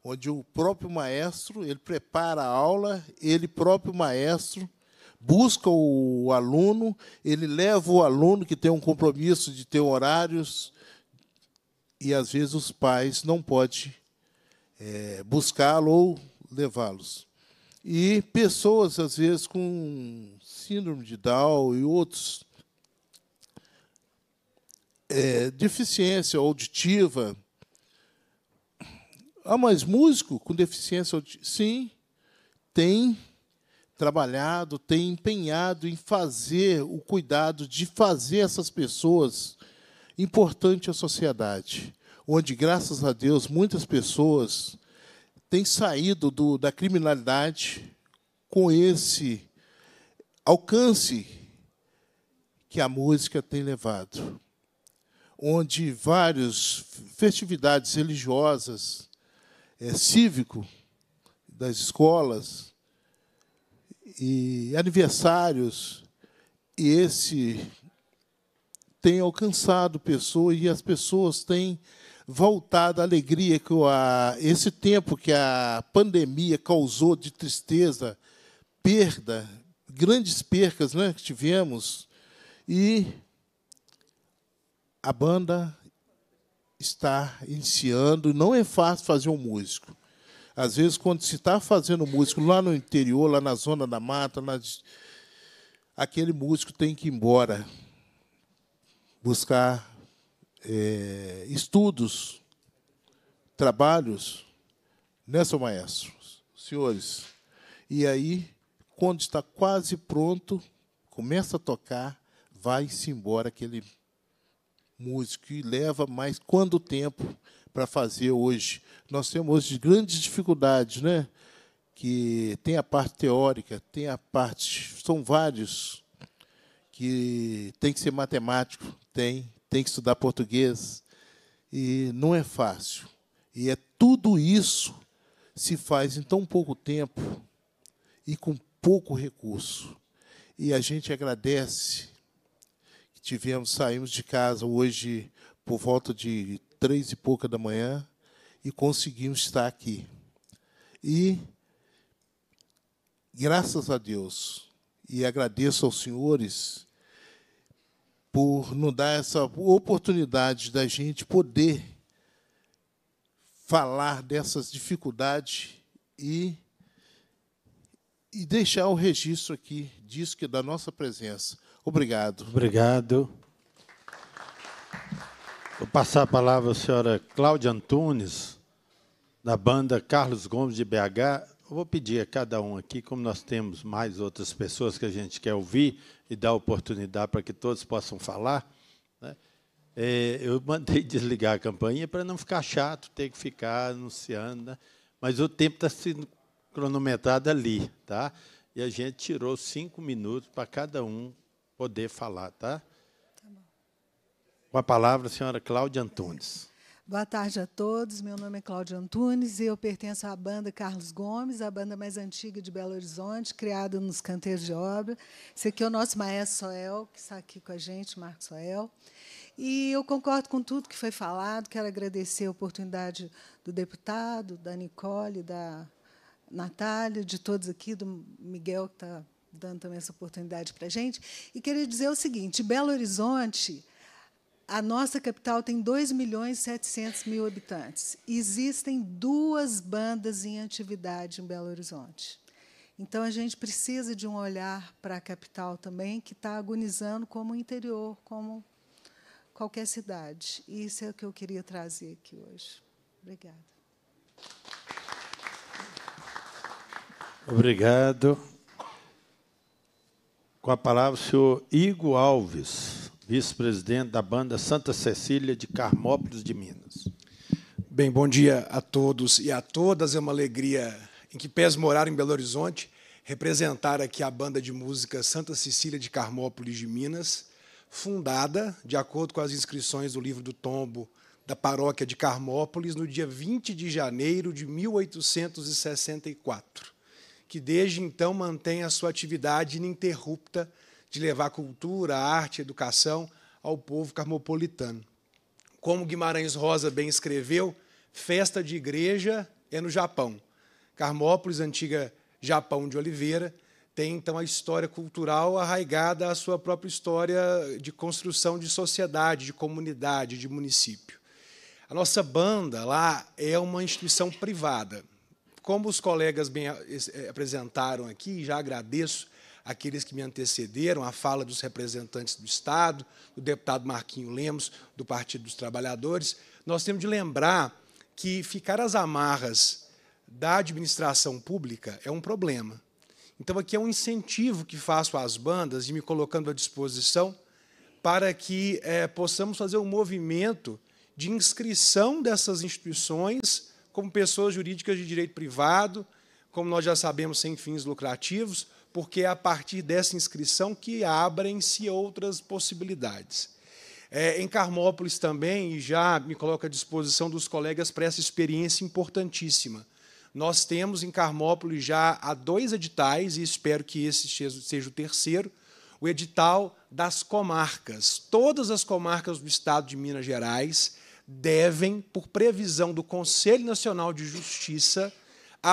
onde o próprio maestro ele prepara a aula, ele próprio maestro busca o aluno, ele leva o aluno que tem um compromisso de ter horários e às vezes os pais não podem é, buscá-lo ou levá-los. E pessoas, às vezes, com síndrome de Down e outros, é, deficiência auditiva. Ah, mas músico com deficiência auditiva? Sim, tem trabalhado, tem empenhado em fazer o cuidado de fazer essas pessoas importante à sociedade onde, graças a Deus, muitas pessoas têm saído do, da criminalidade com esse alcance que a música tem levado, onde várias festividades religiosas, é, cívico das escolas e aniversários, e esse tem alcançado pessoas e as pessoas têm voltado à alegria que a, esse tempo que a pandemia causou de tristeza, perda, grandes percas né, que tivemos, e a banda está iniciando. Não é fácil fazer um músico. Às vezes, quando se está fazendo músico lá no interior, lá na zona da mata, na aquele músico tem que ir embora buscar é, estudos, trabalhos, né, seu maestro? Senhores, e aí, quando está quase pronto, começa a tocar, vai-se embora aquele músico e leva mais quanto tempo para fazer hoje? Nós temos hoje grandes dificuldades, né? que tem a parte teórica, tem a parte. São vários que tem que ser matemático, tem, tem que estudar português. E não é fácil. E é tudo isso se faz em tão pouco tempo e com pouco recurso. E a gente agradece que tivemos, saímos de casa hoje por volta de três e pouca da manhã e conseguimos estar aqui. E graças a Deus e agradeço aos senhores por nos dar essa oportunidade da gente poder falar dessas dificuldades e, e deixar o registro aqui disso que é da nossa presença. Obrigado. Obrigado. Vou passar a palavra à senhora Cláudia Antunes, da banda Carlos Gomes de BH. vou pedir a cada um aqui, como nós temos mais outras pessoas que a gente quer ouvir, e dar oportunidade para que todos possam falar, né? é, eu mandei desligar a campainha para não ficar chato, ter que ficar anunciando. Né? Mas o tempo está sendo cronometrado ali, tá? E a gente tirou cinco minutos para cada um poder falar, tá? tá Com a palavra, a senhora Cláudia Antunes. Boa tarde a todos. Meu nome é Cláudio Antunes e eu pertenço à banda Carlos Gomes, a banda mais antiga de Belo Horizonte, criada nos canteiros de obra. Esse aqui é o nosso maestro Soel, que está aqui com a gente, Marcos Soel. E eu concordo com tudo que foi falado. Quero agradecer a oportunidade do deputado, da Nicole, da Natália, de todos aqui, do Miguel, que está dando também essa oportunidade para a gente. E queria dizer o seguinte: Belo Horizonte a nossa capital tem 2 milhões e 700 mil habitantes. Existem duas bandas em atividade em Belo Horizonte. Então, a gente precisa de um olhar para a capital também, que está agonizando como o interior, como qualquer cidade. Isso é o que eu queria trazer aqui hoje. Obrigada. Obrigado. Com a palavra, o senhor Igor Alves vice-presidente da banda Santa Cecília de Carmópolis de Minas. Bem, bom dia a todos e a todas. É uma alegria, em que pés morar em Belo Horizonte, representar aqui a banda de música Santa Cecília de Carmópolis de Minas, fundada, de acordo com as inscrições do livro do tombo da paróquia de Carmópolis, no dia 20 de janeiro de 1864, que desde então mantém a sua atividade ininterrupta de levar cultura, arte, educação ao povo carmopolitano. Como Guimarães Rosa bem escreveu, festa de igreja é no Japão. Carmópolis, antiga Japão de Oliveira, tem então a história cultural arraigada à sua própria história de construção de sociedade, de comunidade, de município. A nossa banda lá é uma instituição privada. Como os colegas bem eh, apresentaram aqui, já agradeço, aqueles que me antecederam, a fala dos representantes do Estado, do deputado Marquinho Lemos, do Partido dos Trabalhadores, nós temos de lembrar que ficar às amarras da administração pública é um problema. Então, aqui é um incentivo que faço às bandas e me colocando à disposição para que é, possamos fazer um movimento de inscrição dessas instituições como pessoas jurídicas de direito privado, como nós já sabemos, sem fins lucrativos, porque é a partir dessa inscrição que abrem-se outras possibilidades. É, em Carmópolis também, e já me coloco à disposição dos colegas para essa experiência importantíssima. Nós temos em Carmópolis já há dois editais, e espero que esse seja o terceiro, o edital das comarcas. Todas as comarcas do estado de Minas Gerais devem, por previsão do Conselho Nacional de Justiça,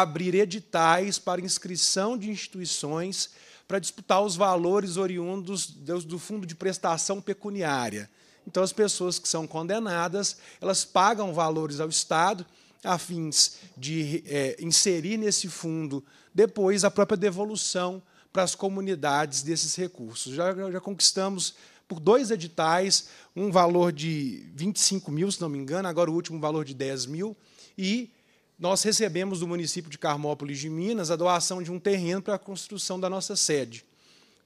abrir editais para inscrição de instituições para disputar os valores oriundos do fundo de prestação pecuniária. Então, as pessoas que são condenadas, elas pagam valores ao Estado a fins de é, inserir nesse fundo depois a própria devolução para as comunidades desses recursos. Já, já conquistamos por dois editais um valor de 25 mil, se não me engano, agora o último valor de 10 mil, e nós recebemos do município de Carmópolis de Minas a doação de um terreno para a construção da nossa sede.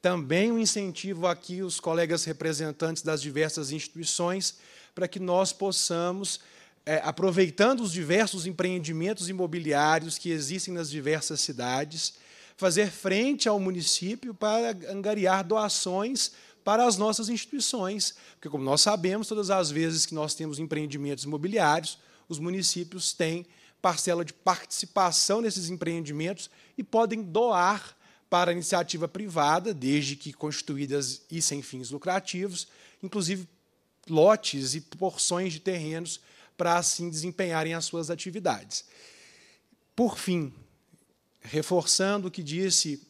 Também um incentivo aqui os colegas representantes das diversas instituições para que nós possamos, é, aproveitando os diversos empreendimentos imobiliários que existem nas diversas cidades, fazer frente ao município para angariar doações para as nossas instituições. Porque, como nós sabemos, todas as vezes que nós temos empreendimentos imobiliários, os municípios têm parcela de participação nesses empreendimentos e podem doar para a iniciativa privada, desde que constituídas e sem fins lucrativos, inclusive lotes e porções de terrenos para assim desempenharem as suas atividades. Por fim, reforçando o que disse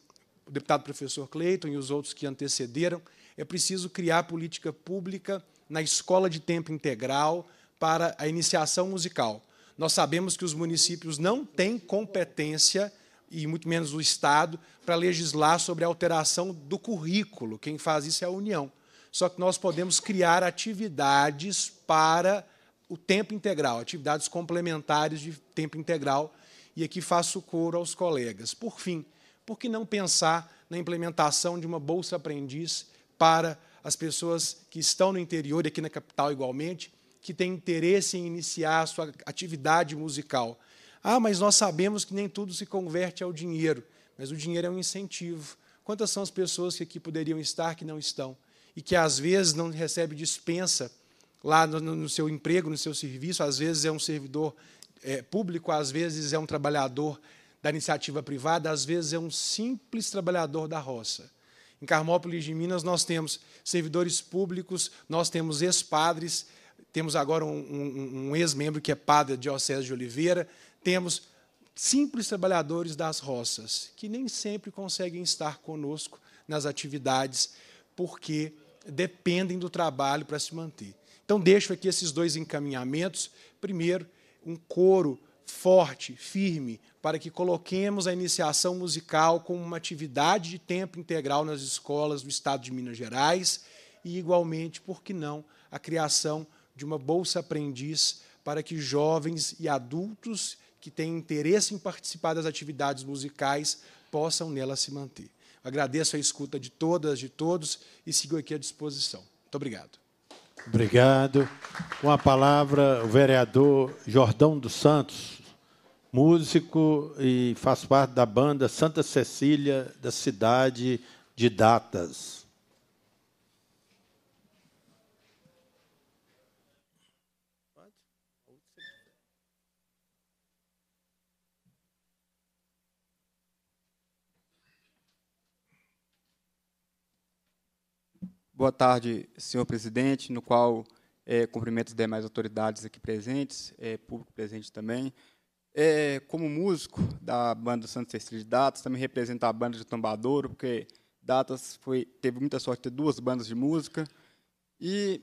o deputado professor Cleiton e os outros que antecederam, é preciso criar política pública na escola de tempo integral para a iniciação musical. Nós sabemos que os municípios não têm competência, e muito menos o Estado, para legislar sobre a alteração do currículo. Quem faz isso é a União. Só que nós podemos criar atividades para o tempo integral, atividades complementares de tempo integral. E aqui faço coro aos colegas. Por fim, por que não pensar na implementação de uma Bolsa Aprendiz para as pessoas que estão no interior e aqui na capital igualmente, que tem interesse em iniciar a sua atividade musical. Ah, mas nós sabemos que nem tudo se converte ao dinheiro, mas o dinheiro é um incentivo. Quantas são as pessoas que aqui poderiam estar que não estão e que às vezes não recebe dispensa lá no, no seu emprego, no seu serviço, às vezes é um servidor é, público, às vezes é um trabalhador da iniciativa privada, às vezes é um simples trabalhador da roça. Em Carmópolis de Minas, nós temos servidores públicos, nós temos ex-padres, temos agora um, um, um ex-membro que é padre de Diocese de Oliveira, temos simples trabalhadores das roças, que nem sempre conseguem estar conosco nas atividades, porque dependem do trabalho para se manter. Então, deixo aqui esses dois encaminhamentos. Primeiro, um coro forte, firme, para que coloquemos a iniciação musical como uma atividade de tempo integral nas escolas do Estado de Minas Gerais e, igualmente, por que não, a criação de uma bolsa aprendiz para que jovens e adultos que têm interesse em participar das atividades musicais possam nela se manter. Agradeço a escuta de todas, de todos e sigo aqui à disposição. Muito obrigado. Obrigado. Com a palavra, o vereador Jordão dos Santos, músico e faz parte da banda Santa Cecília da cidade de Datas. Boa tarde, senhor presidente, no qual é, cumprimento as demais autoridades aqui presentes, é, público presente também. É, como músico da banda Santos Cecília de Datas, também represento a banda de Tombadouro, porque Datas foi, teve muita sorte de ter duas bandas de música. E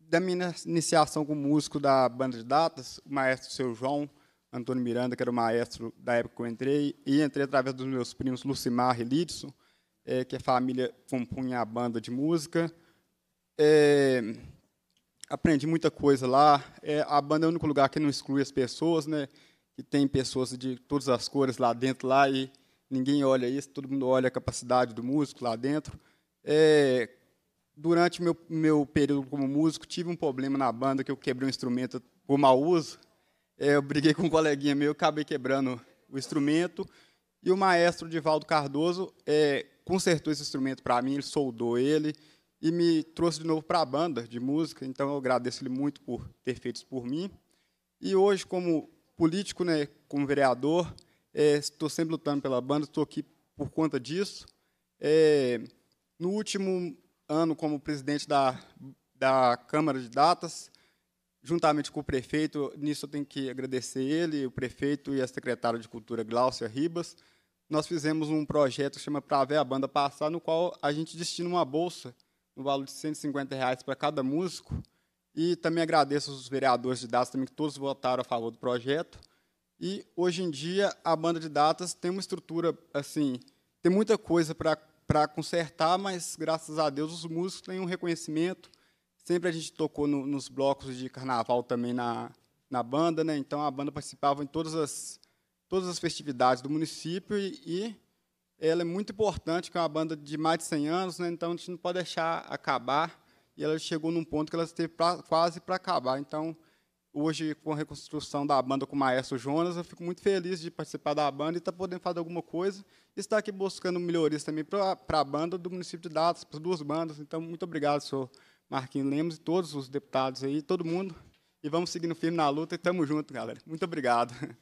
da minha iniciação como músico da banda de Datas, o maestro seu João Antônio Miranda, que era o maestro da época que eu entrei, e entrei através dos meus primos Lucimar e Lidson, é, que a família compunha a banda de música. É, aprendi muita coisa lá. É, a banda é o único lugar que não exclui as pessoas, né? Que tem pessoas de todas as cores lá dentro lá e ninguém olha isso, todo mundo olha a capacidade do músico lá dentro. É, durante meu meu período como músico tive um problema na banda que eu quebrei um instrumento por mau uso. É, eu briguei com um coleguinha meu, acabei quebrando o instrumento. E o maestro Divaldo Cardoso é, consertou esse instrumento para mim, ele soldou ele e me trouxe de novo para a banda de música. Então eu agradeço ele muito por ter feito isso por mim. E hoje, como político, né, como vereador, é, estou sempre lutando pela banda, estou aqui por conta disso. É, no último ano, como presidente da, da Câmara de Datas, juntamente com o prefeito, nisso eu tenho que agradecer ele, o prefeito e a secretária de Cultura, Gláucia Ribas, nós fizemos um projeto que chama Pra Ver a Banda Passar, no qual a gente destina uma bolsa no valor de 150 reais para cada músico. E também agradeço aos vereadores de datas também, que todos votaram a favor do projeto. E, hoje em dia, a banda de datas tem uma estrutura, assim, tem muita coisa para consertar, mas, graças a Deus, os músicos têm um reconhecimento. Sempre a gente tocou no, nos blocos de carnaval também na, na banda, né? então a banda participava em todas as todas as festividades do município e, e ela é muito importante, que é uma banda de mais de 100 anos, né, então a gente não pode deixar acabar. E ela chegou num ponto que ela esteve pra, quase para acabar. Então, hoje, com a reconstrução da banda com o maestro Jonas, eu fico muito feliz de participar da banda e estar tá podendo fazer alguma coisa. E estar aqui buscando melhorias também para a banda do município de Datas, para as duas bandas. Então, muito obrigado, senhor Marquinhos Lemos e todos os deputados aí, todo mundo. E vamos seguindo firme na luta e tamo junto, galera. Muito obrigado.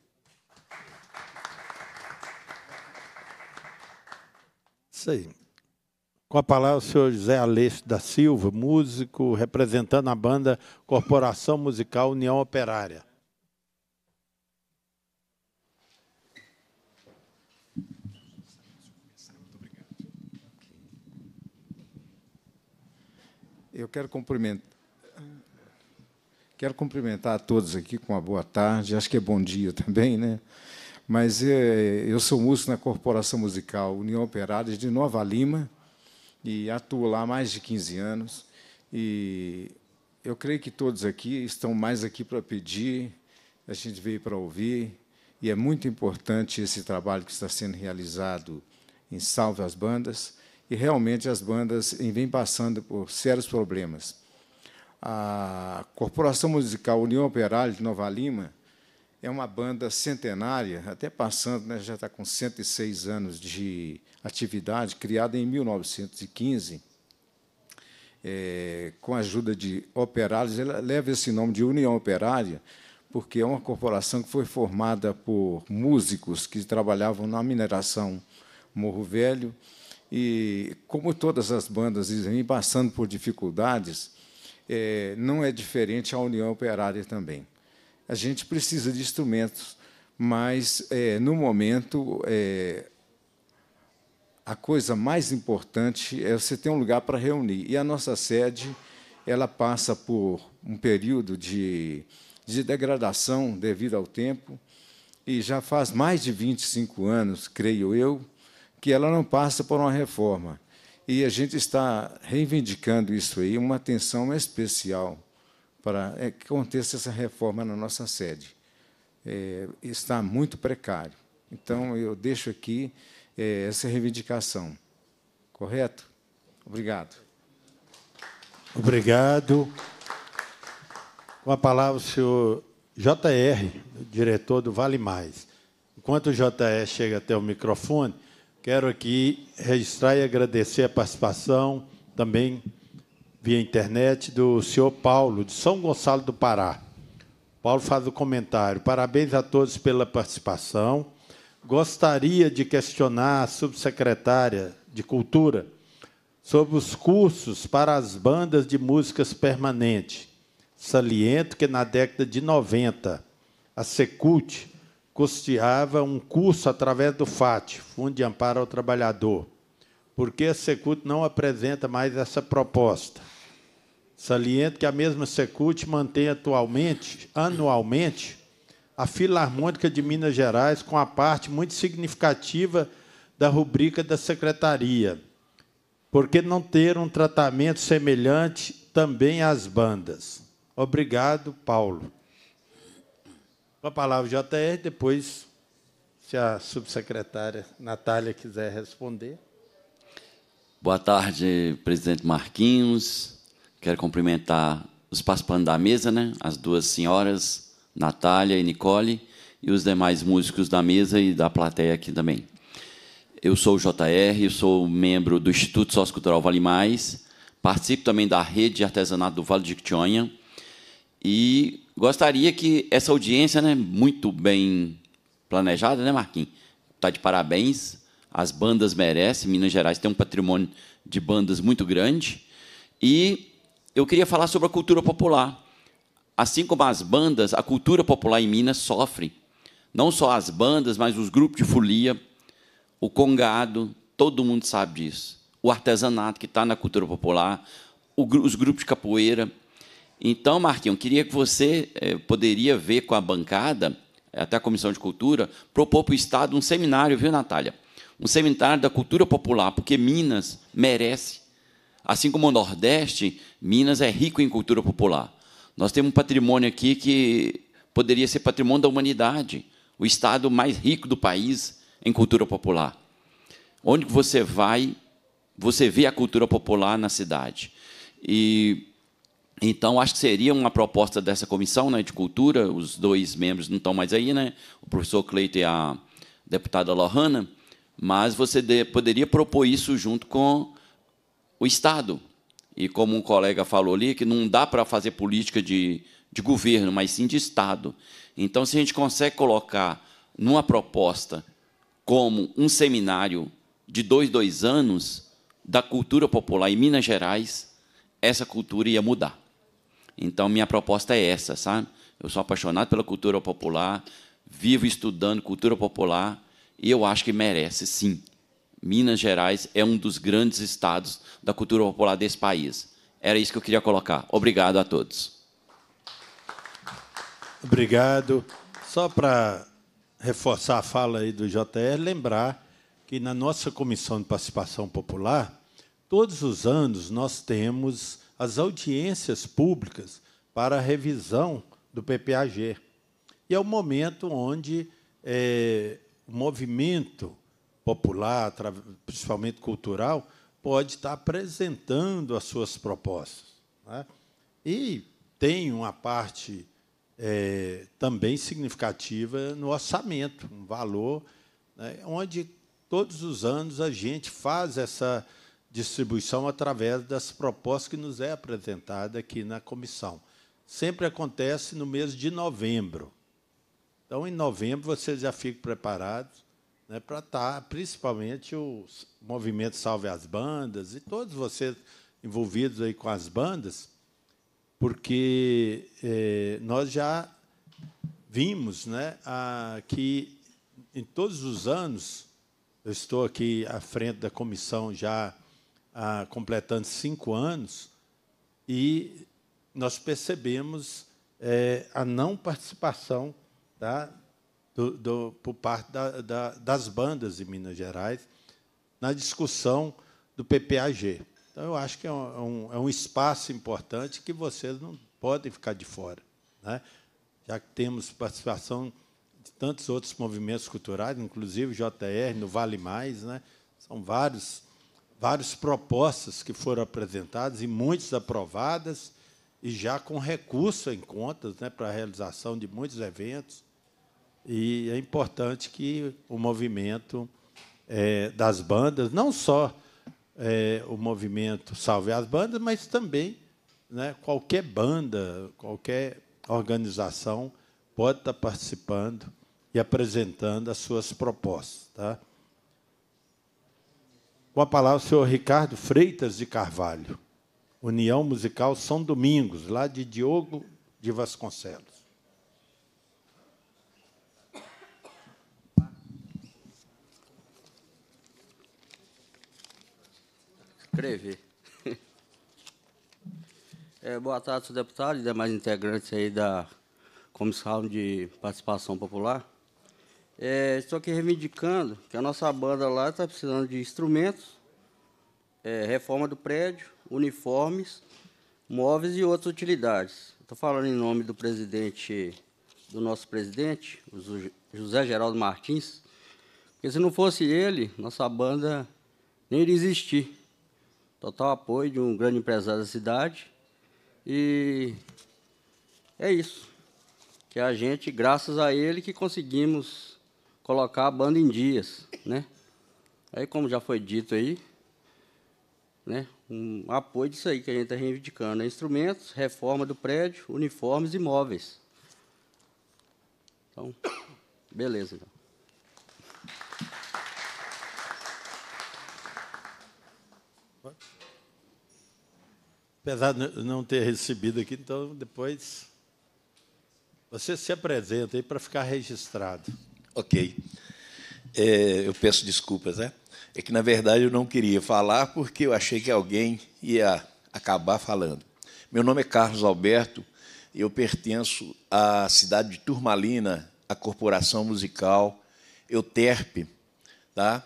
Isso aí. Com a palavra, o senhor José Aleixo da Silva, músico, representando a banda Corporação Musical União Operária. Eu quero cumprimentar, quero cumprimentar a todos aqui com uma boa tarde. Acho que é bom dia também, né? Mas é, eu sou músico na Corporação Musical União Operária de Nova Lima e atuo lá há mais de 15 anos. E eu creio que todos aqui estão mais aqui para pedir, a gente veio para ouvir, e é muito importante esse trabalho que está sendo realizado em Salve as Bandas, e realmente as bandas vêm passando por sérios problemas. A Corporação Musical União Operária de Nova Lima é uma banda centenária, até passando, né, já está com 106 anos de atividade, criada em 1915, é, com a ajuda de operários. Ela leva esse nome de União Operária, porque é uma corporação que foi formada por músicos que trabalhavam na mineração Morro Velho. E, como todas as bandas dizem, passando por dificuldades, é, não é diferente a União Operária também a gente precisa de instrumentos, mas, é, no momento, é, a coisa mais importante é você ter um lugar para reunir. E a nossa sede ela passa por um período de, de degradação devido ao tempo, e já faz mais de 25 anos, creio eu, que ela não passa por uma reforma. E a gente está reivindicando isso aí, uma atenção especial para é, que aconteça essa reforma na nossa sede. É, está muito precário. Então, eu deixo aqui é, essa reivindicação. Correto? Obrigado. Obrigado. Com a palavra o senhor JR, diretor do Vale Mais. Enquanto o JR chega até o microfone, quero aqui registrar e agradecer a participação também via internet do senhor Paulo, de São Gonçalo do Pará. Paulo faz o comentário: parabéns a todos pela participação. Gostaria de questionar a subsecretária de Cultura sobre os cursos para as bandas de músicas permanentes. Saliento que na década de 90, a Secult custeava um curso através do FAT, Fundo de Amparo ao Trabalhador. Por que a Secult não apresenta mais essa proposta? Saliento que a mesma Secult mantém atualmente, anualmente, a Filarmônica de Minas Gerais com a parte muito significativa da rubrica da secretaria. Por que não ter um tratamento semelhante também às bandas? Obrigado, Paulo. Com a palavra JR, depois, se a subsecretária Natália quiser responder. Boa tarde, presidente Marquinhos, Quero cumprimentar os participantes da mesa, né? as duas senhoras, Natália e Nicole, e os demais músicos da mesa e da plateia aqui também. Eu sou o JR, eu sou membro do Instituto Sociocultural Vale Mais, participo também da rede de artesanato do Vale de Quitonha, e gostaria que essa audiência, né, muito bem planejada, né, Marquinhos? Está de parabéns. As bandas merecem. Minas Gerais tem um patrimônio de bandas muito grande. E eu queria falar sobre a cultura popular. Assim como as bandas, a cultura popular em Minas sofre. Não só as bandas, mas os grupos de folia, o congado, todo mundo sabe disso. O artesanato que está na cultura popular, os grupos de capoeira. Então, Marquinhos, queria que você eh, poderia ver com a bancada, até a Comissão de Cultura, propor para o Estado um seminário, viu, Natália? Um seminário da cultura popular, porque Minas merece Assim como o Nordeste, Minas é rico em cultura popular. Nós temos um patrimônio aqui que poderia ser patrimônio da humanidade, o estado mais rico do país em cultura popular. Onde você vai, você vê a cultura popular na cidade. E então acho que seria uma proposta dessa comissão, né, de cultura, os dois membros não estão mais aí, né? O professor Cleito e a deputada Lohana, mas você de, poderia propor isso junto com o Estado. E como um colega falou ali, que não dá para fazer política de, de governo, mas sim de Estado. Então, se a gente consegue colocar numa proposta como um seminário de dois, dois anos da cultura popular em Minas Gerais, essa cultura ia mudar. Então, minha proposta é essa, sabe? Eu sou apaixonado pela cultura popular, vivo estudando cultura popular, e eu acho que merece, sim, Minas Gerais é um dos grandes estados da cultura popular desse país. Era isso que eu queria colocar. Obrigado a todos. Obrigado. Só para reforçar a fala aí do JR, lembrar que na nossa comissão de participação popular, todos os anos nós temos as audiências públicas para a revisão do PPAG. E é o momento onde é, o movimento popular, principalmente cultural, pode estar apresentando as suas propostas. Né? E tem uma parte é, também significativa no orçamento, um valor, né, onde todos os anos a gente faz essa distribuição através das propostas que nos é apresentada aqui na comissão. Sempre acontece no mês de novembro. Então, em novembro, vocês já ficam preparados né, para estar, tá, principalmente, o movimento Salve as Bandas e todos vocês envolvidos aí com as bandas, porque eh, nós já vimos né, a, que, em todos os anos, eu estou aqui à frente da comissão já a, completando cinco anos, e nós percebemos é, a não participação tá, do, do, por parte da, da, das bandas de Minas Gerais na discussão do PPAG. Então, eu acho que é, é um, é um espaço importante que vocês não podem ficar de fora, né? já que temos participação de tantos outros movimentos culturais, inclusive o JR, no Vale Mais. Né? São vários, várias propostas que foram apresentadas e muitas aprovadas, e já com recurso em contas né, para a realização de muitos eventos. E é importante que o movimento é, das bandas, não só é, o movimento Salve as Bandas, mas também né, qualquer banda, qualquer organização pode estar participando e apresentando as suas propostas. Tá? Com a palavra o senhor Ricardo Freitas de Carvalho, União Musical São Domingos, lá de Diogo de Vasconcelos. É, boa tarde, senhor deputado e demais integrantes aí da Comissão de Participação Popular. É, estou aqui reivindicando que a nossa banda lá está precisando de instrumentos, é, reforma do prédio, uniformes, móveis e outras utilidades. Estou falando em nome do presidente, do nosso presidente, José Geraldo Martins, porque se não fosse ele, nossa banda nem iria existir total apoio de um grande empresário da cidade. E é isso. Que a gente, graças a ele, que conseguimos colocar a banda em dias, né? Aí, como já foi dito aí, né, um apoio disso aí que a gente está reivindicando. É instrumentos, reforma do prédio, uniformes e móveis. Então, beleza. Então. Apesar de não ter recebido aqui, então depois você se apresenta aí para ficar registrado. Ok. É, eu peço desculpas, né? É que, na verdade, eu não queria falar porque eu achei que alguém ia acabar falando. Meu nome é Carlos Alberto, eu pertenço à cidade de Turmalina, à corporação musical Euterpe, tá?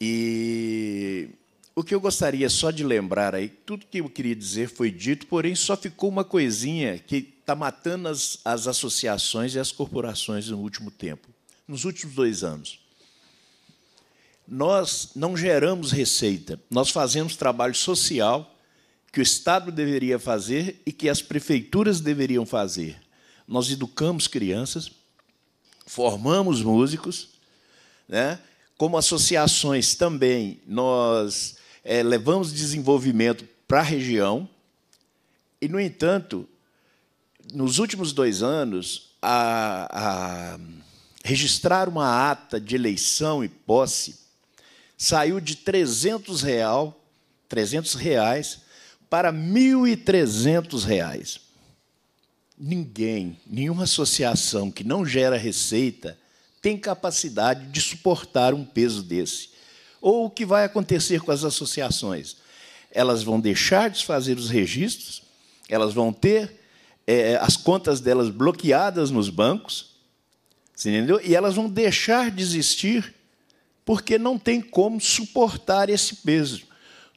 E o que eu gostaria só de lembrar aí, tudo que eu queria dizer foi dito, porém só ficou uma coisinha que está matando as, as associações e as corporações no último tempo, nos últimos dois anos. Nós não geramos receita, nós fazemos trabalho social que o Estado deveria fazer e que as prefeituras deveriam fazer. Nós educamos crianças, formamos músicos, né? como associações também, nós é, levamos desenvolvimento para a região, e, no entanto, nos últimos dois anos, a, a registrar uma ata de eleição e posse saiu de 300, real, 300 reais para 1.300 reais. Ninguém, nenhuma associação que não gera receita tem capacidade de suportar um peso desse ou o que vai acontecer com as associações? Elas vão deixar de fazer os registros, elas vão ter é, as contas delas bloqueadas nos bancos, entendeu? E elas vão deixar de existir porque não tem como suportar esse peso.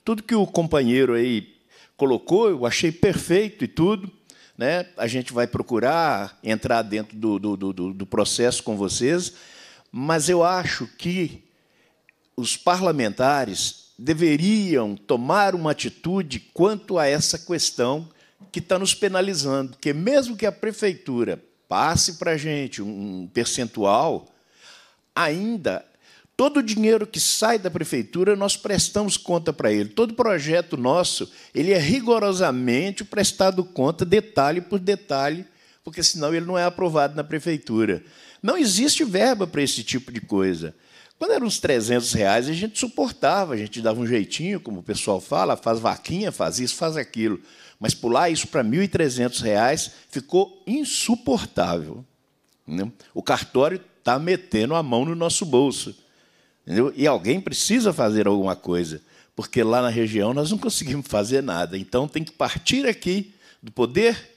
Tudo que o companheiro aí colocou, eu achei perfeito e tudo. Né? A gente vai procurar entrar dentro do, do, do, do processo com vocês, mas eu acho que os parlamentares deveriam tomar uma atitude quanto a essa questão que está nos penalizando, porque mesmo que a prefeitura passe para a gente um percentual, ainda todo o dinheiro que sai da prefeitura nós prestamos conta para ele. Todo projeto nosso ele é rigorosamente prestado conta detalhe por detalhe, porque senão ele não é aprovado na prefeitura. Não existe verba para esse tipo de coisa. Quando eram uns 300 reais, a gente suportava, a gente dava um jeitinho, como o pessoal fala, faz vaquinha, faz isso, faz aquilo. Mas pular isso para 1.300 reais ficou insuportável. Entendeu? Né? O cartório está metendo a mão no nosso bolso. Entendeu? E alguém precisa fazer alguma coisa, porque lá na região nós não conseguimos fazer nada. Então tem que partir aqui do poder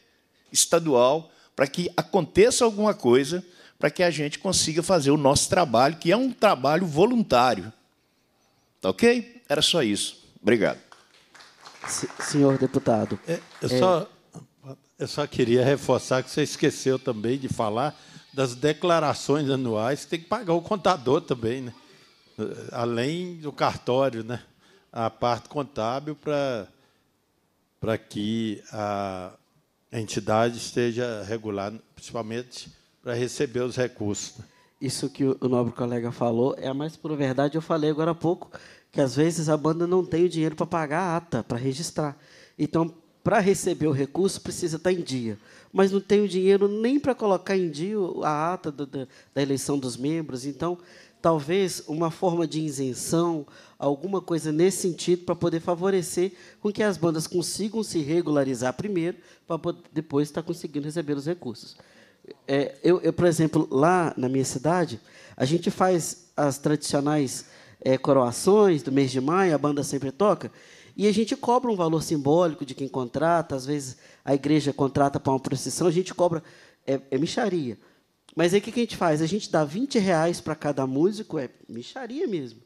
estadual para que aconteça alguma coisa para que a gente consiga fazer o nosso trabalho, que é um trabalho voluntário. Tá ok? Era só isso. Obrigado. senhor deputado. É, eu, é... Só, eu só queria reforçar que você esqueceu também de falar das declarações anuais, que tem que pagar o contador também, né? além do cartório, né? a parte contábil para para que a entidade esteja regulada, principalmente para receber os recursos. Né? Isso que o nobre colega falou é a mais pura verdade. Eu falei agora há pouco que às vezes a banda não tem o dinheiro para pagar a ata, para registrar. Então, para receber o recurso, precisa estar tá em dia. Mas não tem o dinheiro nem para colocar em dia a ata do, da, da eleição dos membros. Então, talvez uma forma de isenção, alguma coisa nesse sentido, para poder favorecer com que as bandas consigam se regularizar primeiro, para depois estar tá conseguindo receber os recursos. É, eu, eu, por exemplo, lá na minha cidade, a gente faz as tradicionais é, coroações do mês de maio, a banda sempre toca, e a gente cobra um valor simbólico de quem contrata, às vezes a igreja contrata para uma procissão, a gente cobra, é, é micharia. Mas aí o que, que a gente faz? A gente dá 20 reais para cada músico, é micharia mesmo.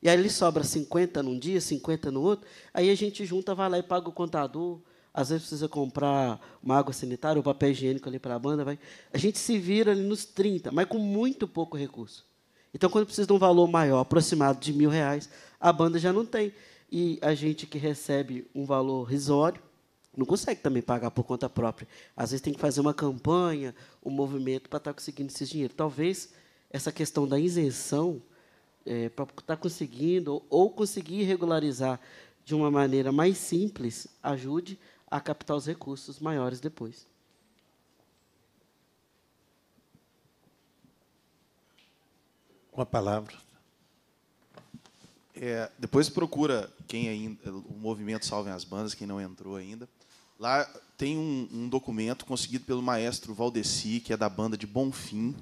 E aí ele sobra 50 num dia, 50 no outro, aí a gente junta, vai lá e paga o contador, às vezes precisa comprar uma água sanitária ou papel higiênico ali para a banda. Vai. A gente se vira ali nos 30, mas com muito pouco recurso. Então, quando precisa de um valor maior, aproximado de mil reais, a banda já não tem. E a gente que recebe um valor risório, não consegue também pagar por conta própria. Às vezes tem que fazer uma campanha, um movimento para estar tá conseguindo esse dinheiro. Talvez essa questão da isenção, é, para estar tá conseguindo ou, ou conseguir regularizar de uma maneira mais simples, ajude a captar os recursos maiores depois. Uma palavra. É, depois procura quem ainda, o movimento Salvem as Bandas, quem não entrou ainda. Lá tem um, um documento conseguido pelo maestro Valdeci, que é da banda de Bonfim.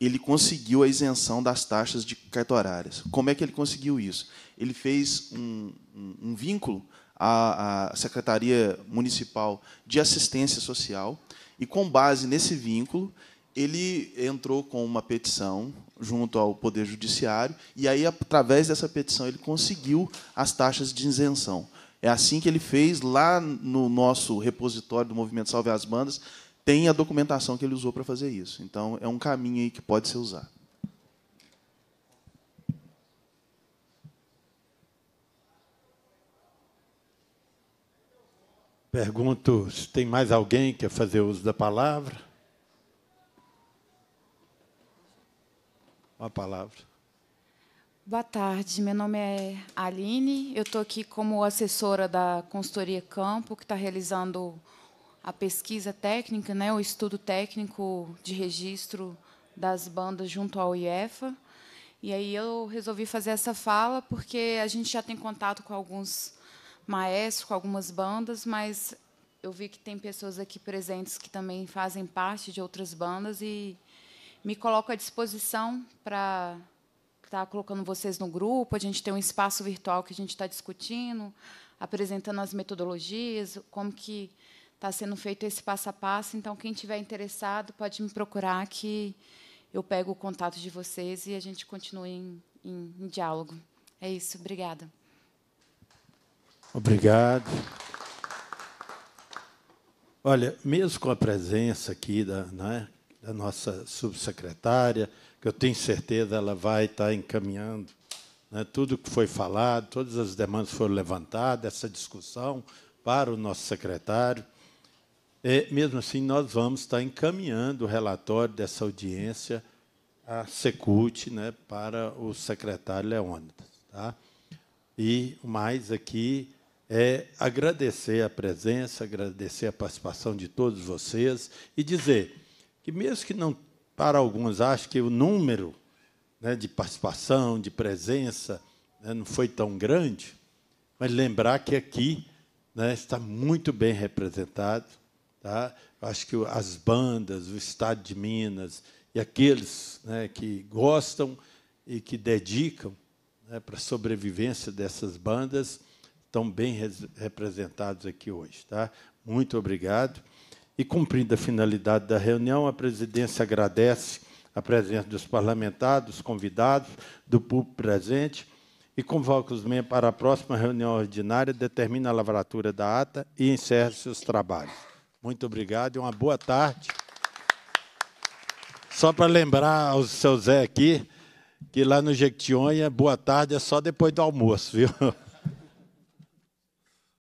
Ele conseguiu a isenção das taxas de horárias. Como é que ele conseguiu isso? Ele fez um, um, um vínculo à, Secretaria Municipal de Assistência Social, e com base nesse vínculo, ele entrou com uma petição junto ao Poder Judiciário, e aí, através dessa petição, ele conseguiu as taxas de isenção. É assim que ele fez lá no nosso repositório do Movimento Salve as Bandas, tem a documentação que ele usou para fazer isso. Então, é um caminho aí que pode ser usado. Pergunto se tem mais alguém que quer fazer uso da palavra. Uma palavra. Boa tarde, meu nome é Aline, eu estou aqui como assessora da consultoria Campo, que está realizando a pesquisa técnica, né, o estudo técnico de registro das bandas junto ao IEFA. E aí eu resolvi fazer essa fala porque a gente já tem contato com alguns maestro com algumas bandas, mas eu vi que tem pessoas aqui presentes que também fazem parte de outras bandas e me coloco à disposição para estar tá colocando vocês no grupo. A gente tem um espaço virtual que a gente está discutindo, apresentando as metodologias, como que está sendo feito esse passo a passo. Então, quem tiver interessado pode me procurar que eu pego o contato de vocês e a gente continue em, em, em diálogo. É isso, obrigada. Obrigado. Olha, mesmo com a presença aqui da, né, da nossa subsecretária, que eu tenho certeza ela vai estar encaminhando né, tudo que foi falado, todas as demandas foram levantadas, essa discussão para o nosso secretário. É, mesmo assim, nós vamos estar encaminhando o relatório dessa audiência à Secult né, para o secretário Leônidas. Tá? E mais aqui, é agradecer a presença, agradecer a participação de todos vocês e dizer que, mesmo que não para alguns acho que o número né, de participação, de presença, né, não foi tão grande, mas lembrar que aqui né, está muito bem representado. Tá? Acho que as bandas, o Estado de Minas e aqueles né, que gostam e que dedicam né, para a sobrevivência dessas bandas estão bem representados aqui hoje. Tá? Muito obrigado. E cumprindo a finalidade da reunião, a presidência agradece a presença dos parlamentares, dos convidados, do público presente e convoca os membros para a próxima reunião ordinária, determina a lavratura da ata e encerra seus trabalhos. Muito obrigado e uma boa tarde. Só para lembrar ao seu Zé aqui, que lá no Jequitinhonha, boa tarde é só depois do almoço, viu?